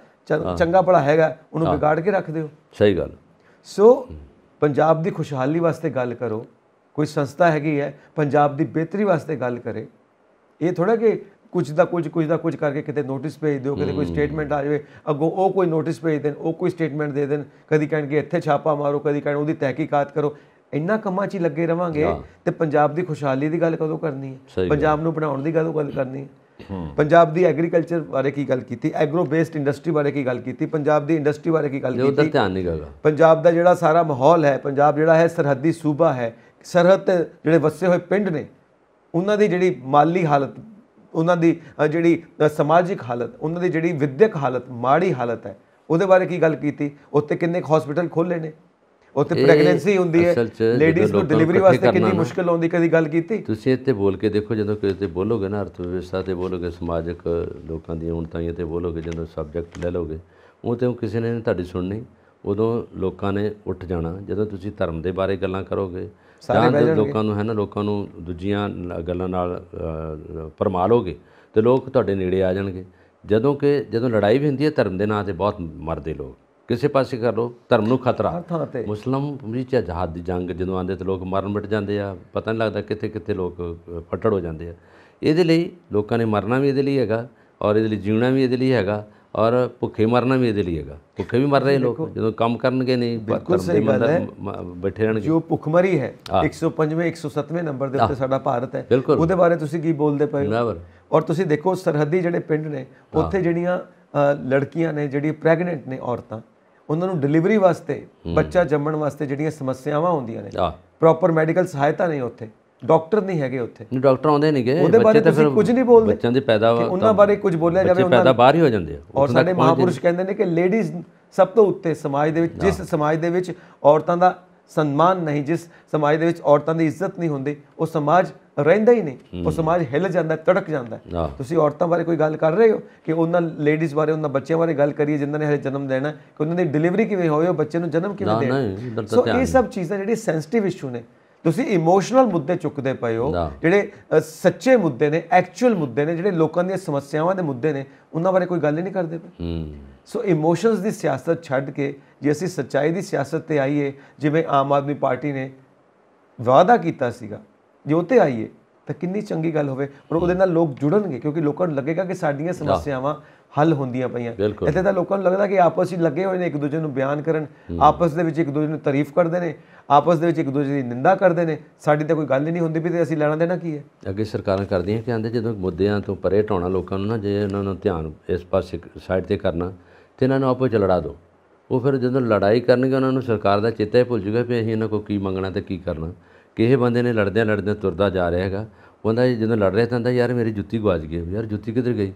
ਚੰਗਾ ਭਲਾ ਹੈਗਾ ਉਹਨੂੰ ਵਿਗਾੜ ਕੇ ਰੱਖ ਦਿਓ ਸਹੀ ਗੱਲ ਸੋ ਪੰਜਾਬ ਦੀ ਖੁਸ਼ਹਾਲੀ ਵਾਸਤੇ ਗੱਲ ਕਰੋ ਕੋਈ ਸੰਸਥਾ ਹੈਗੀ ਹੈ ਪੰਜਾਬ ਦੀ ਬਿਹਤਰੀ ਵਾਸਤੇ ਗੱਲ ਕਰੇ ਇਹ ਥੋੜਾ ਕਿ ਕੁਝ ਦਾ ਕੁਝ ਕੁਝ ਦਾ ਕੁਝ ਕਰਕੇ ਕਿਤੇ ਨੋਟਿਸ ਭੇਜ ਦਿਓ ਕਿਤੇ ਕੋਈ ਸਟੇਟਮੈਂਟ ਆ ਜਾਵੇ ਅੱਗੋਂ ਉਹ ਕੋਈ ਨੋਟਿਸ ਭੇਜ ਦੇਣ ਉਹ ਕੋਈ ਸਟੇਟਮੈਂਟ ਦੇ ਦੇਣ ਕਦੀ ਕਿ ਇੱਥੇ ਛਾਪਾ ਮਾਰੋ ਕਦੀ ਕਹਿਣ ਉਹਦੀ ਤਹਿਕੀਕਾਤ ਕਰੋ ਇੰਨਾ ਕੰਮਾਂ 'ਚ ਹੀ ਲੱਗੇ ਰਵਾਂਗੇ ਤੇ ਪੰਜਾਬ ਦੀ ਖੁਸ਼ਹਾਲੀ ਦੀ ਗੱਲ ਕਦੋਂ ਕਰਨੀ ਹੈ ਪੰਜਾਬ ਨੂੰ ਬਣਾਉਣ ਦੀ ਗੱਲ ਗੱਲ ਕਰਨੀ ਹੈ ਪੰਜਾਬ ਦੀ ਐਗਰੀਕਲਚਰ ਬਾਰੇ ਕੀ ਗੱਲ ਕੀਤੀ ਐਗਰੋ ਬੇਸਡ ਇੰਡਸਟਰੀ ਬਾਰੇ ਕੀ ਗੱਲ ਕੀਤੀ ਪੰਜਾਬ ਦੀ ਇੰਡਸਟਰੀ ਬਾਰੇ ਕੀ ਗੱਲ ਕੀਤੀ ਉਧਰ ਧਿਆਨ ਨਹੀਂ ਪੰਜਾਬ ਦਾ ਜਿਹੜਾ ਸਾਰਾ ਮਾਹੌਲ ਹੈ ਪੰਜਾਬ ਜਿਹੜਾ ਹੈ ਸਰਹੱਦੀ ਸੂਬਾ ਹੈ ਸਰਹੱਦ ਤੇ ਜਿਹੜੇ ਵਸੇ ਹੋਏ ਪਿੰਡ ਨੇ ਉਹਨਾਂ ਦੀ ਜਿਹੜੀ ਮਾਲੀ ਹਾਲਤ ਉਹਨਾਂ ਦੀ ਜਿਹੜੀ ਸਮਾਜਿਕ ਹਾਲਤ ਉਹਨਾਂ ਦੀ ਜਿਹੜੀ ਵਿਦਿਅਕ ਹਾਲਤ ਮਾੜੀ ਹਾਲਤ ਹੈ ਉਹਦੇ ਬਾਰੇ ਕੀ ਗੱਲ ਕੀਤੀ ਉੱਥੇ ਕਿੰਨੇ ਹਸਪੀਟਲ ਖੋਲੇ ਨੇ ਉੱਥੇ ਪ੍ਰੈਗਨੈਂਸੀ ਹੁੰਦੀ ਹੈ ਲੇਡੀਜ਼ ਨੂੰ ਡਿਲੀਵਰੀ ਵਾਸਤੇ ਕਿੰਨੀ ਮੁਸ਼ਕਲ ਆਉਂਦੀ ਕਦੀ ਗੱਲ ਕੀਤੀ ਤੁਸੀਂ ਇੱਥੇ ਬੋਲ ਕੇ ਦੇਖੋ ਜਦੋਂ ਕਿਸੇ ਤੇ ਬੋਲੋਗੇ ਨਾ ਅਰਥ ਵਿਵਸਥਾ ਤੇ ਬੋਲੋਗੇ ਸਮਾਜਿਕ ਲੋਕਾਂ ਹੁਣ ਉਣਤਾਈਆਂ ਤੇ ਬੋਲੋਗੇ ਜਦੋਂ ਸਬਜੈਕਟ ਲੈ ਲੋਗੇ ਉਹ ਤੇ ਕਿਸੇ ਨੇ ਤੁਹਾਡੀ ਸੁਣਨੀ ਉਦੋਂ ਲੋਕਾਂ ਨੇ ਉੱਠ ਜਾਣਾ ਜਦੋਂ ਤੁਸੀਂ ਧਰਮ ਦੇ ਬਾਰੇ ਗੱਲਾਂ ਕਰੋਗੇ ਸਾਰੇ ਬਹਿ ਜਾਣਗੇ ਲੋਕਾਂ ਨੂੰ ਹੈ ਨਾ ਲੋਕਾਂ ਨੂੰ ਦੂਜੀਆਂ ਗੱਲਾਂ ਨਾਲ ਪਰਮਾ ਲੋਗੇ ਤੇ ਲੋਕ ਤੁਹਾਡੇ ਨੇੜੇ ਆ ਜਾਣਗੇ ਜਦੋਂ ਕਿ ਜਦੋਂ ਲੜਾਈ ਵੀ ਹੁੰਦੀ ਹੈ ਧਰਮ ਦੇ ਨਾਂ ਤੇ ਬਹੁਤ ਮਰਦੇ ਲੋਕ ਕਿਸੇ ਪਾਸੇ ਕਰ ਲੋ ਧਰਮ ਨੂੰ ਖਤਰਾ ਮੁਸਲਮ ਵਿੱਚ ਜਹਾਦ ਦੀ ਜੰਗ ਜਦੋਂ ਆਉਂਦੇ ਤੇ ਲੋਕ ਮਰਨ ਮਿਟ ਜਾਂਦੇ ਆ ਪਤਾ ਨਹੀਂ ਲੱਗਦਾ ਕਿੱਥੇ ਕਿੱਥੇ ਲੋਕ ਫਟੜ ਹੋ ਜਾਂਦੇ ਆ ਇਹਦੇ ਲਈ ਲੋਕਾਂ ਨੇ ਮਰਨਾ ਵੀ ਇਹਦੇ ਲਈ ਹੈਗਾ ਔਰ ਇਹਦੇ ਲਈ ਜੀਣਾ ਵੀ ਇਹਦੇ ਲਈ ਹੈਗਾ ਔਰ ਭੁੱਖੇ ਮਰਨਾ ਵੀ ਇਹਦੇ ਲਈ ਹੈਗਾ ਭੁੱਖੇ ਵੀ ਮਰ ਰਹੇ ਲੋਕ ਜਦੋਂ ਕੰਮ ਕਰਨਗੇ ਨਹੀਂ ਬਿਲਕੁਲ ਸਹੀ ਗੱਲ ਹੈ ਬੈਠੇ ਰਹਿਣਗੇ ਜੋ ਭੁੱਖਮਰੀ ਹੈ 105ਵੇਂ 107ਵੇਂ ਨੰਬਰ ਦੇ ਉੱਤੇ ਸਾਡਾ ਭਾਰਤ ਹੈ ਉਹਦੇ ਬਾਰੇ ਤੁਸੀਂ ਕੀ ਬੋਲਦੇ ਪਏ ਹੋ ਔਰ ਤੁਸੀਂ ਦੇਖੋ ਸਰਹੱਦੀ ਜਿਹੜੇ ਪਿੰਡ ਨੇ ਉੱਥੇ ਜਿਹੜੀਆਂ ਲੜਕੀਆਂ ਨੇ ਜਿਹੜੀ ਪ੍ਰੈਗਨੈਂਟ ਨੇ ਔਰਤਾਂ ਉਹਨਾਂ ਨੂੰ ਡਿਲੀਵਰੀ ਵਾਸਤੇ ਬੱਚਾ ਜੰਮਣ ਵਾਸਤੇ ਜਿਹੜੀਆਂ ਸਮੱਸਿਆਵਾਂ ਹੁੰਦੀਆਂ ਨੇ ਪ੍ਰੋਪਰ ਮੈਡੀਕਲ ਸਹਾਇਤਾ ਨਹੀਂ ਉੱਥੇ ਡਾਕਟਰ ਨਹੀਂ ਹੈਗੇ ਉੱਥੇ ਡਾਕਟਰ ਆਉਂਦੇ ਨਹੀਂਗੇ ਉਹਦੇ ਬਾਰੇ ਤੁਸੀਂ ਕੁਝ ਨਹੀਂ ਬੋਲਦੇ ਬੱਚਿਆਂ ਦੀ ਪੈਦਾਵਾਰ ਉਹਨਾਂ ਬਾਰੇ ਕੁਝ ਬੋਲਿਆ ਜਾਵੇ ਉਹਨਾਂ ਪੈਦਾ ਬਾਹਰ ਹੀ ਹੋ ਜਾਂਦੇ ਆ ਔਰ ਸਾਡੇ ਮਹਾਪੁਰਸ਼ ਕਹਿੰਦੇ ਨੇ ਕਿ ਲੇਡੀਜ਼ ਸਭ ਤੋਂ ਉੱਤੇ ਸਮਾਜ ਦੇ ਵਿੱਚ ਜਿਸ ਸਮਾਜ ਦੇ ਵਿੱਚ ਔਰਤਾਂ ਦਾ ਸਨਮਾਨ ਨਹੀਂ ਜਿਸ ਸਮਾਜ ਦੇ ਵਿੱਚ ਔਰਤਾਂ ਦੀ ਇੱਜ਼ਤ ਨਹੀਂ ਹੁੰਦੀ ਉਹ ਸਮਾਜ ਰਹਿੰਦਾ ਹੀ ਨਹੀਂ ਉਹ ਸਮਾਜ ਹਿੱਲ ਜਾਂਦਾ ਤੜਕ ਜਾਂਦਾ ਤੁਸੀਂ ਔਰਤਾਂ ਬਾਰੇ ਕੋਈ ਗੱਲ ਕਰ ਰਹੇ ਹੋ ਕਿ ਉਹਨਾਂ ਲੇਡੀਜ਼ ਬਾਰੇ ਉਹਨਾਂ ਬੱਚਿਆਂ ਬਾਰੇ ਗੱਲ ਕਰੀਏ ਜਿਨ੍ਹਾਂ ਨੇ ਹਲੇ ਜਨਮ ਲੈਣਾ ਕਿ ਉਹਨਾਂ ਦੀ ਡਿਲੀਵਰੀ ਕਿਵੇਂ ਹੋਈ ਉਹ ਬੱਚੇ ਨੂੰ ਜਨਮ ਕਿਵੇਂ ਦੇਣਾ ਸੋ ਇਹ ਸਭ ਚੀਜ਼ਾਂ ਜਿਹੜੀ ਸੈਂਸਿਟਿਵ ਇਸ਼ੂ ਨੇ ਤੁਸੀਂ ਇਮੋਸ਼ਨਲ ਮੁੱਦੇ ਚੁੱਕਦੇ ਪਏ ਹੋ ਜਿਹੜੇ ਸੱਚੇ ਮੁੱਦੇ ਨੇ ਐਕਚੁਅਲ ਮੁੱਦੇ ਨੇ ਜਿਹੜੇ ਲੋਕਾਂ ਦੀਆਂ ਸਮੱਸਿਆਵਾਂ ਦੇ ਮੁੱਦੇ ਨੇ ਉਹਨਾਂ ਬਾਰੇ ਕੋਈ ਗੱਲ ਹੀ ਨਹੀਂ ਕਰਦੇ ਪਏ ਸੋ ਇਮੋਸ਼ਨਸ ਦੀ ਸਿਆਸਤ ਛੱਡ ਕੇ ਜੇ ਅਸੀਂ ਸੱਚਾਈ ਦੀ ਸਿਆਸਤ ਤੇ ਆਈਏ ਜਿਵੇਂ ਆਮ ਆਦਮੀ ਪਾਰਟੀ ਨੇ ਵਾਅਦਾ ਕੀਤਾ ਸੀਗਾ ਜੇ ਉਹ ਤੇ ਆਈਏ ਤਾਂ ਕਿੰਨੀ ਚੰਗੀ ਗੱਲ ਹੋਵੇ ਪਰ ਉਹਦੇ ਨਾਲ ਲੋਕ ਜੁੜਨਗੇ ਕਿਉਂਕਿ ਲੋਕਾਂ ਨੂੰ ਲੱਗੇਗਾ ਕਿ ਸਾਡੀਆਂ ਸਮੱਸਿਆਵਾਂ ਹੱਲ ਹੁੰਦੀਆਂ ਪਈਆਂ ਇੱਥੇ ਤਾਂ ਲੋਕਾਂ ਨੂੰ ਲੱਗਦਾ ਕਿ ਆਪਸ ਵਿੱਚ ਲੱਗੇ ਹੋਏ ਨੇ ਇੱਕ ਦੂਜੇ ਨੂੰ ਬਿਆਨ ਕਰਨ ਆਪਸ ਦੇ ਵਿੱਚ ਇੱਕ ਦੂਜੇ ਨੂੰ ਤਾਰੀਫ ਕਰਦੇ ਨੇ ਆਪਸ ਦੇ ਵਿੱਚ ਇੱਕ ਦੂਜੇ ਦੀ ਨਿੰਦਾ ਕਰਦੇ ਨੇ ਸਾਡੀ ਤਾਂ ਕੋਈ ਗੱਲ ਹੀ ਨਹੀਂ ਹੁੰਦੀ ਵੀ ਤੇ ਅਸੀਂ ਲੈਣਾ ਦੇਣਾ ਕੀ ਹੈ ਅੱਗੇ ਸਰਕਾਰਾਂ ਕਰਦੀਆਂ ਕਿ ਆਂਦੇ ਜਦੋਂ ਮੁੱਦਿਆਂ ਤੋਂ ਪਰੇ ਟਾਉਣਾ ਲੋਕਾਂ ਨੂੰ ਨਾ ਜੇ ਉਹਨਾਂ ਨੂੰ ਧਿਆਨ ਇਸ ਪਾਸੇ ਸਾਈਡ ਤੇ ਕਰਨਾ ਤੇ ਇਹਨਾਂ ਨੂੰ ਆਪੋ ਚ ਲੜਾ ਦਿਓ ਉਹ ਫਿਰ ਜਦੋਂ ਲੜਾਈ ਕਰਨਗੇ ਉਹਨਾਂ ਨੂੰ ਸਰਕਾਰ ਦਾ ਚੇਤਾ ਹੀ ਭੁੱਲ ਜੂਗਾ ਵੀ ਅਸੀਂ ਇਹਨਾਂ ਕੋ ਕੀ ਮੰਗਣਾ ਤੇ ਕੀ ਕਰਨਾ ਕਿ ਇਹ ਬੰਦੇ ਨੇ ਲੜਦਿਆਂ ਲੜਦਿਆਂ ਤੁਰਦਾ ਜਾ ਰਿਹਾ ਹੈਗਾ ਉਹਦਾ ਜਦੋਂ ਲੜ ਰਿਹਾ ਤਾਂ ਯਾਰ ਮੇਰੀ ਜੁੱਤੀ ਗਵਾਚ ਗਈ ਯਾਰ ਜੁੱਤੀ ਕਿੱਧਰ ਗਈ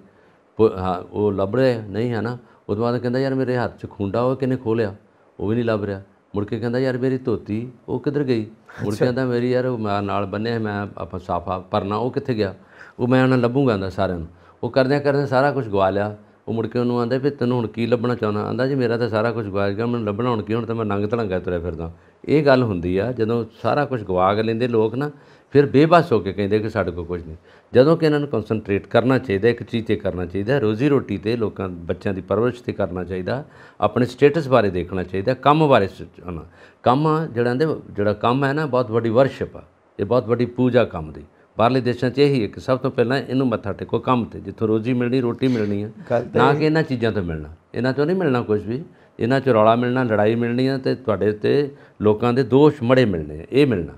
ਉਹ ਲੱਭ ਰਿਹਾ ਨਹੀਂ ਹੈ ਨਾ ਉਹ ਤੋਂ ਬਾਅਦ ਕਹਿੰਦਾ ਯਾਰ ਮੇਰੇ ਹੱਥ 'ਚ ਖੁੰਡਾ ਉਹ ਕਿਨੇ ਖੋਲਿਆ ਉਹ ਵੀ ਨਹੀਂ ਲੱਭ ਰਿਹਾ ਮੁੜ ਕੇ ਕਹਿੰਦਾ ਯਾਰ ਮੇਰੀ ਧੋਤੀ ਉਹ ਕਿੱਧਰ ਗਈ ਮੁੜ ਕੇ ਕਹਿੰਦਾ ਮੇਰੀ ਯਾਰ ਉਹ ਨਾਲ ਬੰਨਿਆ ਮੈਂ ਆਪਾਂ ਸਾਫਾ ਪਰਨਾ ਉਹ ਕਿੱਥੇ ਗਿਆ ਉਹ ਮੈਂ ਉਹਨਾਂ ਲੱਭੂਗਾ ਆਂਦਾ ਸਾਰਿਆਂ ਨੂੰ ਉਹ ਕਰਦਿਆਂ ਕਰਦਿਆਂ ਸਾਰਾ ਕੁਝ ਗਵਾ ਲਿਆ ਉਹ ਮੁੜ ਕੇ ਉਹਨੂੰ ਆਂਦਾ ਵੀ ਤੈਨੂੰ ਹੁਣ ਕੀ ਲੱਭਣਾ ਚਾਹੁੰਦਾ ਆਂਦਾ ਜੀ ਮੇਰਾ ਤਾਂ ਸਾਰਾ ਕੁਝ ਗਵਾ ਗਿਆ ਮੈਨੂੰ ਲੱਭਣਾ ਹੁਣ ਕੀ ਹੁਣ ਤਾਂ ਮੈਂ ਨੰਗ ਤਲੰਗਾ ਤੁਰਿਆ ਫਿਰਦਾ ਇਹ ਗੱਲ ਹੁੰਦੀ ਆ ਜਦੋਂ ਸਾਰਾ ਕੁਝ ਗਵਾ ਕੇ ਲੈਂਦੇ ਲੋਕ ਨਾ ਫਿਰ ਬੇਬਸ ਹੋ ਕੇ ਕਹਿੰਦੇ ਕਿ ਸਾਡੇ ਕੋਲ ਕੁਝ ਨਹੀਂ ਜਦੋਂ ਕਿ ਇਹਨਾਂ ਨੂੰ ਕਨਸੈਂਟਰੇਟ ਕਰਨਾ ਚਾਹੀਦਾ ਇੱਕ ਚੀਜ਼ ਤੇ ਕਰਨਾ ਚਾਹੀਦਾ ਰੋਜ਼ੀ ਰੋਟੀ ਤੇ ਲੋਕਾਂ ਬੱਚਿਆਂ ਦੀ ਪਰਵਰਿਸ਼ ਤੇ ਕਰਨਾ ਚਾਹੀਦਾ ਆਪਣੇ ਸਟੇਟਸ ਬਾਰੇ ਦੇਖਣਾ ਚਾਹੀਦਾ ਕੰਮ ਬਾਰੇ ਸੋਚਣਾ ਕੰਮ ਜਿਹੜਾ ਦੇ ਜਿਹੜਾ ਕੰਮ ਹੈ ਨਾ ਬਹੁਤ ਵੱਡੀ ਵਰਸ਼ਿਪ ਆ ਇਹ ਬਹੁਤ ਵੱਡੀ ਪੂਜਾ ਕੰਮ ਦੀ ਬਾਹਰਲੇ ਦੇਸ਼ਾਂ 'ਚ ਇਹੀ ਇੱਕ ਸਭ ਤੋਂ ਪਹਿਲਾਂ ਇਹਨੂੰ ਮੱਥਾ ਟੇਕੋ ਕੰਮ ਤੇ ਜਿੱਥੋਂ ਰੋਜ਼ੀ ਮਿਲਣੀ ਰੋਟੀ ਮਿਲਣੀ ਆ ਨਾ ਕਿ ਇਹਨਾਂ ਚੀਜ਼ਾਂ ਤੋਂ ਮਿਲਣਾ ਇਹਨਾਂ ਤੋਂ ਨਹੀਂ ਮਿਲਣਾ ਕੁਝ ਵੀ ਇਹਨਾਂ 'ਚ ਰੌਲਾ ਮਿਲਣਾ ਲੜਾਈ ਮਿਲਣੀ ਆ ਤੇ ਤੁਹਾਡੇ ਤੇ ਲੋਕਾਂ ਦੇ ਦੋਸ਼ ਮੜੇ ਮਿਲਣੇ ਇਹ ਮਿਲਣਾ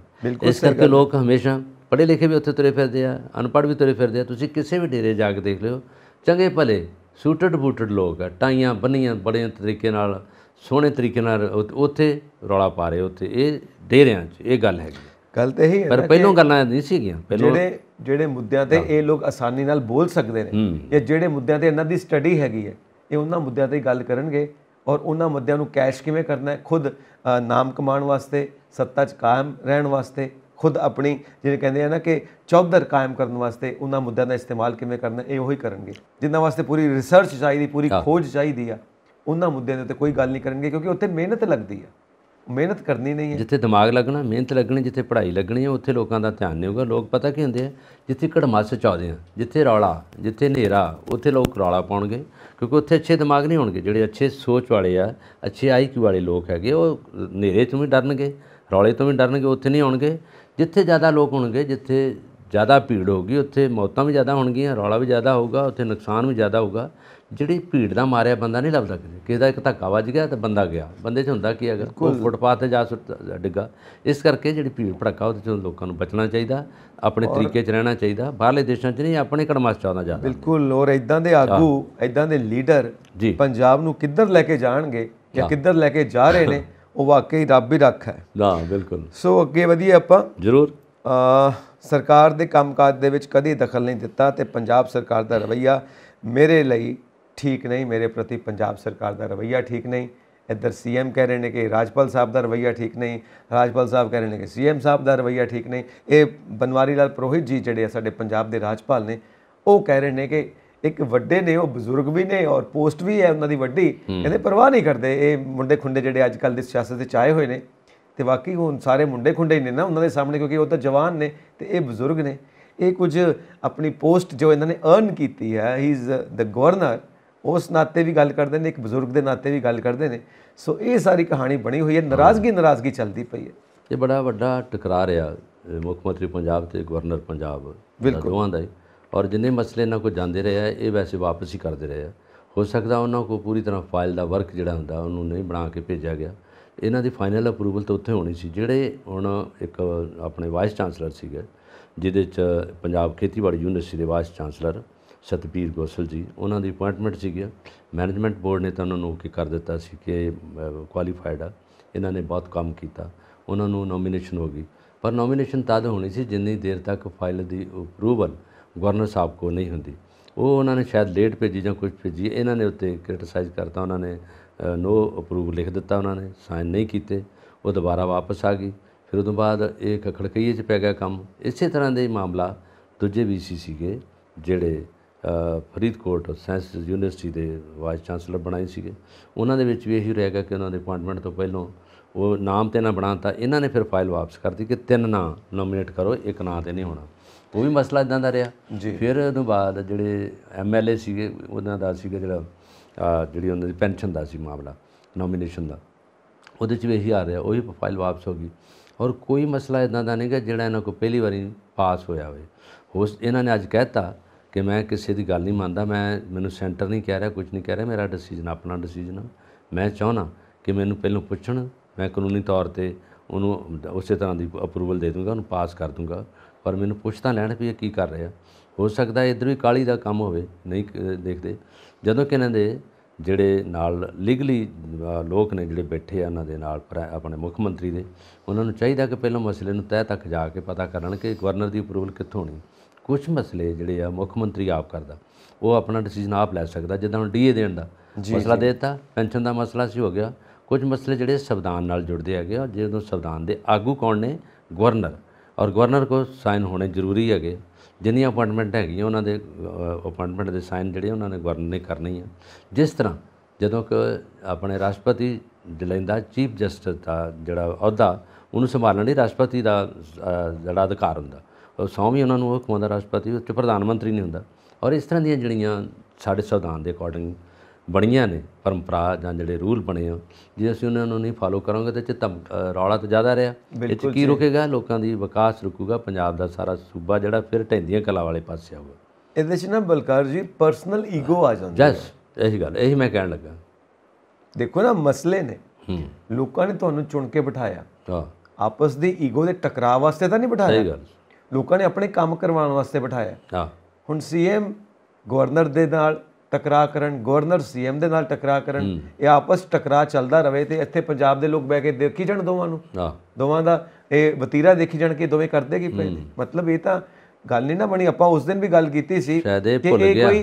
ਇਸ ਕਰਕੇ ਲੋਕ ਹਮੇਸ਼ਾ ਪੜ੍ਹੇ ਲਿਖੇ ਵੀ ਉੱਥੇ ਤੁਰੇ ਫਿਰਦੇ ਆ ਅਨਪੜ੍ਹ ਵੀ ਤੁਰੇ ਫਿਰਦੇ ਆ ਤੁਸੀਂ ਕਿਸੇ ਵੀ ਡੇਰੇ ਜਾ ਕੇ ਦੇਖ ਲਿਓ ਚੰਗੇ ਭਲੇ ਸੂਟਡ ਬੂਟਡ ਲੋਕ ਆ ਟਾਈਆਂ ਬੰਨੀਆਂ ਬੜੇ ਤਰੀਕੇ ਨਾਲ ਸੋਹਣੇ ਤਰੀਕੇ ਨਾਲ ਉੱਥੇ ਰੌਲਾ ਪਾ ਰਹੇ ਉੱਥੇ ਇਹ ਡੇਰਿਆਂ 'ਚ ਇਹ ਗੱਲ ਹੈਗੀ ਗੱਲ ਤੇ ਹੀ ਪਰ ਪਹਿਲੋਂ ਗੱਲਾਂ ਨਹੀਂ ਸੀਗੀਆਂ ਪਹਿਲੋਂ ਜਿਹੜੇ ਜਿਹੜੇ ਮੁੱਦਿਆਂ ਤੇ ਇਹ ਲੋਕ ਆਸਾਨੀ ਨਾਲ ਬੋਲ ਸਕਦੇ ਨੇ ਜਾਂ ਜਿਹੜੇ ਮੁੱਦਿਆਂ ਤੇ ਇਹਨਾਂ ਦੀ ਸਟੱਡੀ ਹੈਗੀ ਹੈ ਇਹ ਉਹਨਾਂ ਮੁੱਦਿਆਂ ਤੇ ਗੱਲ ਕਰਨਗੇ ਔਰ ਉਹਨਾਂ ਮੁੱਦਿਆਂ ਨੂੰ ਕੈਸ਼ ਕਿਵੇਂ ਕਰਨਾ ਹੈ ਖੁਦ ਨਾਮ ਕਮਾਉਣ ਵਾਸਤੇ ਸੱਤਾ 'ਚ ਕਾਇਮ ਰਹਿਣ ਵਾਸਤੇ ਖੁਦ ਆਪਣੀ ਜਿਹੜੇ ਕਹਿੰਦੇ ਆ ਨਾ ਕਿ ਚੌਧਰ ਕਾਇਮ ਕਰਨ ਵਾਸਤੇ ਉਹਨਾਂ ਮੁੱਦਿਆਂ ਦਾ ਇਸਤੇਮਾਲ ਕਿਵੇਂ ਕਰਨਾ ਇਹ ਉਹੀ ਕਰਨਗੇ ਜਿੰਨਾ ਵਾਸਤੇ ਪੂਰੀ ਰਿਸਰਚ ਚਾਹੀਦੀ ਪੂਰੀ ਖੋਜ ਚਾਹੀਦੀ ਆ ਉਹਨਾਂ ਮੁੱਦਿਆਂ ਦੇ ਉੱਤੇ ਕੋਈ ਗੱਲ ਨਹੀਂ ਕਰਨਗੇ ਕਿਉਂਕਿ ਉੱਤੇ ਮਿਹਨਤ ਲੱਗਦੀ ਆ ਮਿਹਨਤ ਕਰਨੀ ਨਹੀਂ ਹੈ ਜਿੱਥੇ ਦਿਮਾਗ ਲੱਗਣਾ ਮਿਹਨਤ ਲੱਗਣੀ ਜਿੱਥੇ ਪੜ੍ਹਾਈ ਲੱਗਣੀ ਹੈ ਉੱਥੇ ਲੋਕਾਂ ਦਾ ਧਿਆਨ ਨਹੀਂ ਹੋਗਾ ਲੋਕ ਪਤਾ ਕੀ ਹੁੰਦੇ ਆ ਜਿੱਥੇ ਘੜਮਾਸ ਚਾਹਦੇ ਆ ਜਿੱਥੇ ਰੌਲਾ ਜਿੱਥੇ ਹਨੇਰਾ ਉੱਥੇ ਲੋਕ ਰੌਲਾ ਪਾਉਣਗੇ ਕਿਉਂਕਿ ਉੱਥੇ ਅੱਛੇ ਦਿਮਾਗ ਨਹੀਂ ਹੋਣਗੇ ਜਿਹੜੇ ਅੱਛੇ ਸੋਚ ਵਾਲੇ ਆ ਅੱਛੇ ਆਈਕਿਊ ਵਾਲੇ ਲੋਕ ਹੈਗੇ ਉਹ ਹਨੇਰੇ ਤੋਂ ਵੀ ਡਰਨਗੇ ਰੌਲੇ ਤੋਂ ਵੀ ਡਰਨਗੇ ਉੱਥੇ ਨਹੀਂ ਆਉਣਗੇ ਜਿੱਥੇ ਜ਼ਿਆਦਾ ਲੋਕ ਹੋਣਗੇ ਜਿੱਥੇ ਜ਼ਿਆਦਾ ਭੀੜ ਹੋਗੀ ਉੱਥੇ ਮੌਤਾਂ ਵੀ ਜ਼ਿਆਦਾ ਹੋਣਗੀਆਂ ਰੌਲਾ ਵੀ ਜ਼ਿਆਦਾ ਹੋਊਗਾ ਉੱਥੇ ਨੁਕਸਾਨ ਵੀ ਜ਼ਿਆਦਾ ਹੋਊਗਾ ਜਿਹੜੀ ਭੀੜ ਦਾ ਮਾਰਿਆ ਬੰਦਾ ਨਹੀਂ ਲੱਭਦਾ ਕਿਸੇ ਕਿਹਦਾ ਇੱਕ ਧੱਕਾ ਵੱਜ ਗਿਆ ਤੇ ਬੰਦਾ ਗਿਆ ਬੰਦੇ 'ਚ ਹੁੰਦਾ ਕੀ ਅਗਰ ਕੋਈ ਫੁੱਟਪਾਥ ਤੇ ਜਾ ਡਿੱਗਾ ਇਸ ਕਰਕੇ ਜਿਹੜੀ ਭੀੜ ਭੜਕਾ ਉਹਦੇ 'ਚੋਂ ਲੋਕਾਂ ਨੂੰ ਬਚਣਾ ਚਾਹੀਦਾ ਆਪਣੇ ਤਰੀਕੇ 'ਚ ਰਹਿਣਾ ਚਾਹੀਦਾ ਬਾਹਰਲੇ ਦੇਸ਼ਾਂ 'ਚ ਨਹੀਂ ਆਪਣੇ ਕੜਮਾਸ ਚਾਹਦਾ ਜ਼ਿਆਦਾ ਬਿਲਕੁਲ ਔਰ ਇਦਾਂ ਦੇ ਆਗੂ ਇਦਾਂ ਦੇ ਲੀਡਰ ਪੰਜਾਬ ਨੂੰ ਕਿੱਧਰ ਲੈ ਕੇ ਜਾਣਗੇ ਜਾਂ ਕਿੱਧਰ ਲੈ ਕੇ ਜਾ ਰਹੇ ਨੇ ਉਹ ਵਾਕਈ ਰੱਬ ਹੀ ਰੱਖਾ ਹੈ ਨਾ ਬਿਲਕੁਲ ਸੋ ਅੱਗੇ ਵਧੀਏ ਆਪਾਂ ਜ਼ਰੂਰ ਸਰਕਾਰ ਦੇ ਕੰਮਕਾਜ ਦੇ ਵਿੱਚ ਕਦੀ ਦਖਲ ਨਹੀਂ ਦਿੱਤਾ ਤੇ ਪੰਜਾਬ ਸਰਕਾਰ ਦਾ ਰਵਈਆ ਮੇਰੇ ਲਈ ਠੀਕ ਨਹੀਂ ਮੇਰੇ ਪ੍ਰਤੀ ਪੰਜਾਬ ਸਰਕਾਰ ਦਾ ਰਵਈਆ ਠੀਕ ਨਹੀਂ ਇੱਧਰ ਸੀਐਮ ਕਹਿ ਰਹੇ ਨੇ ਕਿ ਰਾਜਪਾਲ ਸਾਹਿਬ ਦਾ ਰਵਈਆ ਠੀਕ ਨਹੀਂ ਰਾਜਪਾਲ ਸਾਹਿਬ ਕਹਿ ਰਹੇ ਨੇ ਕਿ ਸੀਐਮ ਸਾਹਿਬ ਦਾ ਰਵਈਆ ਠੀਕ ਨਹੀਂ ਇਹ ਬਨਵਾਰੀ ਲਾਲ ਪ੍ਰੋਹਿਤ ਜੀ ਜਿਹੜੇ ਸਾਡੇ ਪੰਜਾਬ ਦੇ ਰਾਜਪਾਲ ਨੇ ਉਹ ਕਹਿ ਰਹੇ ਨੇ ਕਿ ਇੱਕ ਵੱਡੇ ਨੇ ਉਹ ਬਜ਼ੁਰਗ ਵੀ ਨੇ ਔਰ ਪੋਸਟ ਵੀ ਹੈ ਉਹਨਾਂ ਦੀ ਵੱਡੀ ਕਹਿੰਦੇ ਪਰਵਾਹ ਨਹੀਂ ਕਰਦੇ ਇਹ ਮੁੰਡੇ ਖੁੰਡੇ ਜਿਹੜੇ ਅੱਜ ਕੱਲ ਦੀ ਸਿਆਸਤ ਦੇ ਚਾਏ ਹੋਏ ਨੇ ਤੇ ਵਾਕਈ ਹੁਣ ਸਾਰੇ ਮੁੰਡੇ ਖੁੰਡੇ ਨੇ ਨਾ ਉਹਨਾਂ ਦੇ ਸਾਹਮਣੇ ਕਿਉਂਕਿ ਉਹ ਤਾਂ ਜਵਾਨ ਨੇ ਤੇ ਇਹ ਬਜ਼ੁਰਗ ਨੇ ਇਹ ਕੁਝ ਆਪਣੀ ਪੋਸਟ ਜੋ ਇਹਨਾਂ ਨੇ ਅਰਨ ਕੀਤੀ ਹੈ ਹੀ ਇਜ਼ ਦ ਗਵਰਨਰ ਉਸ ਨਾਤੇ ਵੀ ਗੱਲ ਕਰਦੇ ਨੇ ਇੱਕ ਬਜ਼ੁਰਗ ਦੇ ਨਾਤੇ ਵੀ ਗੱਲ ਕਰਦੇ ਨੇ ਸੋ ਇਹ ਸਾਰੀ ਕਹਾਣੀ ਬਣੀ ਹੋਈ ਹੈ ਨਾਰਾਜ਼ਗੀ ਨਾਰਾਜ਼ਗੀ ਚੱਲਦੀ ਪਈ ਹੈ ਇਹ ਬੜਾ ਵੱਡਾ ਟਕਰਾਅ ਰਿਹਾ ਮੁੱਖ ਮੰਤਰੀ ਪੰਜਾਬ ਤੇ ਗਵਰਨਰ ਪੰਜਾਬ ਦੋਵਾਂ ਦਾ ਔਰ ਜਿੰਨੇ ਮਸਲੇ ਨਾਲ ਕੋ ਜਾਂਦੇ ਰਹੇ ਇਹ ਵੈਸੇ ਵਾਪਸ ਹੀ ਕਰਦੇ ਰਹੇ ਹੋ ਸਕਦਾ ਉਹਨਾਂ ਕੋ ਪੂਰੀ ਤਰ੍ਹਾਂ ਫਾਈਲ ਦਾ ਵਰਕ ਜਿਹੜਾ ਹੁੰਦਾ ਉਹਨੂੰ ਨਹੀਂ ਬਣਾ ਕੇ ਭੇਜਿਆ ਗਿਆ ਇਹਨਾਂ ਦੀ ਫਾਈਨਲ ਅਪਰੂਵਲ ਤਾਂ ਉੱਥੇ ਹੋਣੀ ਸੀ ਜਿਹੜੇ ਹੁਣ ਇੱਕ ਆਪਣੇ ਵਾਈਸ ਚਾਂਸਲਰ ਸੀਗੇ ਜਿਹਦੇ ਚ ਪੰਜਾਬ ਖੇਤੀਬਾੜੀ ਯੂਨੀਵਰਸਿਟੀ ਦੇ ਵਾਈਸ ਚਾਂਸਲਰ ਸਤਪੀਰ ਗੋਸਲ ਜੀ ਉਹਨਾਂ ਦੀ ਅਪਾਇੰਟਮੈਂਟ ਸੀ ਗਿਆ ਮੈਨੇਜਮੈਂਟ ਬੋਰਡ ਨੇ ਤਾਂ ਉਹਨਾਂ ਨੂੰ ਕੀ ਕਰ ਦਿੱਤਾ ਸੀ ਕਿ ਕੁਆਲੀਫਾਈਡ ਆ ਇਹਨਾਂ ਨੇ ਬਹੁਤ ਕੰਮ ਕੀਤਾ ਉਹਨਾਂ ਨੂੰ ਨੋਮੀਨੇਸ਼ਨ ਹੋ ਗਈ ਪਰ ਨੋਮੀਨੇਸ਼ਨ ਤਦ ਹੋਣੀ ਸੀ ਜਿੰਨੀ ਦੇਰ ਤੱਕ ਫਾਈਲ ਦੀ ਅਪਰੂਵਲ ਗਵਰਨਰ ਸਾਹਿਬ ਕੋ ਨਹੀਂ ਹੁੰਦੀ ਉਹ ਉਹਨਾਂ ਨੇ ਸ਼ਾਇਦ ਲੇਟ ਭੇਜੀ ਜਾਂ ਕੁਝ ਭੇਜੀ ਇਹਨਾਂ ਨੇ ਉੱਤੇ ਕ੍ਰਿਟਿਸਾਈਜ਼ ਕਰਤਾ ਉਹਨਾਂ ਨੇ ਨੋ ਅਪਰੂਵ ਲਿਖ ਦਿੱਤਾ ਉਹਨਾਂ ਨੇ ਸਾਈਨ ਨਹੀਂ ਕੀਤੇ ਉਹ ਦੁਬਾਰਾ ਵਾਪਸ ਆ ਗਈ ਫਿਰ ਉਸ ਤੋਂ ਬਾਅਦ ਇਹ ਖੜਕਈਏ 'ਚ ਪੈ ਗਿਆ ਕੰਮ ਇਸੇ ਤਰ੍ਹਾਂ ਦੇ ਮਾਮਲਾ ਦੂਜੇ ਸੀ ਸੀਗੇ ਜਿਹੜੇ ਫਰੀਦਕੋਟ ਸਾਇੰਸ ਯੂਨੀਵਰਸਿਟੀ ਦੇ ਵਾਈਸ ਚਾਂਸਲਰ ਬਣਾਏ ਸੀਗੇ ਉਹਨਾਂ ਦੇ ਵਿੱਚ ਵੀ ਇਹੀ ਰਹਿ ਗਿਆ ਕਿ ਉਹਨਾਂ ਦੇ ਅਪਾਇੰਟਮੈਂਟ ਤੋਂ ਪਹਿਲਾਂ ਉਹ ਨਾਮ ਤੇ ਨਾ ਬਣਾਤਾ ਇਹਨਾਂ ਨੇ ਫਿਰ ਫਾਈਲ ਵਾਪਸ ਕਰਤੀ ਕਿ ਤਿੰਨ ਨਾਮ ਨੋਮੀਨੇਟ ਕਰੋ ਇੱਕ ਨਾਮ ਤੇ ਨਹੀਂ ਹੋਣਾ ਉਹ ਵੀ ਮਸਲਾ ਇਦਾਂ ਦਾ ਰਿਹਾ ਫਿਰ ਉਹਦੋਂ ਬਾਅਦ ਜਿਹੜੇ ਐਮਐਲਏ ਸੀਗੇ ਉਹਨਾਂ ਦਾ ਸੀਗਾ ਜਿਹੜਾ ਜਿਹੜੀ ਉਹਨਾਂ ਦੀ ਪੈਨਸ਼ਨ ਦਾ ਸੀ ਮਾਮਲਾ ਨੋਮੀਨੇਸ਼ਨ ਦਾ ਉਹਦੇ 'ਚ ਵੀ ਇਹੀ ਆ ਰਿਹਾ ਉਹ ਵੀ ਫਾਈਲ ਵਾਪਸ ਹੋ ਗਈ ਔਰ ਕੋਈ ਮਸਲਾ ਇਦਾਂ ਦਾ ਨਹੀਂ ਕਿ ਜਿਹੜਾ ਇਹਨਾਂ ਕੋ ਪਹਿਲੀ ਵਾਰੀ ਪਾਸ ਹੋਇਆ ਹੋਵੇ ਉਸ ਇਹਨਾਂ ਨੇ ਅੱਜ ਕਹਿਤਾ ਕਿ ਮੈਂ ਕਿਸੇ ਦੀ ਗੱਲ ਨਹੀਂ ਮੰਨਦਾ ਮੈਂ ਮੈਨੂੰ ਸੈਂਟਰ ਨਹੀਂ ਕਹਿ ਰਿਹਾ ਕੁਝ ਨਹੀਂ ਕਹਿ ਰਿਹਾ ਮੇਰਾ ਡਿਸੀਜਨ ਆਪਣਾ ਡਿਸੀਜਨ ਮੈਂ ਚਾਹਣਾ ਕਿ ਮੈਨੂੰ ਪਹਿਲਾਂ ਪੁੱਛਣ ਮੈਂ ਕਾਨੂੰਨੀ ਤੌਰ ਤੇ ਉਹਨੂੰ ਉਸੇ ਤਰ੍ਹਾਂ ਦੀ ਅਪਰੂਵਲ ਦੇ ਦੂੰਗਾ ਉਹਨੂੰ ਪਾਸ ਕਰ ਦੂੰਗਾ ਪਰ ਮੈਨੂੰ ਪੁੱਛ ਤਾਂ ਲੈਣ ਵੀ ਇਹ ਕੀ ਕਰ ਰਿਹਾ ਹੋ ਸਕਦਾ ਇਧਰ ਵੀ ਕਾਲੀ ਦਾ ਕੰਮ ਹੋਵੇ ਨਹੀਂ ਦੇਖਦੇ ਜਦੋਂ ਕਿ ਇਹਨਾਂ ਦੇ ਜਿਹੜੇ ਨਾਲ ਲੀਗਲੀ ਲੋਕ ਨੇ ਜਿਹੜੇ ਬੈਠੇ ਆ ਉਹਨਾਂ ਦੇ ਨਾਲ ਆਪਣੇ ਮੁੱਖ ਮੰਤਰੀ ਦੇ ਉਹਨਾਂ ਨੂੰ ਚਾਹੀਦਾ ਕਿ ਪਹਿਲਾਂ ਮਸਲੇ ਨੂੰ ਤੈਅ ਤੱਕ ਜਾ ਕੇ ਪਤਾ ਕਰਨ ਕਿ ਗਵਰਨਰ ਦੀ ਅਪਰੂਵਲ ਕਿੱਥੋਂ ਹੋਣੀ ਕੁਝ ਮਸਲੇ ਜਿਹੜੇ ਆ ਮੁੱਖ ਮੰਤਰੀ ਆਪ ਕਰਦਾ ਉਹ ਆਪਣਾ ਡਿਸੀਜਨ ਆਪ ਲੈ ਸਕਦਾ ਜਿੱਦਾਂ ਹੁਣ ਡੀਏ ਦੇਣ ਦਾ ਮਸਲਾ ਦੇਤਾ ਪੈਨਸ਼ਨ ਦਾ ਮਸਲਾ ਸੀ ਹੋ ਗਿਆ ਕੁਝ ਮਸਲੇ ਜਿਹੜੇ ਸੰਵਿਧਾਨ ਨਾਲ ਜੁੜਦੇ ਹੈਗੇ ਔਰ ਜਦੋਂ ਸੰਵਿਧਾਨ ਦੇ ਆਗੂ ਕੌਣ ਨੇ ਗਵਰਨਰ ਔਰ ਗਵਰਨਰ ਕੋ ਸਾਈਨ ਹੋਣੇ ਜ਼ਰੂਰੀ ਹੈਗੇ ਜਿੰਨੀਆਂ ਅਪਾਇੰਟਮੈਂਟ ਹੈਗੀਆਂ ਉਹਨਾਂ ਦੇ ਅਪਾਇੰਟਮੈਂਟ ਦੇ ਸਾਈਨ ਜਿਹੜੇ ਉਹਨਾਂ ਨੇ ਗਵਰਨਰ ਨੇ ਕਰਨੀ ਆ ਜਿਸ ਤਰ੍ਹਾਂ ਜਦੋਂ ਕਿ ਆਪਣੇ ਰਾਸ਼ਟਰਪਤੀ ਦਿਲੈਂਦਾ ਚੀਫ ਜਸਟਿਸ ਦਾ ਜਿਹੜਾ ਅਹੁਦਾ ਉਹਨੂੰ ਸੰਭਾਲਣ ਲਈ ਰਾਸ਼ਟਰਪਤੀ ਦਾ ਜਿਹੜਾ ਅਧਿਕਾਰ ਹੁੰਦਾ ਸੌ ਵੀ ਉਹਨਾਂ ਨੂੰ ਉਹ ਦਾ ਰਾਸ਼ਟਰਪਤੀ ਤੇ ਪ੍ਰਧਾਨ ਮੰਤਰੀ ਨਹੀਂ ਹੁੰਦਾ ਔਰ ਇਸ ਤਰ੍ਹਾਂ ਦੀਆਂ ਜਿਹੜੀਆਂ ਸਾਡੇ ਸੰਵਿਧਾਨ ਦੇ ਅਕੋਰਡਿੰਗ ਬਣੀਆਂ ਨੇ ਪਰੰਪਰਾ ਜਾਂ ਜਿਹੜੇ ਰੂਲ ਬਣੇ ਆ ਜੇ ਅਸੀਂ ਉਹਨਾਂ ਨੂੰ ਨਹੀਂ ਫਾਲੋ ਕਰਾਂਗੇ ਤੇ ਚ ਰੌਲਾ ਤਾਂ ਜ਼ਿਆਦਾ ਰਿਹਾ ਇਹ ਚ ਕੀ ਰੁਕੇਗਾ ਲੋਕਾਂ ਦੀ ਵਿਕਾਸ ਰੁਕੂਗਾ ਪੰਜਾਬ ਦਾ ਸਾਰਾ ਸੂਬਾ ਜਿਹੜਾ ਫਿਰ ਟੈਂਦੀਆਂ ਕਲਾ ਵਾਲੇ ਪਾਸੇ ਆਊਗਾ ਇਹਦੇ ਚ ਨਾ ਬਲਕਾਰ ਜੀ ਪਰਸਨਲ ਈਗੋ ਆ ਜਾਂਦਾ ਜਸ ਇਹੀ ਗੱਲ ਇਹੀ ਮੈਂ ਕਹਿਣ ਲੱਗਾ ਦੇਖੋ ਨਾ ਮਸਲੇ ਨੇ ਲੋਕਾਂ ਨੇ ਤੁਹਾਨੂੰ ਚੁਣ ਕੇ ਬਿਠਾਇਆ ਹਾਂ ਆਪਸ ਦੇ ਈਗੋ ਦੇ ਟਕਰਾਅ ਵਾਸਤੇ ਤਾਂ ਨਹੀਂ ਬਿਠਾਇਆ ਸਹੀ ਗੱਲ ਲੋਕਾਂ ਨੇ ਆਪਣੇ ਕੰਮ ਕਰਵਾਉਣ ਵਾਸਤੇ ਬਿਠਾਇਆ ਹਾਂ ਹੁਣ ਸੀਐਮ ਗਵਰਨਰ ਦੇ ਨਾਲ ਟਕਰਾ ਕਰਨ ਗਵਰਨਰ ਸੀਐਮ ਦੇ ਨਾਲ ਟਕਰਾ ਕਰਨ ਇਹ ਆਪਸ ਟਕਰਾ ਚੱਲਦਾ ਰਵੇ ਤੇ ਇੱਥੇ ਪੰਜਾਬ ਦੇ ਲੋਕ ਬਹਿ ਕੇ ਦੇਖੀ ਜਾਣ ਦੋਵਾਂ ਨੂੰ ਹਾਂ ਦੋਵਾਂ ਦਾ ਇਹ ਵਤੀਰਾ ਦੇਖੀ ਜਾਣ ਕਿ ਦੋਵੇਂ ਕਰਦੇ ਕੀ ਪਏ ਮਤਲਬ ਇਹ ਤਾਂ ਗੱਲ ਨਹੀਂ ਨਾ ਬਣੀ ਆਪਾਂ ਉਸ ਦਿਨ ਵੀ ਗੱਲ ਕੀਤੀ ਸੀ ਕਿ ਇਹ ਕੋਈ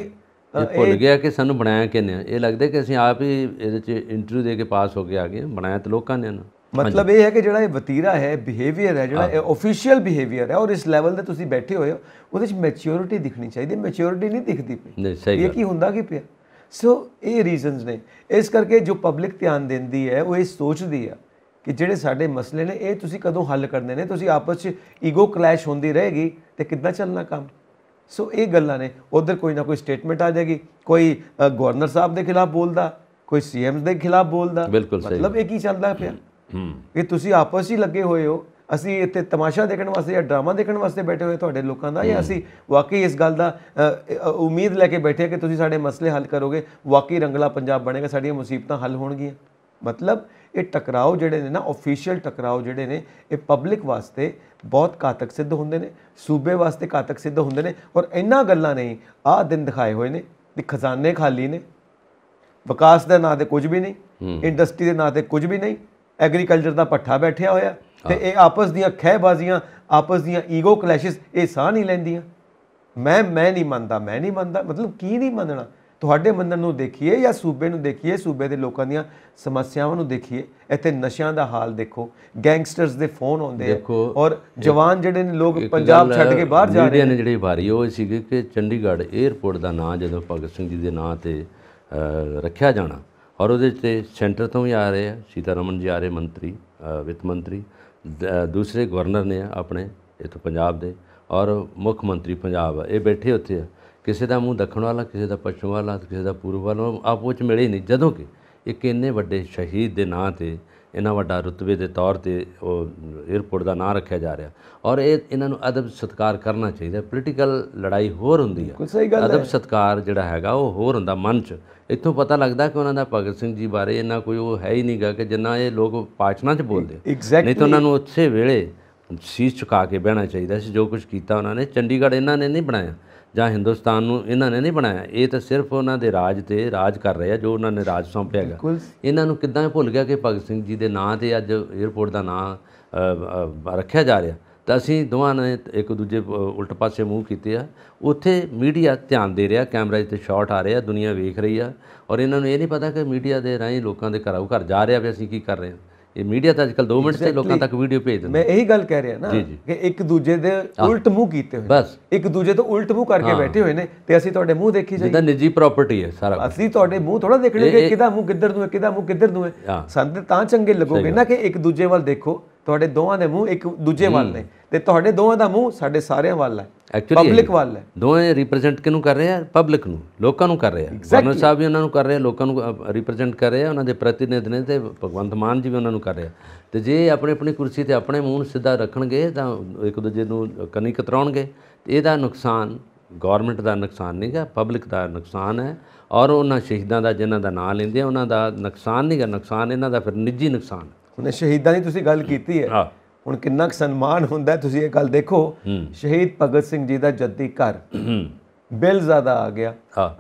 ਇਹ ਭੁੱਲ ਗਿਆ ਕਿ ਸਾਨੂੰ ਬਣਾਇਆ ਕਿਨੇ ਇਹ ਲੱਗਦਾ ਕਿ ਅਸੀਂ ਆਪ ਹੀ ਇਹਦੇ ਚ ਇੰਟਰਵਿਊ ਦੇ ਕੇ ਪਾਸ ਹੋ ਕੇ ਆ ਗਏ ਬਣਾਇਆ ਤਾਂ ਲੋਕਾਂ ਨੇ ਨਾ ਮਤਲਬ ਇਹ ਹੈ ਕਿ ਜਿਹੜਾ ਇਹ ਵਤੀਰਾ ਹੈ ਬਿਹੇਵੀਅਰ ਹੈ ਜਿਹੜਾ ਇਹ ਅਫੀਸ਼ੀਅਲ ਬਿਹੇਵੀਅਰ ਹੈ ਔਰ ਇਸ ਲੈਵਲ ਤੇ ਤੁਸੀਂ ਬੈਠੇ ਹੋਏ ਹੋ ਉਹਦੇ ਵਿੱਚ ਮੈਚਿਓਰਿਟੀ ਦਿਖਣੀ ਚਾਹੀਦੀ ਮੈਚਿਓਰਿਟੀ ਨਹੀਂ ਦਿਖਦੀ ਪਈ ਇਹ ਕੀ ਹੁੰਦਾ ਕਿ ਪਿਆ ਸੋ ਇਹ ਰੀਜ਼ਨਸ ਨੇ ਇਸ ਕਰਕੇ ਜੋ ਪਬਲਿਕ ਧਿਆਨ ਦਿੰਦੀ ਹੈ ਉਹ ਇਹ ਸੋਚਦੀ ਆ ਕਿ ਜਿਹੜੇ ਸਾਡੇ ਮਸਲੇ ਨੇ ਇਹ ਤੁਸੀਂ ਕਦੋਂ ਹੱਲ ਕਰਨੇ ਨੇ ਤੁਸੀਂ ਆਪਸ ਵਿੱਚ ਈਗੋ ਕਲੈਸ਼ ਹੁੰਦੀ ਰਹੇਗੀ ਤੇ ਕਿੱਦਾਂ ਚੱਲਣਾ ਕੰਮ ਸੋ ਇਹ ਗੱਲਾਂ ਨੇ ਉਧਰ ਕੋਈ ਨਾ ਕੋਈ ਸਟੇਟਮੈਂਟ ਆ ਜਾਏਗੀ ਕੋਈ ਗਵਰਨਰ ਸਾਹਿਬ ਦੇ ਖਿਲਾਫ ਬੋਲਦਾ ਕੋਈ ਸੀਐਮ ਦੇ ਖਿਲਾਫ ਬੋਲਦਾ ਮਤਲਬ ਇਹ ਕੀ ਚੱਲਦਾ ਪਿਆ ਇਹ ਤੁਸੀਂ ਆਪਸ ਹੀ ਲੱਗੇ ਹੋਏ ਹੋ ਅਸੀਂ ਇੱਥੇ ਤਮਾਸ਼ਾ ਦੇਖਣ ਵਾਸਤੇ ਜਾਂ ਡਰਾਮਾ ਦੇਖਣ ਵਾਸਤੇ ਬੈਠੇ ਹੋਏ ਤੁਹਾਡੇ ਲੋਕਾਂ ਦਾ ਜਾਂ ਅਸੀਂ ਵਾਕਈ ਇਸ ਗੱਲ ਦਾ ਉਮੀਦ ਲੈ ਕੇ ਬੈਠੇ ਕਿ ਤੁਸੀਂ ਸਾਡੇ ਮਸਲੇ ਹੱਲ ਕਰੋਗੇ ਵਾਕਈ ਰੰਗਲਾ ਪੰਜਾਬ ਬਣੇਗਾ ਸਾਡੀਆਂ ਮੁਸੀਬਤਾਂ ਹੱਲ ਹੋਣਗੀਆਂ ਮਤਲਬ ਇਹ ਟਕਰਾਓ ਜਿਹੜੇ ਨੇ ਨਾ ਅਫੀਸ਼ੀਅਲ ਟਕਰਾਓ ਜਿਹੜੇ ਨੇ ਇਹ ਪਬਲਿਕ ਵਾਸਤੇ ਬਹੁਤ ਘਾਤਕ ਸਿੱਧ ਹੁੰਦੇ ਨੇ ਸੂਬੇ ਵਾਸਤੇ ਘਾਤਕ ਸਿੱਧ ਹੁੰਦੇ ਨੇ ਔਰ ਇੰਨਾ ਗੱਲਾਂ ਨਹੀਂ ਆ ਦਿਨ ਦਿਖਾਏ ਹੋਏ ਨੇ ਕਿ ਖਜ਼ਾਨੇ ਖਾਲੀ ਨੇ ਵਿਕਾਸ ਦੇ ਨਾਂ ਤੇ ਕੁਝ ਵੀ ਨਹੀਂ ਇੰਡਸਟਰੀ ਦੇ ਨਾਂ ਤੇ ਕੁਝ ਵੀ ਨਹੀਂ ਐਗਰੀਕਲਚਰ ਦਾ ਪੱਠਾ ਬੈਠਿਆ ਹੋਇਆ ਤੇ ਇਹ ਆਪਸ ਦੀਆਂ ਖਹਿਬਾਜ਼ੀਆਂ ਆਪਸ ਦੀਆਂ ਈਗੋ ਕਲੈਸ਼ਸ ਇਹ ਸਾਹ ਨਹੀਂ ਲੈਂਦੀਆਂ ਮੈਂ ਮੈਂ ਨਹੀਂ ਮੰਨਦਾ ਮੈਂ ਨਹੀਂ ਮੰਨਦਾ ਮਤਲਬ ਕੀ ਨਹੀਂ ਮੰਨਣਾ ਤੁਹਾਡੇ ਮੰਨਣ ਨੂੰ ਦੇਖੀਏ ਜਾਂ ਸੂਬੇ ਨੂੰ ਦੇਖੀਏ ਸੂਬੇ ਦੇ ਲੋਕਾਂ ਦੀਆਂ ਸਮੱਸਿਆਵਾਂ ਨੂੰ ਦੇਖੀਏ ਇੱਥੇ ਨਸ਼ਿਆਂ ਦਾ ਹਾਲ ਦੇਖੋ ਗੈਂਗਸਟਰਸ ਦੇ ਫੋਨ ਆਉਂਦੇ ਆ ਔਰ ਜਵਾਨ ਜਿਹੜੇ ਨੇ ਲੋਕ ਪੰਜਾਬ ਛੱਡ ਕੇ ਬਾਹਰ ਜਾ ਰਹੇ ਨੇ ਨੇ ਜਿਹੜੇ ਭਾਰੀ ਉਹ ਸੀਗੇ ਕਿ ਚੰਡੀਗੜ੍ਹ 에ਅਰਪੋਰਟ ਦਾ ਨਾਂ ਜਦੋਂ ਭਗਤ ਸਿੰਘ ਜੀ ਦੇ ਨਾਂ ਤੇ ਰੱਖਿਆ ਜਾਣਾ ਔਰ ਉਹਦੇ ਤੇ ਸੈਂਟਰ ਤੋਂ ਵੀ ਆ ਰਹੇ ਆ ਰਮਨ ਜੀ ਆ ਰਹੇ ਮੰਤਰੀ ਵਿੱਤ ਮੰਤਰੀ ਦੂਸਰੇ ਗਵਰਨਰ ਨੇ ਆਪਣੇ ਇਥੋਂ ਪੰਜਾਬ ਦੇ ਔਰ ਮੁੱਖ ਮੰਤਰੀ ਪੰਜਾਬ ਇਹ ਬੈਠੇ ਉੱਥੇ ਆ ਕਿਸੇ ਦਾ ਮੂੰਹ ਦੱਖਣ ਵਾਲਾ ਕਿਸੇ ਦਾ ਪੱਛਮ ਵਾਲਾ ਕਿਸੇ ਦਾ ਪੂਰਬ ਵਾਲਾ ਆਪੋ ਚ ਮਿਲੇ ਨਹੀਂ ਜਦੋਂ ਕਿ ਇੱਕ ਇੰਨੇ ਵੱਡੇ ਸ਼ਹੀਦ ਦੇ ਨਾਂ ਤੇ ਇਹਨਾਂ ਵੱਡਾ ਰਤਬੇ ਦੇ ਤੌਰ ਤੇ ਉਹ 에어ਪੋਰਟ ਦਾ ਨਾਂ ਰੱਖਿਆ ਜਾ ਰਿਹਾ ਔਰ ਇਹ ਇਹਨਾਂ ਨੂੰ ਅਦਬ ਸਤਕਾਰ ਕਰਨਾ ਚਾਹੀਦਾ ਪੋਲੀਟੀਕਲ ਲੜਾਈ ਹੋਰ ਹੁੰਦੀ ਹੈ ਅਦਬ ਸਤਕਾਰ ਜਿਹੜਾ ਹੈਗਾ ਉਹ ਹੋਰ ਹੁੰਦਾ ਮਨ 'ਚ ਇੱਥੋਂ ਪਤਾ ਲੱਗਦਾ ਕਿ ਉਹਨਾਂ ਦਾ ਭਗਤ ਸਿੰਘ ਜੀ ਬਾਰੇ ਇਹਨਾਂ ਕੋਈ ਉਹ ਹੈ ਹੀ ਨਹੀਂਗਾ ਕਿ ਜਿੰਨਾ ਇਹ ਲੋਕ ਪਾਠਣਾ 'ਚ ਬੋਲਦੇ ਨਹੀਂ ਤਾਂ ਉਹਨਾਂ ਨੂੰ ਉੱਥੇ ਵੇਲੇ ਸੀਸ ਝੁਕਾ ਕੇ ਬਹਿਣਾ ਚਾਹੀਦਾ ਸੀ ਜੋ ਕੁਝ ਕੀਤਾ ਉਹਨਾਂ ਨੇ ਚੰਡੀਗੜ੍ਹ ਇਹਨਾਂ ਨੇ ਨਹੀਂ ਬਣਾਇਆ ਜਾਂ ਹਿੰਦੁਸਤਾਨ ਨੂੰ ਇਹਨਾਂ ਨੇ ਨਹੀਂ ਬਣਾਇਆ ਇਹ ਤਾਂ ਸਿਰਫ ਉਹਨਾਂ ਦੇ ਰਾਜ ਤੇ ਰਾਜ ਕਰ ਰਹੇ ਆ ਜੋ ਉਹਨਾਂ ਨੇ ਰਾਜ ਸੌਂਪਿਆ ਹੈਗਾ ਇਹਨਾਂ ਨੂੰ ਕਿੱਦਾਂ ਭੁੱਲ ਗਿਆ ਕਿ ਭਗਤ ਸਿੰਘ ਜੀ ਦੇ ਨਾਂ ਤੇ ਅੱਜ 에어ਪੋਰਟ ਦਾ ਨਾਂ ਰੱਖਿਆ ਜਾ ਰਿਹਾ ਤਾਂ ਅਸੀਂ ਦੋਵਾਂ ਨੇ ਇੱਕ ਦੂਜੇ ਉਲਟ ਪਾਸੇ ਮੂੰਹ ਕੀਤੇ ਆ ਉੱਥੇ ਮੀਡੀਆ ਧਿਆਨ ਦੇ ਰਿਹਾ ਕੈਮਰਾ ਤੇ ਸ਼ਾਟ ਆ ਰਿਹਾ ਦੁਨੀਆ ਵੇਖ ਰਹੀ ਆ ਔਰ ਇਹਨਾਂ ਨੂੰ ਇਹ ਨਹੀਂ ਪਤਾ ਕਿ ਮੀਡੀਆ ਦੇ ਰਾਹੀਂ ਲੋਕਾਂ ਦੇ ਘਰਾਂ ਘਰ ਜਾ ਰਿਹਾ ਵੀ ਅਸੀਂ ਕੀ ਕਰ ਰਹੇ ਹਾਂ ਇਹ ਮੀਡੀਆ ਤਾਂ ਅੱਜਕੱਲ 2 ਮਿੰਟ ਤੇ ਲੋਕਾਂ ਤੱਕ ਵੀਡੀਓ ਭੇਜ ਦਿੰਦਾ ਮੈਂ ਇਹੀ ਗੱਲ ਕਹਿ ਰਿਹਾ ਨਾ ਕਿ ਇੱਕ ਦੂਜੇ ਦੇ ਉਲਟ ਮੂੰਹ ਕੀਤੇ ਹੋਏ ਬਸ ਇੱਕ ਦੂਜੇ ਤੋਂ ਉਲਟ ਮੂੰਹ ਕਰਕੇ ਬੈਠੇ ਹੋਏ ਨੇ ਤੇ ਅਸੀਂ ਤੁਹਾਡੇ ਮੂੰਹ ਦੇਖੀ ਜਾਈਏ ਜਿੱਦਾਂ ਨਿੱਜੀ ਪ੍ਰਾਪਰਟੀ ਹੈ ਸਾਰਾ ਅਸੀਂ ਤੁਹਾਡੇ ਮੂੰਹ ਥੋੜਾ ਦੇਖਣੇ ਕਿ ਕਿਹਦਾ ਮੂੰਹ ਕਿੱਧਰ ਨੂੰ ਹੈ ਕਿਹਦਾ ਮੂੰਹ ਕਿੱਧਰ ਨੂੰ ਹੈ ਸੰਦ ਤਾਂ ਚੰਗੇ ਲੱਗੋਗੇ ਨਾ ਕਿ ਇੱਕ ਦੂਜੇ ਵੱਲ ਦੇਖੋ ਤੁਹਾਡੇ ਦੋਵਾਂ ਦੇ ਮੂੰਹ ਇੱਕ ਦੂਜੇ ਵੱਲ ਨੇ ਤੇ ਤੁਹਾਡੇ ਦੋਵਾਂ ਦਾ ਮੂੰਹ ਸਾਡੇ ਸਾਰਿਆਂ ਵੱਲ ਹੈ ਐਕਚੁਅਲੀ ਪਬਲਿਕ ਵੱਲ ਹੈ ਦੋਵੇਂ ਰਿਪਰੈਜ਼ੈਂਟ ਕਿਹਨੂੰ ਕਰ ਰਹੇ ਆ ਪਬਲਿਕ ਨੂੰ ਲੋਕਾਂ ਨੂੰ ਕਰ ਰਹੇ ਆ ਗਵਰਨਰ ਸਾਹਿਬ ਵੀ ਉਹਨਾਂ ਨੂੰ ਕਰ ਰਹੇ ਆ ਲੋਕਾਂ ਨੂੰ ਰਿਪਰੈਜ਼ੈਂਟ ਕਰ ਰਹੇ ਆ ਉਹਨਾਂ ਦੇ ਪ੍ਰਤੀਨਿਧ ਨੇ ਤੇ ਭਗਵੰਤ ਮਾਨ ਜੀ ਵੀ ਉਹਨਾਂ ਨੂੰ ਕਰ ਰਹੇ ਆ ਤੇ ਜੇ ਆਪਣੇ ਆਪਣੀ ਕੁਰਸੀ ਤੇ ਆਪਣੇ ਮੂੰਹ ਸਿੱਧਾ ਰੱਖਣਗੇ ਤਾਂ ਇੱਕ ਦੂਜੇ ਨੂੰ ਕੰਨੀ ਕਤਰਾਉਣਗੇ ਇਹਦਾ ਨੁਕਸਾਨ ਗਵਰਨਮੈਂਟ ਦਾ ਨੁਕਸਾਨ ਨਹੀਂਗਾ ਪਬਲਿਕ ਦਾ ਨੁਕਸਾਨ ਹੈ ਔਰ ਉਹਨਾਂ ਸ਼ਹੀਦਾਂ ਦਾ ਜਿਨ੍ਹਾਂ ਦਾ ਨਾਮ ਲੈਂਦੇ ਆ ਉਹਨਾਂ ਦਾ ਨੁਕਸਾਨ ਨਹੀਂਗਾ ਨੁਕਸਾਨ ਇਹਨਾਂ ਦਾ ਫਿਰ ਨਿੱਜੀ ਨੁਕਸਾਨ ਉਹਨਾਂ ਸ਼ਹੀਦਾਂ ਦੀ ਤੁਸੀਂ ਗੱਲ ਕੀਤੀ ਹੈ ਹਾਂ ਹੁਣ ਕਿੰਨਾ ਕੁ ਸਨਮਾਨ ਹੁੰਦਾ ਤੁਸੀਂ ਇਹ ਗੱਲ ਦੇਖੋ ਸ਼ਹੀਦ ਭਗਤ ਸਿੰਘ ਜੀ ਦਾ ਜੱਦੀ ਘਰ ਬਿੱਲ ਜ਼ਿਆਦਾ ਆ ਗਿਆ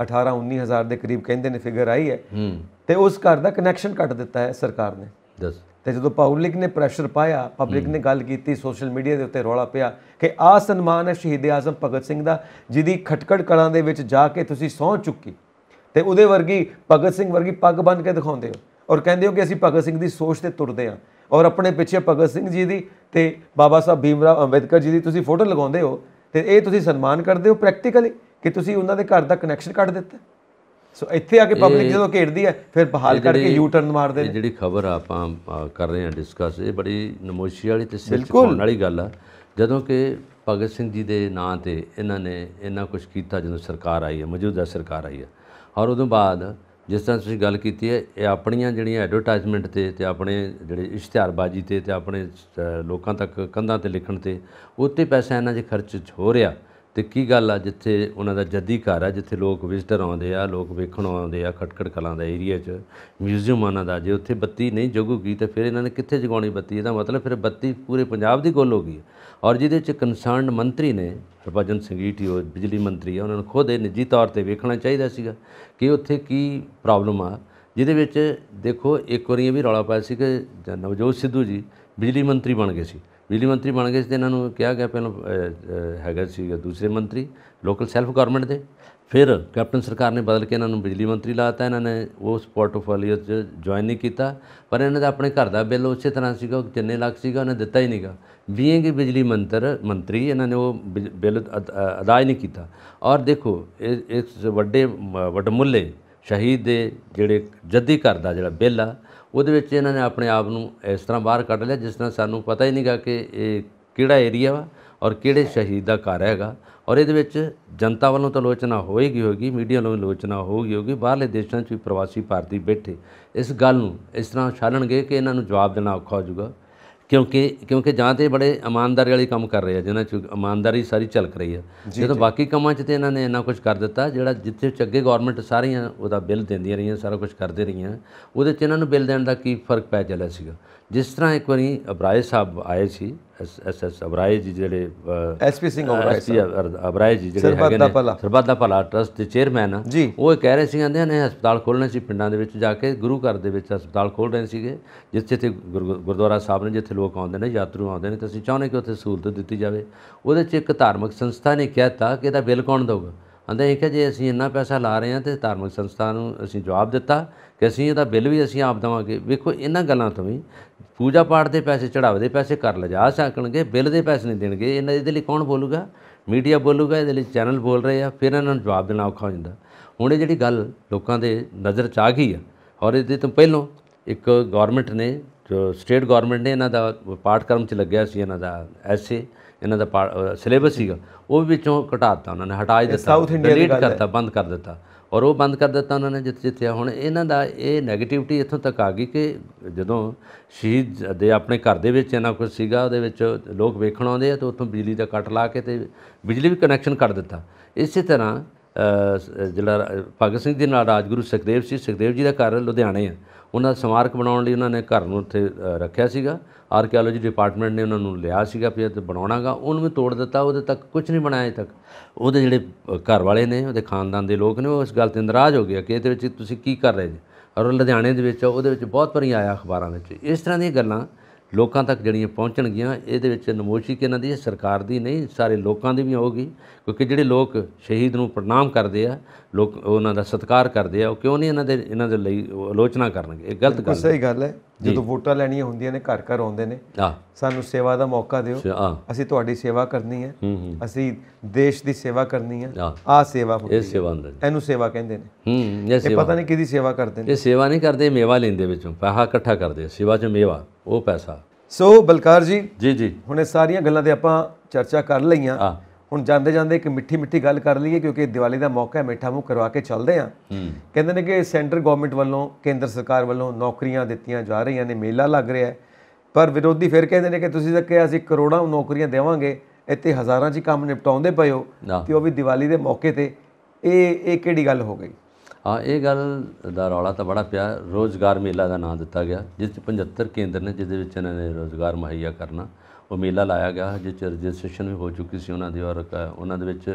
18 19000 ਦੇ ਕਰੀਬ ਕਹਿੰਦੇ ਨੇ ਫਿਗਰ ਆਈ ਹੈ ਤੇ ਉਸ ਘਰ ਦਾ ਕਨੈਕਸ਼ਨ ਕੱਟ ਦਿੱਤਾ ਹੈ ਸਰਕਾਰ ਨੇ ਦੱਸ ਤੇ ਜਦੋਂ ਪਬਲਿਕ ਨੇ ਪ੍ਰੈਸ਼ਰ ਪਾਇਆ ਪਬਲਿਕ ਨੇ ਗੱਲ ਕੀਤੀ ਸੋਸ਼ਲ ਮੀਡੀਆ ਦੇ ਉੱਤੇ ਰੌਲਾ ਪਿਆ ਕਿ ਆ ਸਨਮਾਨ ਹੈ ਸ਼ਹੀਦ ਆਜ਼ਮ ਭਗਤ ਸਿੰਘ ਦਾ ਜਿਹਦੀ ਖਟਕੜ ਕਲਾਂ ਦੇ ਵਿੱਚ ਜਾ ਕੇ ਤੁਸੀਂ ਸੌਂ ਚੁੱਕੀ ਤੇ ਉਹਦੇ ਵਰਗੀ ਭਗਤ ਸਿੰਘ ਵਰਗੀ ਪੱਗ ਬੰਨ ਕੇ ਦਿਖਾਉਂਦੇ ਹੋ ਔਰ ਕਹਿੰਦੇ ਹੋ ਕਿ ਅਸੀਂ ਭਗਤ ਸਿੰਘ ਦੀ ਸੋਚ ਤੇ ਤੁਰਦੇ ਹਾਂ ਔਰ ਆਪਣੇ ਪਿੱਛੇ ਭਗਤ ਸਿੰਘ ਜੀ ਦੀ ਤੇ ਬਾਬਾ ਸਾਹਿਬ ਭੀਮ ਅੰਬੇਦਕਰ ਜੀ ਦੀ ਤੁਸੀਂ ਫੋਟੋ ਲਗਾਉਂਦੇ ਹੋ ਤੇ ਇਹ ਤੁਸੀਂ ਸਨਮਾਨ ਕਰਦੇ ਹੋ ਪ੍ਰੈਕਟੀਕਲੀ ਕਿ ਤੁਸੀਂ ਉਹਨਾਂ ਦੇ ਘਰ ਦਾ ਕਨੈਕਸ਼ਨ ਕੱਟ ਦਿੱਤਾ ਸੋ ਇੱਥੇ ਆ ਕੇ ਪਬਲਿਕ ਜਦੋਂ ਘੇੜਦੀ ਹੈ ਫਿਰ ਬਹਾਲ ਕਰਕੇ ਯੂ ਟਰਨ ਮਾਰਦੇ ਨੇ ਜਿਹੜੀ ਖਬਰ ਆਪਾਂ ਕਰ ਰਹੇ ਹਾਂ ਡਿਸਕਸ ਇਹ ਬੜੀ ਨਮੋਸ਼ੀ ਵਾਲੀ ਤੇ ਸਿਰ ਚੁਕਾਉਣ ਵਾਲੀ ਗੱਲ ਆ ਜਦੋਂ ਕਿ ਭਗਤ ਸਿੰਘ ਜੀ ਦੇ ਨਾਂ ਤੇ ਇਹਨਾਂ ਨੇ ਇੰਨਾ ਕੁਝ ਕੀਤਾ ਜਦੋਂ ਸਰਕਾਰ ਆਈ ਹੈ ਮੌਜੂਦਾ ਸਰਕਾਰ ਆਈ ਹੈ ਔਰ ਉਦੋਂ ਬਾਅਦ ਜਿਸ ਤਰ੍ਹਾਂ ਤੁਸੀਂ ਗੱਲ ਕੀਤੀ ਹੈ ਇਹ ਆਪਣੀਆਂ ਜਿਹੜੀਆਂ ਐਡਵਰਟਾਈਜ਼ਮੈਂਟ ਤੇ ਤੇ ਆਪਣੇ ਜਿਹੜੇ ਇਸ਼ਤਿਹਾਰਬਾਜ਼ੀ ਤੇ ਤੇ ਆਪਣੇ ਲੋਕਾਂ ਤੱਕ ਕੰਧਾਂ ਤੇ ਲਿਖਣ ਤੇ ਉੱਤੇ ਪੈਸਾ ਇਹਨਾਂ ਦੇ ਖਰਚ ਹੋ ਰਿਹਾ ਤੇ ਕੀ ਗੱਲ ਆ ਜਿੱਥੇ ਉਹਨਾਂ ਦਾ ਜੱਦੀ ਘਰ ਆ ਜਿੱਥੇ ਲੋਕ ਵਿਜ਼ਟਰ ਆਉਂਦੇ ਆ ਲੋਕ ਵੇਖਣ ਆਉਂਦੇ ਆ ਖਟਕੜ ਕਲਾਂ ਦਾ ਏਰੀਆ 'ਚ ਮਿਊਜ਼ੀਅਮ ਉਹਨਾਂ ਦਾ ਜੇ ਉੱਥੇ ਬੱਤੀ ਨਹੀਂ ਜਗੂਗੀ ਤੇ ਫਿਰ ਇਹਨਾਂ ਨੇ ਕਿੱਥੇ ਜਗਾਉਣੀ ਬੱਤੀ ਇਹਦਾ ਮਤਲਬ ਫਿਰ ਬੱਤੀ ਪੂਰੇ ਪੰਜਾਬ ਦੀ ਗੋਲ ਹੋ ਗਈ ਔਰ ਜਿਹਦੇ ਚ ਕਨਸਰਨ ਮੰਤਰੀ ਨੇ ਹਰਭਜਨ ਸਿੰਘ ਜੀ ਈਟੀਓ ਬਿਜਲੀ ਮੰਤਰੀ ਆ ਉਹਨਾਂ ਨੂੰ ਖੁਦ ਇਹ ਨਿੱਜੀ ਤੌਰ ਤੇ ਵੇਖਣਾ ਚਾਹੀਦਾ ਸੀਗਾ ਕਿ ਉੱਥੇ ਕੀ ਪ੍ਰੋਬਲਮ ਆ ਜਿਹਦੇ ਵਿੱਚ ਦੇਖੋ ਇੱਕ ਵਾਰੀ ਇਹ ਵੀ ਰੌਲਾ ਪਾਇਆ ਸੀ ਕਿ ਨਵਜੋਤ ਸਿੱਧੂ ਜੀ ਬਿਜਲੀ ਮੰਤਰੀ ਬਣ ਗਏ ਸੀ ਬਿਜਲੀ ਮੰਤਰੀ ਬਣ ਗਏ ਸੀ ਤੇ ਇਹਨਾਂ ਨੂੰ ਕਿਹਾ ਗਿਆ ਪਹਿਲਾਂ ਹੈਗਾ ਸੀ ਦੂਸਰੇ ਮੰਤਰੀ ਲੋਕਲ ਸੈਲਫ ਗਵਰਨਮੈਂਟ ਦੇ ਫਿਰ ਕੈਪਟਨ ਸਰਕਾਰ ਨੇ ਬਦਲ ਕੇ ਇਹਨਾਂ ਨੂੰ ਬਿਜਲੀ ਮੰਤਰੀ ਲਾਤਾ ਇਹਨਾਂ ਨੇ ਉਸ ਪੋਰਟਫੋਲੀਓ 'ਚ ਜੁਆਇਨ ਨਹੀਂ ਕੀਤਾ ਪਰ ਇਹਨਾਂ ਦਾ ਆਪਣੇ ਘਰ ਦਾ ਬਿੱਲ ਉਸੇ ਤਰ੍ਹਾਂ ਸੀਗਾ ਜਿੰਨੇ ਲੱਖ ਸੀਗਾ ਉਹਨੇ ਦਿੱਤਾ ਹੀ ਨਹੀਂਗਾ ਬੀਏ ਕਿ ਬਿਜਲੀ ਮੰਤਰ ਮੰਤਰੀ ਇਹਨਾਂ ਨੇ ਉਹ ਬਿੱਲ ਅਦਾ ਹੀ ਨਹੀਂ ਕੀਤਾ ਔਰ ਦੇਖੋ ਇਸ ਵੱਡੇ ਵਡਮੁੱਲੇ ਸ਼ਹੀਦ ਦੇ ਜਿਹੜੇ ਜੱਦੀ ਘਰ ਦਾ ਜਿਹੜਾ ਬਿੱਲ ਆ ਉਹਦੇ ਵਿੱਚ ਇਹਨਾਂ ਨੇ ਆਪਣੇ ਆਪ ਨੂੰ ਇਸ ਤਰ੍ਹਾਂ ਬਾਹਰ ਕੱਢ ਲਿਆ ਜਿਸ ਤਰ੍ਹਾਂ ਸਾਨੂੰ ਪਤਾ ਹੀ ਨਹੀਂਗਾ ਕਿ ਇਹ ਕਿਹੜਾ ਏਰੀਆ ਵਾ ਔਰ ਕਿਹੜੇ ਸ਼ਹੀਦ ਦਾ ਘਰ ਹੈਗਾ ਔਰ ਇਹਦੇ ਵਿੱਚ ਜਨਤਾ ਵੱਲੋਂ ਤਾਂ ਲੋਚਨਾ ਹੋਏਗੀ ਹੋਗੀ ਮੀਡੀਆ ਵੱਲੋਂ ਲੋਚਨਾ ਹੋਗੀ ਹੋਗੀ ਬਾਹਰਲੇ ਦੇਸ਼ਾਂ 'ਚ ਵੀ ਪ੍ਰਵਾਸੀ ਭਾਰਤੀ ਬੈਠੇ ਇਸ ਗੱਲ ਨੂੰ ਇਸ ਤਰ੍ਹਾਂ ਛਾਲਣਗੇ ਕਿ ਇਹਨਾਂ ਨੂੰ ਜਵਾਬ ਦੇਣਾ ਔਖਾ ਹੋ ਜਾਊਗਾ ਕਿਉਂਕਿ ਕਿਉਂਕਿ ਜਾਂ ਤੇ ਬੜੇ ਇਮਾਨਦਾਰੀ ਵਾਲੇ ਕੰਮ ਕਰ ਰਹੇ ਆ ਜਿਨ੍ਹਾਂ 'ਚ ਇਮਾਨਦਾਰੀ ਸਾਰੀ ਚੱਲ ਰਹੀ ਆ ਜਦੋਂ ਬਾਕੀ ਕੰਮਾਂ 'ਚ ਤੇ ਇਹਨਾਂ ਨੇ ਇੰਨਾ ਕੁਝ ਕਰ ਦਿੱਤਾ ਜਿਹੜਾ ਜਿੱਥੇ ਚੱਗੇ ਗਵਰਨਮੈਂਟ ਸਾਰੀਆਂ ਉਹਦਾ ਬਿੱਲ ਦਿੰਦੀਆਂ ਰਹੀਆਂ ਸਾਰਾ ਕੁਝ ਕਰਦੇ ਰਹੀਆਂ ਉਹਦੇ 'ਚ ਇਹਨਾਂ ਨੂੰ ਬਿੱਲ ਦੇਣ ਦਾ ਕੀ ਫਰਕ ਪੈ ਚੱਲਿਆ ਸੀਗਾ ਜਿਸ ਤਰ੍ਹਾਂ ਇੱਕ ਵਾਰੀ ਅਬਰਾਏ ਸਾਹਿਬ ਆਏ ਸੀ ਐਸ ਐਸ ਅਬਰਾਏ ਜੀ ਜਿਹੜੇ ਪੀ ਸਿੰਘ ਅਬਰਾਏ ਸੀ ਅਬਰਾਏ ਜੀ ਜਿਹੜੇ ਹੈਗੇ ਨੇ ਸਰਬੱਤ ਦਾ ਭਲਾ ਟਰਸਟ ਦੇ ਚੇਅਰਮੈਨ ਉਹ ਕਹਿ ਰਹੇ ਸੀ ਕਹਿੰਦੇ ਨੇ ਹਸਪਤਾਲ ਖੋਲਣੇ ਸੀ ਪਿੰਡਾਂ ਦੇ ਵਿੱਚ ਜਾ ਕੇ ਗੁਰੂ ਘਰ ਦੇ ਵਿੱਚ ਹਸਪਤਾਲ ਖੋਲ ਰਹੇ ਸੀਗੇ ਜਿੱਥੇ ਤੇ ਗੁਰਦੁਆਰਾ ਸਾਹਿਬ ਨੇ ਜਿੱਥੇ ਲੋਕ ਆਉਂਦੇ ਨੇ ਯਾਤਰੂ ਆਉਂਦੇ ਨੇ ਤੇ ਅਸੀਂ ਚਾਹੁੰਦੇ ਕਿ ਉੱਥੇ ਸਹੂਲਤ ਦਿੱਤੀ ਜਾਵੇ ਉਹਦੇ 'ਚ ਇੱਕ ਧਾਰਮਿਕ ਸੰਸਥਾ ਨੇ ਕਹਿਤਾ ਕਿ ਇਹਦਾ ਬਿੱਲ ਕੌਣ ਦੇਊਗਾ ਅੰਦਰ ਇਹ ਕਿ ਜੇ ਅਸੀਂ ਇੰਨਾ ਪੈਸਾ ਲਾ ਰਹੇ ਹਾਂ ਤੇ ਧਾਰਮਿਕ ਸੰਸਥਾ ਨੂੰ ਅਸੀਂ ਜਵਾਬ ਦਿੱਤਾ ਕਿ ਅਸੀਂ ਇਹਦਾ ਬਿੱਲ ਵੀ ਅਸੀਂ ਆਪ ਦਵਾਂਗੇ ਵੇਖੋ ਇਹਨਾਂ ਗੱਲਾਂ ਤੋਂ ਵੀ ਪੂਜਾ ਪਾਠ ਦੇ ਪੈਸੇ ਚੜਾਵੇ ਦੇ ਪੈਸੇ ਕਰ ਲਜਾ ਸਕਣਗੇ ਬਿੱਲ ਦੇ ਪੈਸੇ ਨਹੀਂ ਦੇਣਗੇ ਇਹਨਾਂ ਇਹਦੇ ਲਈ ਕੌਣ ਬੋਲੂਗਾ ਮੀਡੀਆ ਬੋਲੂਗਾ ਇਹਦੇ ਲਈ ਚੈਨਲ ਬੋਲ ਰਹੇ ਆ ਫਿਰ ਇਹਨਾਂ ਨੂੰ ਜਵਾਬ ਦੇਣਾ ਔਖਾ ਹੋ ਜਾਂਦਾ ਹੁਣ ਇਹ ਜਿਹੜੀ ਗੱਲ ਲੋਕਾਂ ਦੇ ਨਜ਼ਰ ਚ ਆ ਗਈ ਆ ਔਰ ਇਹਦੇ ਤੋਂ ਪਹਿਲਾਂ ਇੱਕ ਗਵਰਨਮੈਂਟ ਨੇ ਜੋ ਸਟੇਟ ਗਵਰਨਮੈਂਟ ਨੇ ਇਹਨਾਂ ਦਾ ਪਾਠਕ੍ਰਮ ਚ ਲੱਗਿਆ ਸੀ ਇਹਨਾਂ ਦਾ ਐਸੇ ਇਹਨਾਂ ਦਾ ਸਿਲੇਬਸ ਸੀਗਾ ਉਹ ਵਿੱਚੋਂ ਘਟਾ ਦਿੱਤਾ ਉਹਨਾਂ ਨੇ ਹਟਾ ਦਿੱਤਾ ਡਿਲੀਟ ਕਰਤਾ ਬੰਦ ਕਰ ਦਿੱਤਾ ਔਰ ਉਹ ਬੰਦ ਕਰ ਦਿੱਤਾ ਉਹਨਾਂ ਨੇ ਜਿੱਥੇ ਜਿੱਥੇ ਹੁਣ ਇਹਨਾਂ ਦਾ ਇਹ 네ਗੇਟਿਵਿਟੀ ਇੱਥੋਂ ਤੱਕ ਆ ਗਈ ਕਿ ਜਦੋਂ ਸ਼ਹੀਦ ਦੇ ਆਪਣੇ ਘਰ ਦੇ ਵਿੱਚ ਇਹਨਾਂ ਕੁਝ ਸੀਗਾ ਉਹਦੇ ਵਿੱਚ ਲੋਕ ਵੇਖਣ ਆਉਂਦੇ ਆ ਤੇ ਉੱਥੋਂ ਬਿਜਲੀ ਦਾ ਕੱਟ ਲਾ ਕੇ ਤੇ ਬਿਜਲੀ ਵੀ ਕਨੈਕਸ਼ਨ ਕੱਟ ਦਿੱਤਾ ਇਸੇ ਤਰ੍ਹਾਂ ਜਿਹੜਾ ਭਗਤ ਸਿੰਘ ਦੇ ਨਾਲ ਰਾਜਗੁਰੂ ਸੁਖਦੇਵ ਸੀ ਸੁਖਦੇਵ ਜੀ ਦਾ ਘਰ ਲੁਧਿਆਣੇ ਆ ਉਹਨਾਂ ਦਾ ਸਮਾਰਕ ਬਣਾਉਣ ਲਈ ਉਹਨਾਂ ਨੇ ਘਰ ਨੂੰ ਉੱਥੇ ਰੱਖਿਆ ਸੀਗਾ ਆਰਕੀਓਲੋਜੀ ਡਿਪਾਰਟਮੈਂਟ ਨੇ ਉਹਨਾਂ ਨੂੰ ਲਿਆ ਸੀਗਾ ਵੀ ਤੇ ਬਣਾਉਣਾਗਾ ਉਹਨੂੰ ਵੀ ਤੋੜ ਦਿੱਤਾ ਉਹਦੇ ਤੱਕ ਕੁਝ ਨਹੀਂ ਬਣਾਇਆ ਤੱਕ ਉਹਦੇ ਜਿਹੜੇ ਘਰ ਵਾਲੇ ਨੇ ਉਹਦੇ ਖਾਨਦਾਨ ਦੇ ਲੋਕ ਨੇ ਉਹ ਇਸ ਗੱਲ ਤੇ ਨਾਰਾਜ਼ ਹੋ ਗਏ ਕਿ ਇਹਦੇ ਵਿੱਚ ਤੁਸੀਂ ਕੀ ਕਰ ਰਹੇ ਜੀ ਔਰ ਲੁਧਿਆਣੇ ਦੇ ਵਿੱਚ ਉਹਦੇ ਵਿੱਚ ਬਹੁਤ ਭਰੀ ਆਇਆ ਅਖਬਾਰਾਂ ਵਿੱਚ ਇਸ ਤਰ੍ਹਾਂ ਦੀਆਂ ਗੱਲਾਂ ਲੋਕਾਂ ਤੱਕ ਜਿਹੜੀਆਂ ਪਹੁੰਚਣਗੀਆਂ ਇਹਦੇ ਵਿੱਚ ਨਮੋਸ਼ੀ ਕਿ ਇਹਨਾਂ ਦੀ ਸਰਕਾਰ ਦੀ ਨਹੀਂ ਸਾਰੇ ਲੋਕਾਂ ਦੀ ਵੀ ਹੋਊਗੀ ਕਿਉਂਕਿ ਜਿਹੜੇ ਲੋਕ ਸ਼ਹੀਦ ਨੂੰ ਪ੍ਰਣਾਮ ਕਰਦੇ ਆ ਲੋਕ ਉਹਨਾਂ ਦਾ ਸਤਿਕਾਰ ਕਰਦੇ ਆ ਉਹ ਕਿਉਂ ਨਹੀਂ ਇਹਨਾਂ ਦੇ ਇਹਨਾਂ ਦੇ ਲਈ ਆਲੋਚਨਾ ਕਰਨਗੇ ਇਹ ਗਲਤ ਗੱਲ ਹੈ ਸਹੀ ਗੱਲ ਹੈ ਜਦੋਂ ਵੋਟਾਂ ਲੈਣੀਆਂ ਹੁੰਦੀਆਂ ਨੇ ਘਰ ਘਰ ਆਉਂਦੇ ਨੇ ਸਾਨੂੰ ਸੇਵਾ ਦਾ ਮੌਕਾ ਦਿਓ ਅਸੀਂ ਤੁਹਾਡੀ ਸੇਵਾ ਕਰਨੀ ਹੈ ਅਸੀਂ ਦੇਸ਼ ਦੀ ਸੇਵਾ ਕਰਨੀ ਹੈ ਆ ਸੇਵਾ ਇਹ ਸੇਵਾ ਹੁੰਦੀ ਇਹਨੂੰ ਸੇਵਾ ਕਹਿੰਦੇ ਨੇ ਹੂੰ ਇਹ ਪਤਾ ਨਹੀਂ ਕਿਹਦੀ ਸੇਵਾ ਕਰਦੇ ਨੇ ਇਹ ਸੇਵਾ ਨਹੀਂ ਕਰਦੇ ਮੇਵਾ ਲੈਂਦੇ ਵਿੱਚੋਂ ਪੈਸਾ ਇਕੱਠਾ ਕਰਦੇ ਸੇਵਾ ਚ ਮੇਵਾ ਉਹ ਪੈਸਾ ਸੋ ਬਲਕਾਰ ਜੀ ਜੀ ਜੀ ਹੁਣੇ ਸਾਰੀਆਂ ਗੱਲਾਂ ਤੇ ਆਪਾਂ ਚਰਚਾ ਕਰ ਲਈਆਂ ਹੁਣ ਜਾਂਦੇ ਜਾਂਦੇ ਇੱਕ ਮਿੱਠੀ ਮਿੱਠੀ ਗੱਲ ਕਰ ਲਈਏ ਕਿਉਂਕਿ ਦੀਵਾਲੀ ਦਾ ਮੌਕਾ ਹੈ ਮਿੱਠਾ ਮੂੰਹ ਕਰਵਾ ਕੇ ਚੱਲਦੇ ਆ ਕਹਿੰਦੇ ਨੇ ਕਿ ਸੈਂਟਰ ਗਵਰਨਮੈਂਟ ਵੱਲੋਂ ਕੇਂਦਰ ਸਰਕਾਰ ਵੱਲੋਂ ਨੌਕਰੀਆਂ ਦਿੱਤੀਆਂ ਜਾ ਰਹੀਆਂ ਨੇ ਮੇਲਾ ਲੱਗ ਰਿਹਾ ਹੈ ਪਰ ਵਿਰੋਧੀ ਫਿਰ ਕਹਿੰਦੇ ਨੇ ਕਿ ਤੁਸੀਂ ਤਾਂ ਕਿਹਾ ਸੀ ਕਰੋੜਾਂ ਨੌਕਰੀਆਂ ਦੇਵਾਂਗੇ ਇੱਥੇ ਹਜ਼ਾਰਾਂ 'ਚ ਕੰਮ ਨਿਪਟਾਉਂਦੇ ਪਏ ਹੋ ਤੇ ਉਹ ਵੀ ਦੀਵਾਲੀ ਦੇ ਮੌਕੇ ਤੇ ਇਹ ਇਹ ਕਿਹੜੀ ਗੱਲ ਹੋ ਗਈ ਆ ਇਹ ਗੱਲ ਦਾ ਰੌਲਾ ਤਾਂ ਬੜਾ ਪਿਆ ਰੋਜ਼ਗਾਰ ਮੇਲਾ ਦਾ ਨਾਮ ਦਿੱਤਾ ਗਿਆ ਜਿਸ 'ਚ 75 ਕੇਂਦਰ ਨੇ ਜਿਹਦੇ ਵਿੱਚ ਇਹਨਾਂ ਨੇ ਰੋਜ਼ਗਾਰ ਮਹੱਈਆ ਕਰਨਾ ਉਹ ਮੇਲਾ ਲਾਇਆ ਗਿਆ ਜਿਸ 'ਚ ਰਜਿਸਟ੍ਰੇਸ਼ਨ ਵੀ ਹੋ ਚੁੱਕੀ ਸੀ ਉਹਨਾਂ ਦੀ ਔਰ ਉਹਨਾਂ ਦੇ ਵਿੱਚ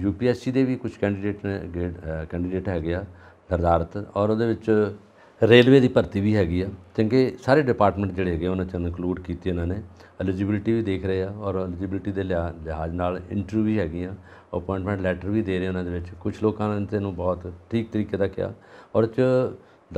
ਯੂਪੀਐਸਸੀ ਦੇ ਵੀ ਕੁਝ ਕੈਂਡੀਡੇਟ ਕੈਂਡੀਡੇਟ ਹੈਗੇ ਆ ਸਰਦਾਰਤ ਔਰ ਉਹਦੇ ਵਿੱਚ ਰੇਲਵੇ ਦੀ ਭਰਤੀ ਵੀ ਹੈਗੀ ਆ ਚੰਗੇ ਸਾਰੇ ਡਿਪਾਰਟਮੈਂਟ ਜਿਹੜੇ ਹੈਗੇ ਉਹਨਾਂ ਚ ਇਨਕਲੂਡ ਕੀਤੇ ਇਹਨਾਂ ਨੇ ਐਲੀਜੀਬਿਲਟੀ ਵੀ ਦੇਖ ਰਹੇ ਆ ਔਰ ਐਲੀਜੀਬਿਲਟੀ ਦੇ ਲਿਹਾਜ਼ ਨਾਲ ਇੰਟਰਵਿਊ ਵੀ ਹੈਗੀਆਂ ਅਪਾਇੰਟਮੈਂਟ ਲੈਟਰ ਵੀ ਦੇ ਰਹੇ ਉਹਨਾਂ ਦੇ ਵਿੱਚ ਕੁਝ ਲੋਕਾਂ ਨੇ ਤੈਨੂੰ ਬਹੁਤ ਠੀਕ ਤਰੀਕੇ ਦਾ ਕਿਹਾ ਔਰ ਚ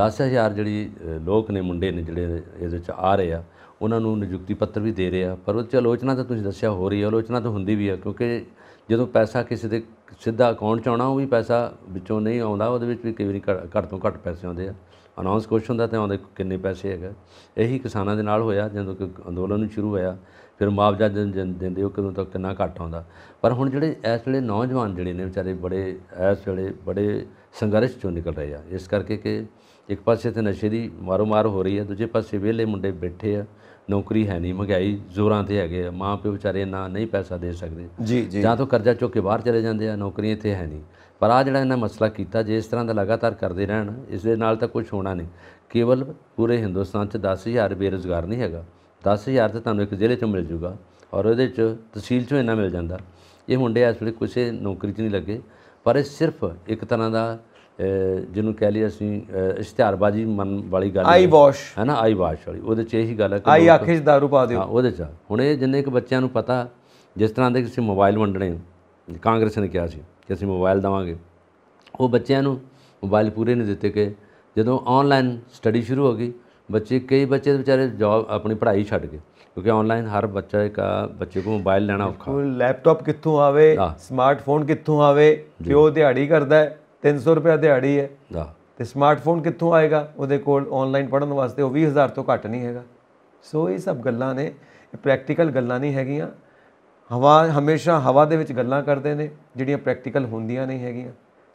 10000 ਜਿਹੜੀ ਲੋਕ ਨੇ ਮੁੰਡੇ ਨੇ ਜਿਹੜੇ ਇਹਦੇ ਵਿੱਚ ਆ ਰਹੇ ਆ ਉਹਨਾਂ ਨੂੰ ਨਿਯੁਕਤੀ ਪੱਤਰ ਵੀ ਦੇ ਰਿਹਾ ਪਰ ਉਹ ਚ ਆਲੋਚਨਾ ਤਾਂ ਤੁਸੀਂ ਦੱਸਿਆ ਹੋ ਰਹੀ ਹੈ ਆਲੋਚਨਾ ਤਾਂ ਹੁੰਦੀ ਵੀ ਹੈ ਕਿਉਂਕਿ ਜਦੋਂ ਪੈਸਾ ਕਿਸੇ ਦੇ ਸਿੱਧਾ ਅਕਾਊਂਟ 'ਚ ਆਉਣਾ ਉਹ ਵੀ ਪੈਸਾ ਵਿੱਚੋਂ ਨਹੀਂ ਆਉਂਦਾ ਉਹਦੇ ਵਿੱਚ ਵੀ ਕਈ ਵਾਰੀ ਘੱਟ ਤੋਂ ਘੱਟ ਪੈਸੇ ਆਉਂਦੇ ਆ ਅਨਾਉਂਸ ਕੁਐਸਚਨ ਹੁੰਦਾ ਤੇ ਆਉਂਦੇ ਕਿੰਨੇ ਪੈਸੇ ਹੈਗਾ ਇਹੀ ਕਿਸਾਨਾਂ ਦੇ ਨਾਲ ਹੋਇਆ ਜਦੋਂ ਕਿ ਅੰਦੋਲਨ ਨੂੰ ਸ਼ੁਰੂ ਹੋਇਆ ਫਿਰ ਮੁਆਵਜ਼ਾ ਦਿੰਦੇ ਉਹ ਕਦੋਂ ਤੱਕ ਕਿੰਨਾ ਘੱਟ ਆਉਂਦਾ ਪਰ ਹੁਣ ਜਿਹੜੇ ਇਸ ਵੇਲੇ ਨੌਜਵਾਨ ਜਿਹੜੇ ਨੇ ਵਿਚਾਰੇ ਬੜੇ ਇਸ ਵੇਲੇ ਬੜੇ ਸੰਘਰਸ਼ ਚੋਂ ਨਿਕਲ ਰਹੇ ਆ ਇਸ ਕਰਕੇ ਕਿ ਇੱਕ ਪਾਸੇ ਤੇ ਨਸ਼ੇ ਦੀ ਮਾਰੋ ਮਾਰ ਹੋ ਰਹੀ ਹੈ ਦੂਜੇ ਪਾਸੇ ਵਿਹਲੇ ਮੁੰਡੇ ਬੈਠੇ ਆ ਨੌਕਰੀ ਹੈ ਨਹੀਂ ਮਹਿੰਗਾਈ ਜ਼ੋਰਾਂ ਤੇ ਹੈਗੇ ਆ ਮਾਂ ਪਿਓ ਵਿਚਾਰੇ ਨਾ ਨਹੀਂ ਪੈਸਾ ਦੇ ਸਕਦੇ ਜੀ ਜੀ ਜਾਂ ਤਾਂ ਕਰਜ਼ਾ ਚੁੱਕ ਕੇ ਬਾਹਰ ਚਲੇ ਜਾਂਦੇ ਆ ਨੌਕਰੀ ਇੱਥੇ ਹੈ ਨਹੀਂ ਪਰ ਆ ਜਿਹੜਾ ਇਹਨਾਂ ਮਸਲਾ ਕੀਤਾ ਜੇ ਇਸ ਤਰ੍ਹਾਂ ਦਾ ਲਗਾਤਾਰ ਕਰਦੇ ਰਹਿਣ ਇਸ ਦੇ ਨਾਲ ਤਾਂ ਕੁਝ ਹੋਣਾ ਨਹੀਂ ਕੇਵਲ ਪੂਰੇ ਹਿੰਦੁਸਤਾਨ 'ਚ 10000 ਬੇਰੋਜ਼ਗਾਰ ਨਹੀਂ ਹੈਗਾ 10000 ਤਾਂ ਤੁਹਾਨੂੰ ਇੱਕ ਜ਼ਿਲ੍ਹੇ 'ਚੋਂ ਮਿਲ ਜੂਗਾ ਔਰ ਉਹਦੇ 'ਚ ਤਹਿਸੀਲ 'ਚੋਂ ਇੰਨਾ ਮਿਲ ਜਾਂਦਾ ਇਹ ਮੁੰਡੇ ਇਸ ਵੇਲੇ ਕਿਸੇ ਨੌਕਰੀ 'ਚ ਨਹੀਂ ਲੱਗੇ ਪਰ ਇਹ ਸਿਰਫ ਇੱਕ ਤਰ੍ਹਾਂ ਦਾ ਜਿਹਨੂੰ ਕਹ ਲਈ ਅਸੀਂ ਇਸ਼ਤਿਹਾਰਬਾਜ਼ੀ ਮਨ ਵਾਲੀ ਗੱਲ ਆਈ ਵਾਸ਼ ਹੈ ਨਾ ਆਈ ਵਾਸ਼ ਵਾਲੀ ਉਹਦੇ ਚ ਇਹੀ ਗੱਲ ਹੈ ਕਿ ਆਈ ਆਖੇ ਚ दारू ਪਾ ਦਿਓ ਹਾਂ ਉਹਦੇ ਚ ਹੁਣ ਇਹ ਜਿੰਨੇ ਕਿ ਬੱਚਿਆਂ ਨੂੰ ਪਤਾ ਜਿਸ ਤਰ੍ਹਾਂ ਦੇ ਕਿਸੇ ਮੋਬਾਈਲ ਵੰਡਣੇ ਕਾਂਗਰਸ ਨੇ ਕਿਹਾ ਸੀ ਕਿ ਅਸੀਂ ਮੋਬਾਈਲ ਦਵਾਂਗੇ ਉਹ ਬੱਚਿਆਂ ਨੂੰ ਮੋਬਾਈਲ ਪੂਰੇ ਨਹੀਂ ਦਿੱਤੇ ਕਿ ਜਦੋਂ ਆਨਲਾਈਨ ਸਟੱਡੀ ਸ਼ੁਰੂ ਹੋ ਗਈ ਬੱਚੇ ਕਈ ਬੱਚੇ ਵਿਚਾਰੇ ਜੌਬ ਆਪਣੀ ਪੜ੍ਹਾਈ ਛੱਡ ਗਏ ਕਿਉਂਕਿ ਆਨਲਾਈਨ ਹਰ ਬੱਚਾ ਇੱਕ ਬੱਚੇ ਕੋ ਮੋਬਾਈਲ ਲੈਣਾ ਔਖਾ ਲੈਪਟਾਪ ਕਿੱਥੋਂ ਆਵੇ ਸਮਾਰਟਫੋਨ ਕਿੱਥੋਂ ਆਵੇ ਕਿਉਂ ਦਿਹਾੜੀ ਕਰਦਾ ਹੈ 300 ਰੁਪਏ ਦਿਹਾੜੀ ਹੈ ਤੇ ਸਮਾਰਟਫੋਨ ਕਿੱਥੋਂ ਆਏਗਾ ਉਹਦੇ ਕੋਲ ਆਨਲਾਈਨ ਪੜਨ ਵਾਸਤੇ ਉਹ 20000 ਤੋਂ ਘੱਟ ਨਹੀਂ ਹੈਗਾ ਸੋ ਇਹ ਸਭ ਗੱਲਾਂ ਨੇ ਪ੍ਰੈਕਟੀਕਲ ਗੱਲਾਂ ਨਹੀਂ ਹੈਗੀਆਂ ਹਵਾ ਹਮੇਸ਼ਾ ਹਵਾ ਦੇ ਵਿੱਚ ਗੱਲਾਂ ਕਰਦੇ ਨੇ ਜਿਹੜੀਆਂ ਪ੍ਰੈਕਟੀਕਲ ਹੁੰਦੀਆਂ ਨਹੀਂ ਹੈਗੀਆਂ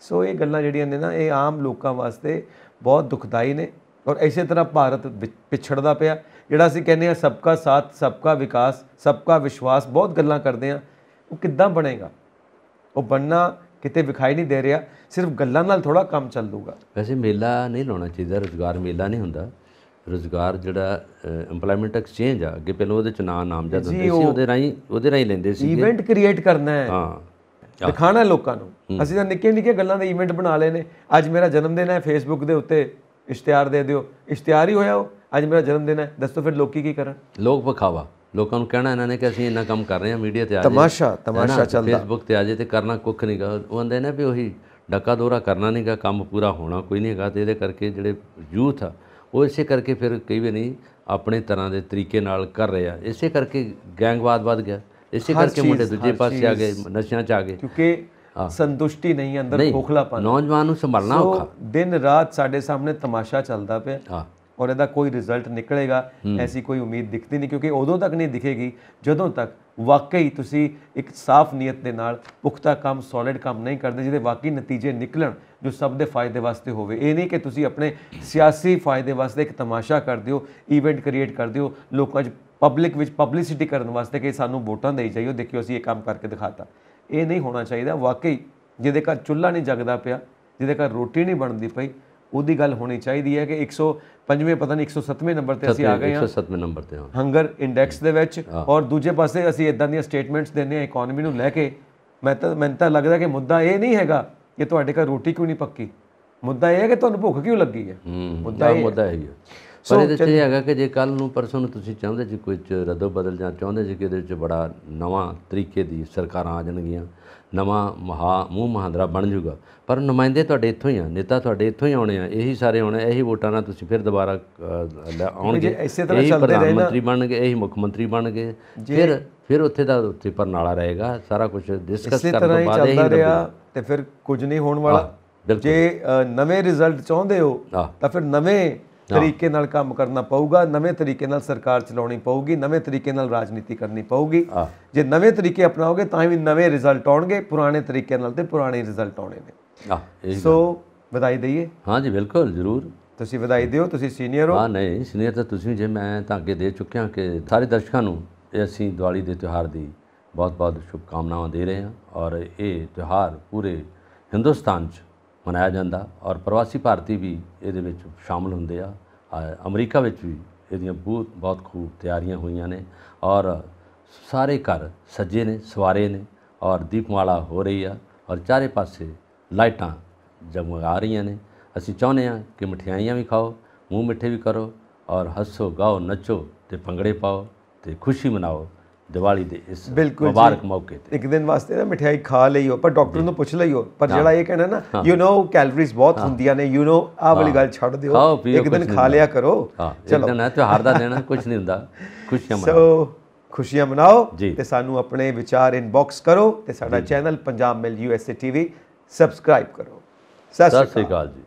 ਸੋ ਇਹ ਗੱਲਾਂ ਜਿਹੜੀਆਂ ਨੇ ਨਾ ਇਹ ਆਮ ਲੋਕਾਂ ਵਾਸਤੇ ਬਹੁਤ ਦੁਖਦਾਈ ਨੇ ਔਰ ਇਸੇ ਤਰ੍ਹਾਂ ਭਾਰਤ ਪਿਛੜਦਾ ਪਿਆ ਜਿਹੜਾ ਅਸੀਂ ਕਹਿੰਦੇ ਆ ਸਭ ਦਾ ਸਾਥ ਸਭ ਦਾ ਵਿਕਾਸ ਸਭ ਦਾ ਵਿਸ਼ਵਾਸ ਬਹੁਤ ਗੱਲਾਂ ਕਰਦੇ ਆ ਉਹ ਕਿੱਦਾਂ ਬਣੇਗਾ ਉਹ ਬੰਨਾ ਕਿਤੇ ਵਿਖਾਈ ਨਹੀਂ ਦੇ ਰਿਹਾ ਸਿਰਫ ਗੱਲਾਂ ਨਾਲ ਥੋੜਾ ਕੰਮ ਚੱਲ ਦੂਗਾ ਵੈਸੇ ਮੇਲਾ ਨਹੀਂ ਲਾਉਣਾ ਚਾਹੀਦਾ ਰੋਜ਼ਗਾਰ ਮੇਲਾ ਨਹੀਂ ਹੁੰਦਾ ਰੋਜ਼ਗਾਰ ਜਿਹੜਾ ਏਮਪਲੋਇਮੈਂਟ ਐਕਸਚੇਂਜ ਆ ਅੱਗੇ ਪਹਿਲਾਂ ਉਹਦੇ ਚ ਨਾਮ ਜਦ ਹੁੰਦੇ ਸੀ ਉਹਦੇ ਰਾਹੀਂ ਉਹਦੇ ਰਾਹੀਂ ਲੈਂਦੇ ਸੀ ਇਵੈਂਟ ਕ੍ਰੀਏਟ ਕਰਨਾ ਹੈ ਹਾਂ ਦਿਖਾਣਾ ਲੋਕਾਂ ਨੂੰ ਅਸੀਂ ਤਾਂ ਨਿੱਕੇ ਨਿੱਕੇ ਗੱਲਾਂ ਦੇ ਇਵੈਂਟ ਬਣਾ ਲਏ ਨੇ ਅੱਜ ਮੇਰਾ ਜਨਮ ਦਿਨ ਹੈ ਫੇਸਬੁੱਕ ਦੇ ਉੱਤੇ ਇਸ਼ਤਿਹਾਰ ਦੇ ਦਿਓ ਇਸ਼ਤਿਹਾਰ ਹੀ ਹੋਇਆ ਉਹ ਅੱਜ ਮੇਰਾ ਜਨਮ ਦਿਨ ਹੈ ਦੱਸੋ ਫਿਰ ਲੋਕੀ ਕੀ ਕਰਨ ਲੋਕ ਵਿਖਾਵਾ ਲੋਕਾਂ ਨੂੰ ਕਹਿਣਾ ਇਹਨਾਂ ਨੇ ਕਿ ਅਸੀਂ ਇੰਨਾ ਕੰਮ ਕਰ ਰਹੇ ਹਾਂ ਮੀਡੀਆ ਤੇ ਆ ਜਾਈਏ ਤਮਾਸ਼ਾ ਤਮਾਸ਼ਾ ਚੱਲਦਾ ਫੇਸਬੁੱਕ ਤੇ ਆ ਜੇ ਤੇ ਕਰਨਾ ਕੁੱਖ ਨਹੀਂਗਾ ਉਹ ਆਂਦੇ ਨੇ ਵੀ ਉਹੀ ਡੱਕਾ ਦੋਰਾ ਕਰਨਾ ਨਹੀਂਗਾ ਕੰਮ ਪੂਰਾ ਹੋਣਾ ਕੋਈ ਨਹੀਂਗਾ ਤੇ ਇਹਦੇ ਕਰਕੇ ਜਿਹੜੇ ਯੂਥ ਆ ਉਹ ਇਸੇ ਕਰਕੇ ਫਿਰ ਕਈ ਵਾਰ ਨਹੀਂ ਆਪਣੇ ਤਰ੍ਹਾਂ ਦੇ ਤਰੀਕੇ ਨਾਲ ਕਰ ਰਹੇ ਆ ਇਸੇ ਕਰਕੇ ਗੈਂਗਵਾਦ ਵੱਧ ਗਿਆ ਇਸੇ ਕਰਕੇ ਮੁੰਡੇ ਦੂਜੇ ਪਾਸੇ ਆ ਗਏ ਨਸ਼ਿਆਂ 'ਚ ਆ ਗਏ ਕਿਉਂਕਿ ਸੰਤੁਸ਼ਟੀ ਨਹੀਂ ਅੰਦਰ ਖੋਖਲਾਪਨ ਨੌਜਵਾਨ ਨੂੰ ਸੰਭਾਲਣਾ ਔਖਾ ਦਿਨ ਰਾਤ ਸਾਡੇ ਸਾਹਮਣੇ ਤਮਾਸ਼ਾ ਚੱਲਦਾ ਪਿਆ ਔਰ ਇਹਦਾ ਕੋਈ ਰਿਜ਼ਲਟ ਨਿਕਲੇਗਾ ਐਸੀ ਕੋਈ ਉਮੀਦ ਦਿਖਦੀ ਨਹੀਂ ਕਿਉਂਕਿ ਉਦੋਂ ਤੱਕ ਨਹੀਂ ਦਿਖੇਗੀ ਜਦੋਂ ਤੱਕ ਵਾਕਈ ਤੁਸੀਂ ਇੱਕ ਸਾਫ਼ ਨੀਅਤ ਦੇ ਨਾਲ ਪੁਖਤਾ ਕੰਮ ਸੋਲਿਡ ਕੰਮ ਨਹੀਂ ਕਰਦੇ ਜਿਹਦੇ ਵਾਕਈ ਨਤੀਜੇ ਨਿਕਲਣ ਜੋ ਸਭ ਦੇ ਫਾਇਦੇ ਵਾਸਤੇ ਹੋਵੇ ਇਹ ਨਹੀਂ ਕਿ ਤੁਸੀਂ ਆਪਣੇ ਸਿਆਸੀ ਫਾਇਦੇ ਵਾਸਤੇ ਇੱਕ ਤਮਾਸ਼ਾ ਕਰਦੇ ਹੋ ਇਵੈਂਟ ਕ੍ਰੀਏਟ ਕਰਦੇ ਹੋ ਲੋਕਾਂ 'ਚ ਪਬਲਿਕ ਵਿੱਚ ਪਬਲਿਸਿਟੀ ਕਰਨ ਵਾਸਤੇ ਕਿ ਸਾਨੂੰ ਵੋਟਾਂ ਦੇਈ ਜਾਈਓ ਦੇਖਿਓ ਅਸੀਂ ਇਹ ਕੰਮ ਕਰਕੇ ਦਿਖਾਤਾ ਇਹ ਨਹੀਂ ਹੋਣਾ ਚਾਹੀਦਾ ਵਾਕਈ ਜਿਹਦੇ ਘਰ ਚੁੱਲ੍ਹਾ ਨਹੀਂ ਜਗਦਾ ਪਿਆ ਜਿਹਦੇ ਘਰ ਰੋਟੀ ਨਹੀਂ ਬਣਦੀ ਪਈ ਉਹਦੀ ਗੱਲ ਹੋਣੀ ਚਾਹੀਦੀ ਹੈ ਕਿ 105ਵੇਂ ਪਤਾ ਨਹੀਂ 107ਵੇਂ ਨੰਬਰ ਤੇ ਅਸੀਂ ਆ ਗਏ ਹਾਂ 107ਵੇਂ ਨੰਬਰ ਤੇ ਹਾਂ ਹੰਗਰ ਇੰਡੈਕਸ ਦੇ ਵਿੱਚ ਔਰ ਦੂਜੇ ਪਾਸੇ ਅਸੀਂ ਇਦਾਂ ਦੀਆਂ ਸਟੇਟਮੈਂਟਸ ਦਿੰਦੇ ਆ ਇਕਨੋਮੀ ਨੂੰ ਲੈ ਕੇ ਮੈਂ ਤਾਂ ਮੈਨੂੰ ਤਾਂ ਲੱਗਦਾ ਕਿ ਮੁੱਦਾ ਇਹ ਨਹੀਂ ਹੈਗਾ ਕਿ ਤੁਹਾਡੇ ਘਰ ਰੋਟੀ ਕਿਉਂ ਨਹੀਂ ਪੱਕੀ ਮੁੱਦਾ ਇਹ ਹੈ ਕਿ ਤੁਹਾਨੂੰ ਭੁੱਖ ਕਿਉਂ ਲੱਗੀ ਹੈ ਮੁੱਦਾ ਇਹ ਮੁੱਦਾ ਹੈ ਪਰ ਇਹ ਤੇ ਹੈਗਾ ਕਿ ਜੇ ਕੱਲ ਨੂੰ ਪਰਸੋਂ ਨੂੰ ਤੁਸੀਂ ਚਾਹੁੰਦੇ ਜੀ ਕੋਈ ਰਦੋ ਬਦਲ ਜਾਂ ਚਾਹੁੰਦੇ ਜੀ ਕਿ ਇਹਦੇ ਵਿੱਚ ਬੜਾ ਨਵਾਂ ਤਰੀਕੇ ਦੀ ਸਰਕਾਰਾਂ ਆ ਜਾਣਗੀਆਂ ਨਵਾਂ ਮਹਾ ਮੂੰਹ ਮਹਾਂਦਰਾ ਬਣ ਜੂਗਾ ਪਰ ਨੁਮਾਇੰਦੇ ਤੁਹਾਡੇ ਇੱਥੋਂ ਹੀ ਆ ਨੇਤਾ ਤੁਹਾਡੇ ਇੱਥੋਂ ਹੀ ਆਉਣੇ ਆ ਇਹੀ ਸਾਰੇ ਆਉਣੇ ਇਹੀ ਵੋਟਾਂ ਨਾਲ ਤੁਸੀਂ ਫਿਰ ਦੁਬਾਰਾ ਆਉਣਗੇ ਇਸੇ ਤਰ੍ਹਾਂ ਚੱਲਦੇ ਰਹੇ ਮੰਤਰੀ ਬਣਨਗੇ ਇਹੀ ਮੁੱਖ ਮੰਤਰੀ ਬਣਨਗੇ ਫਿਰ ਫਿਰ ਉੱਥੇ ਦਾ ਉੱਥੇ ਪਰਨਾਲਾ ਰਹੇਗਾ ਸਾਰਾ ਕੁਝ ਡਿਸਕਸ ਕਰਨ ਤੋਂ ਬਾਅਦ ਇਹੀ ਰਿਹਾ ਤੇ ਫਿਰ ਕੁਝ ਨਹੀਂ ਹੋਣ ਵਾਲਾ ਜੇ ਨਵੇਂ ਰਿਜ਼ਲਟ ਚਾਹੁੰਦੇ ਹੋ ਤਾਂ ਫਿਰ ਨਵੇਂ ਤਰੀਕੇ ਨਾਲ ਕੰਮ ਕਰਨਾ ਪਊਗਾ ਨਵੇਂ ਤਰੀਕੇ ਨਾਲ ਸਰਕਾਰ ਚਲਾਉਣੀ ਪਊਗੀ ਨਵੇਂ ਤਰੀਕੇ ਨਾਲ ਰਾਜਨੀਤੀ ਕਰਨੀ ਪਊਗੀ ਜੇ ਨਵੇਂ ਤਰੀਕੇ ਅਪਣਾਓਗੇ ਤਾਂ ਹੀ ਨਵੇਂ ਰਿਜ਼ਲਟ ਆਉਣਗੇ ਪੁਰਾਣੇ ਤਰੀਕੇ ਨਾਲ ਤੇ ਪੁਰਾਣੇ ਰਿਜ਼ਲਟ ਆਉਣੇ ਨੇ ਸੋ ਵਧਾਈ ਦਈਏ ਹਾਂ ਜੀ ਬਿਲਕੁਲ ਜ਼ਰੂਰ ਤੁਸੀਂ ਵਧਾਈ ਦਿਓ ਤੁਸੀਂ ਸੀਨੀਅਰ ਹੋ ਹਾਂ ਨਹੀਂ ਸੀਨੀਅਰ ਤਾਂ ਤੁਸੀਂ ਜੇ ਮੈਂ ਤਾਂ ਅੱਗੇ ਦੇ ਚੁੱਕਿਆ ਕਿ ਸਾਰੇ ਦਰਸ਼ਕਾਂ ਨੂੰ ਅਸੀਂ ਦੀਵਾਲੀ ਦੇ ਤਿਉਹਾਰ ਦੀ ਬਹੁਤ-ਬਹੁਤ ਸ਼ੁਭਕਾਮਨਾਵਾਂ ਦੇ ਰਹੇ ਹਾਂ ਔਰ ਇਹ ਤਿਉਹਾਰ ਪੂਰੇ ਹਿੰਦੁਸਤਾਨ 'ਚ ਮਨਾਇਆ ਜਾਂਦਾ ਔਰ ਪ੍ਰਵਾਸੀ ਭਾਰਤੀ ਵੀ ਇਹਦੇ ਵਿੱਚ ਸ਼ਾਮਲ ਹੁੰਦੇ ਆ ਅਮਰੀਕਾ ਵਿੱਚ ਵੀ ਇਹਦੀਆਂ ਬਹੁਤ ਬਹੁਤ ਖੂਬ ਤਿਆਰੀਆਂ ਹੋਈਆਂ ਨੇ ਔਰ ਸਾਰੇ ਘਰ ਸੱਜੇ ਨੇ ਸਵਾਰੇ ਨੇ ਔਰ ਦੀਪਮਾਲਾ ਹੋ ਰਹੀ ਆ ਔਰ ਚਾਰੇ ਪਾਸੇ ਲਾਈਟਾਂ ਜਗਮਗਾ ਰਹੀਆਂ ਨੇ ਅਸੀਂ ਚਾਹੁੰਦੇ ਆ ਕਿ ਮਠਿਆਈਆਂ ਵੀ ਖਾਓ ਮੂੰਹ ਮਿੱਠੇ ਵੀ ਕਰੋ ਔਰ ਹੱਸੋ ਗਾਓ ਨੱਚੋ ਤੇ ਪੰਗੜੇ ਪਾਓ ਤੇ ਖੁਸ਼ੀ ਮਨਾਓ ਦੀਵਾਲੀ ਦੇ ਇਸ ਮੁਬਾਰਕ ਮੌਕੇ ਤੇ ਇੱਕ ਦਿਨ ਵਾਸਤੇ ਨਾ ਮਠਿਆਈ ਖਾ ਲਈ ਹੋ ਪਰ ਡਾਕਟਰ ਨੂੰ ਪੁੱਛ ਲਈ ਹੋ ਪਰ ਜਿਹੜਾ ਇਹ ਕਹਿਣਾ ਨਾ ਯੂ نو ਕੈਲਰੀਜ਼ ਬਹੁਤ ਹੁੰਦੀਆਂ ਨੇ ਯੂ نو ਆਹ ਵਾਲੀ ਗੱਲ ਛੱਡ ਦਿਓ ਇੱਕ ਦਿਨ ਖਾ ਲਿਆ ਕਰੋ ਚਲੋ ਇੱਕ ਦਿਨ ਤਿਉਹਾਰ ਦਾ ਦੇਣਾ ਕੁਝ ਨਹੀਂ ਹੁੰਦਾ <laughs> ਖੁਸ਼ੀਆਂ ਮਨਾਓ ਸੋ ਖੁਸ਼ੀਆਂ ਮਨਾਓ ਤੇ ਸਾਨੂੰ ਆਪਣੇ ਵਿਚਾਰ ਇਨਬਾਕਸ ਕਰੋ ਤੇ ਸਾਡਾ channel Punjab mail U S A TV subscribe ਕਰੋ ਸਤਿ ਸ਼੍ਰੀ ਅਕਾਲ ਜੀ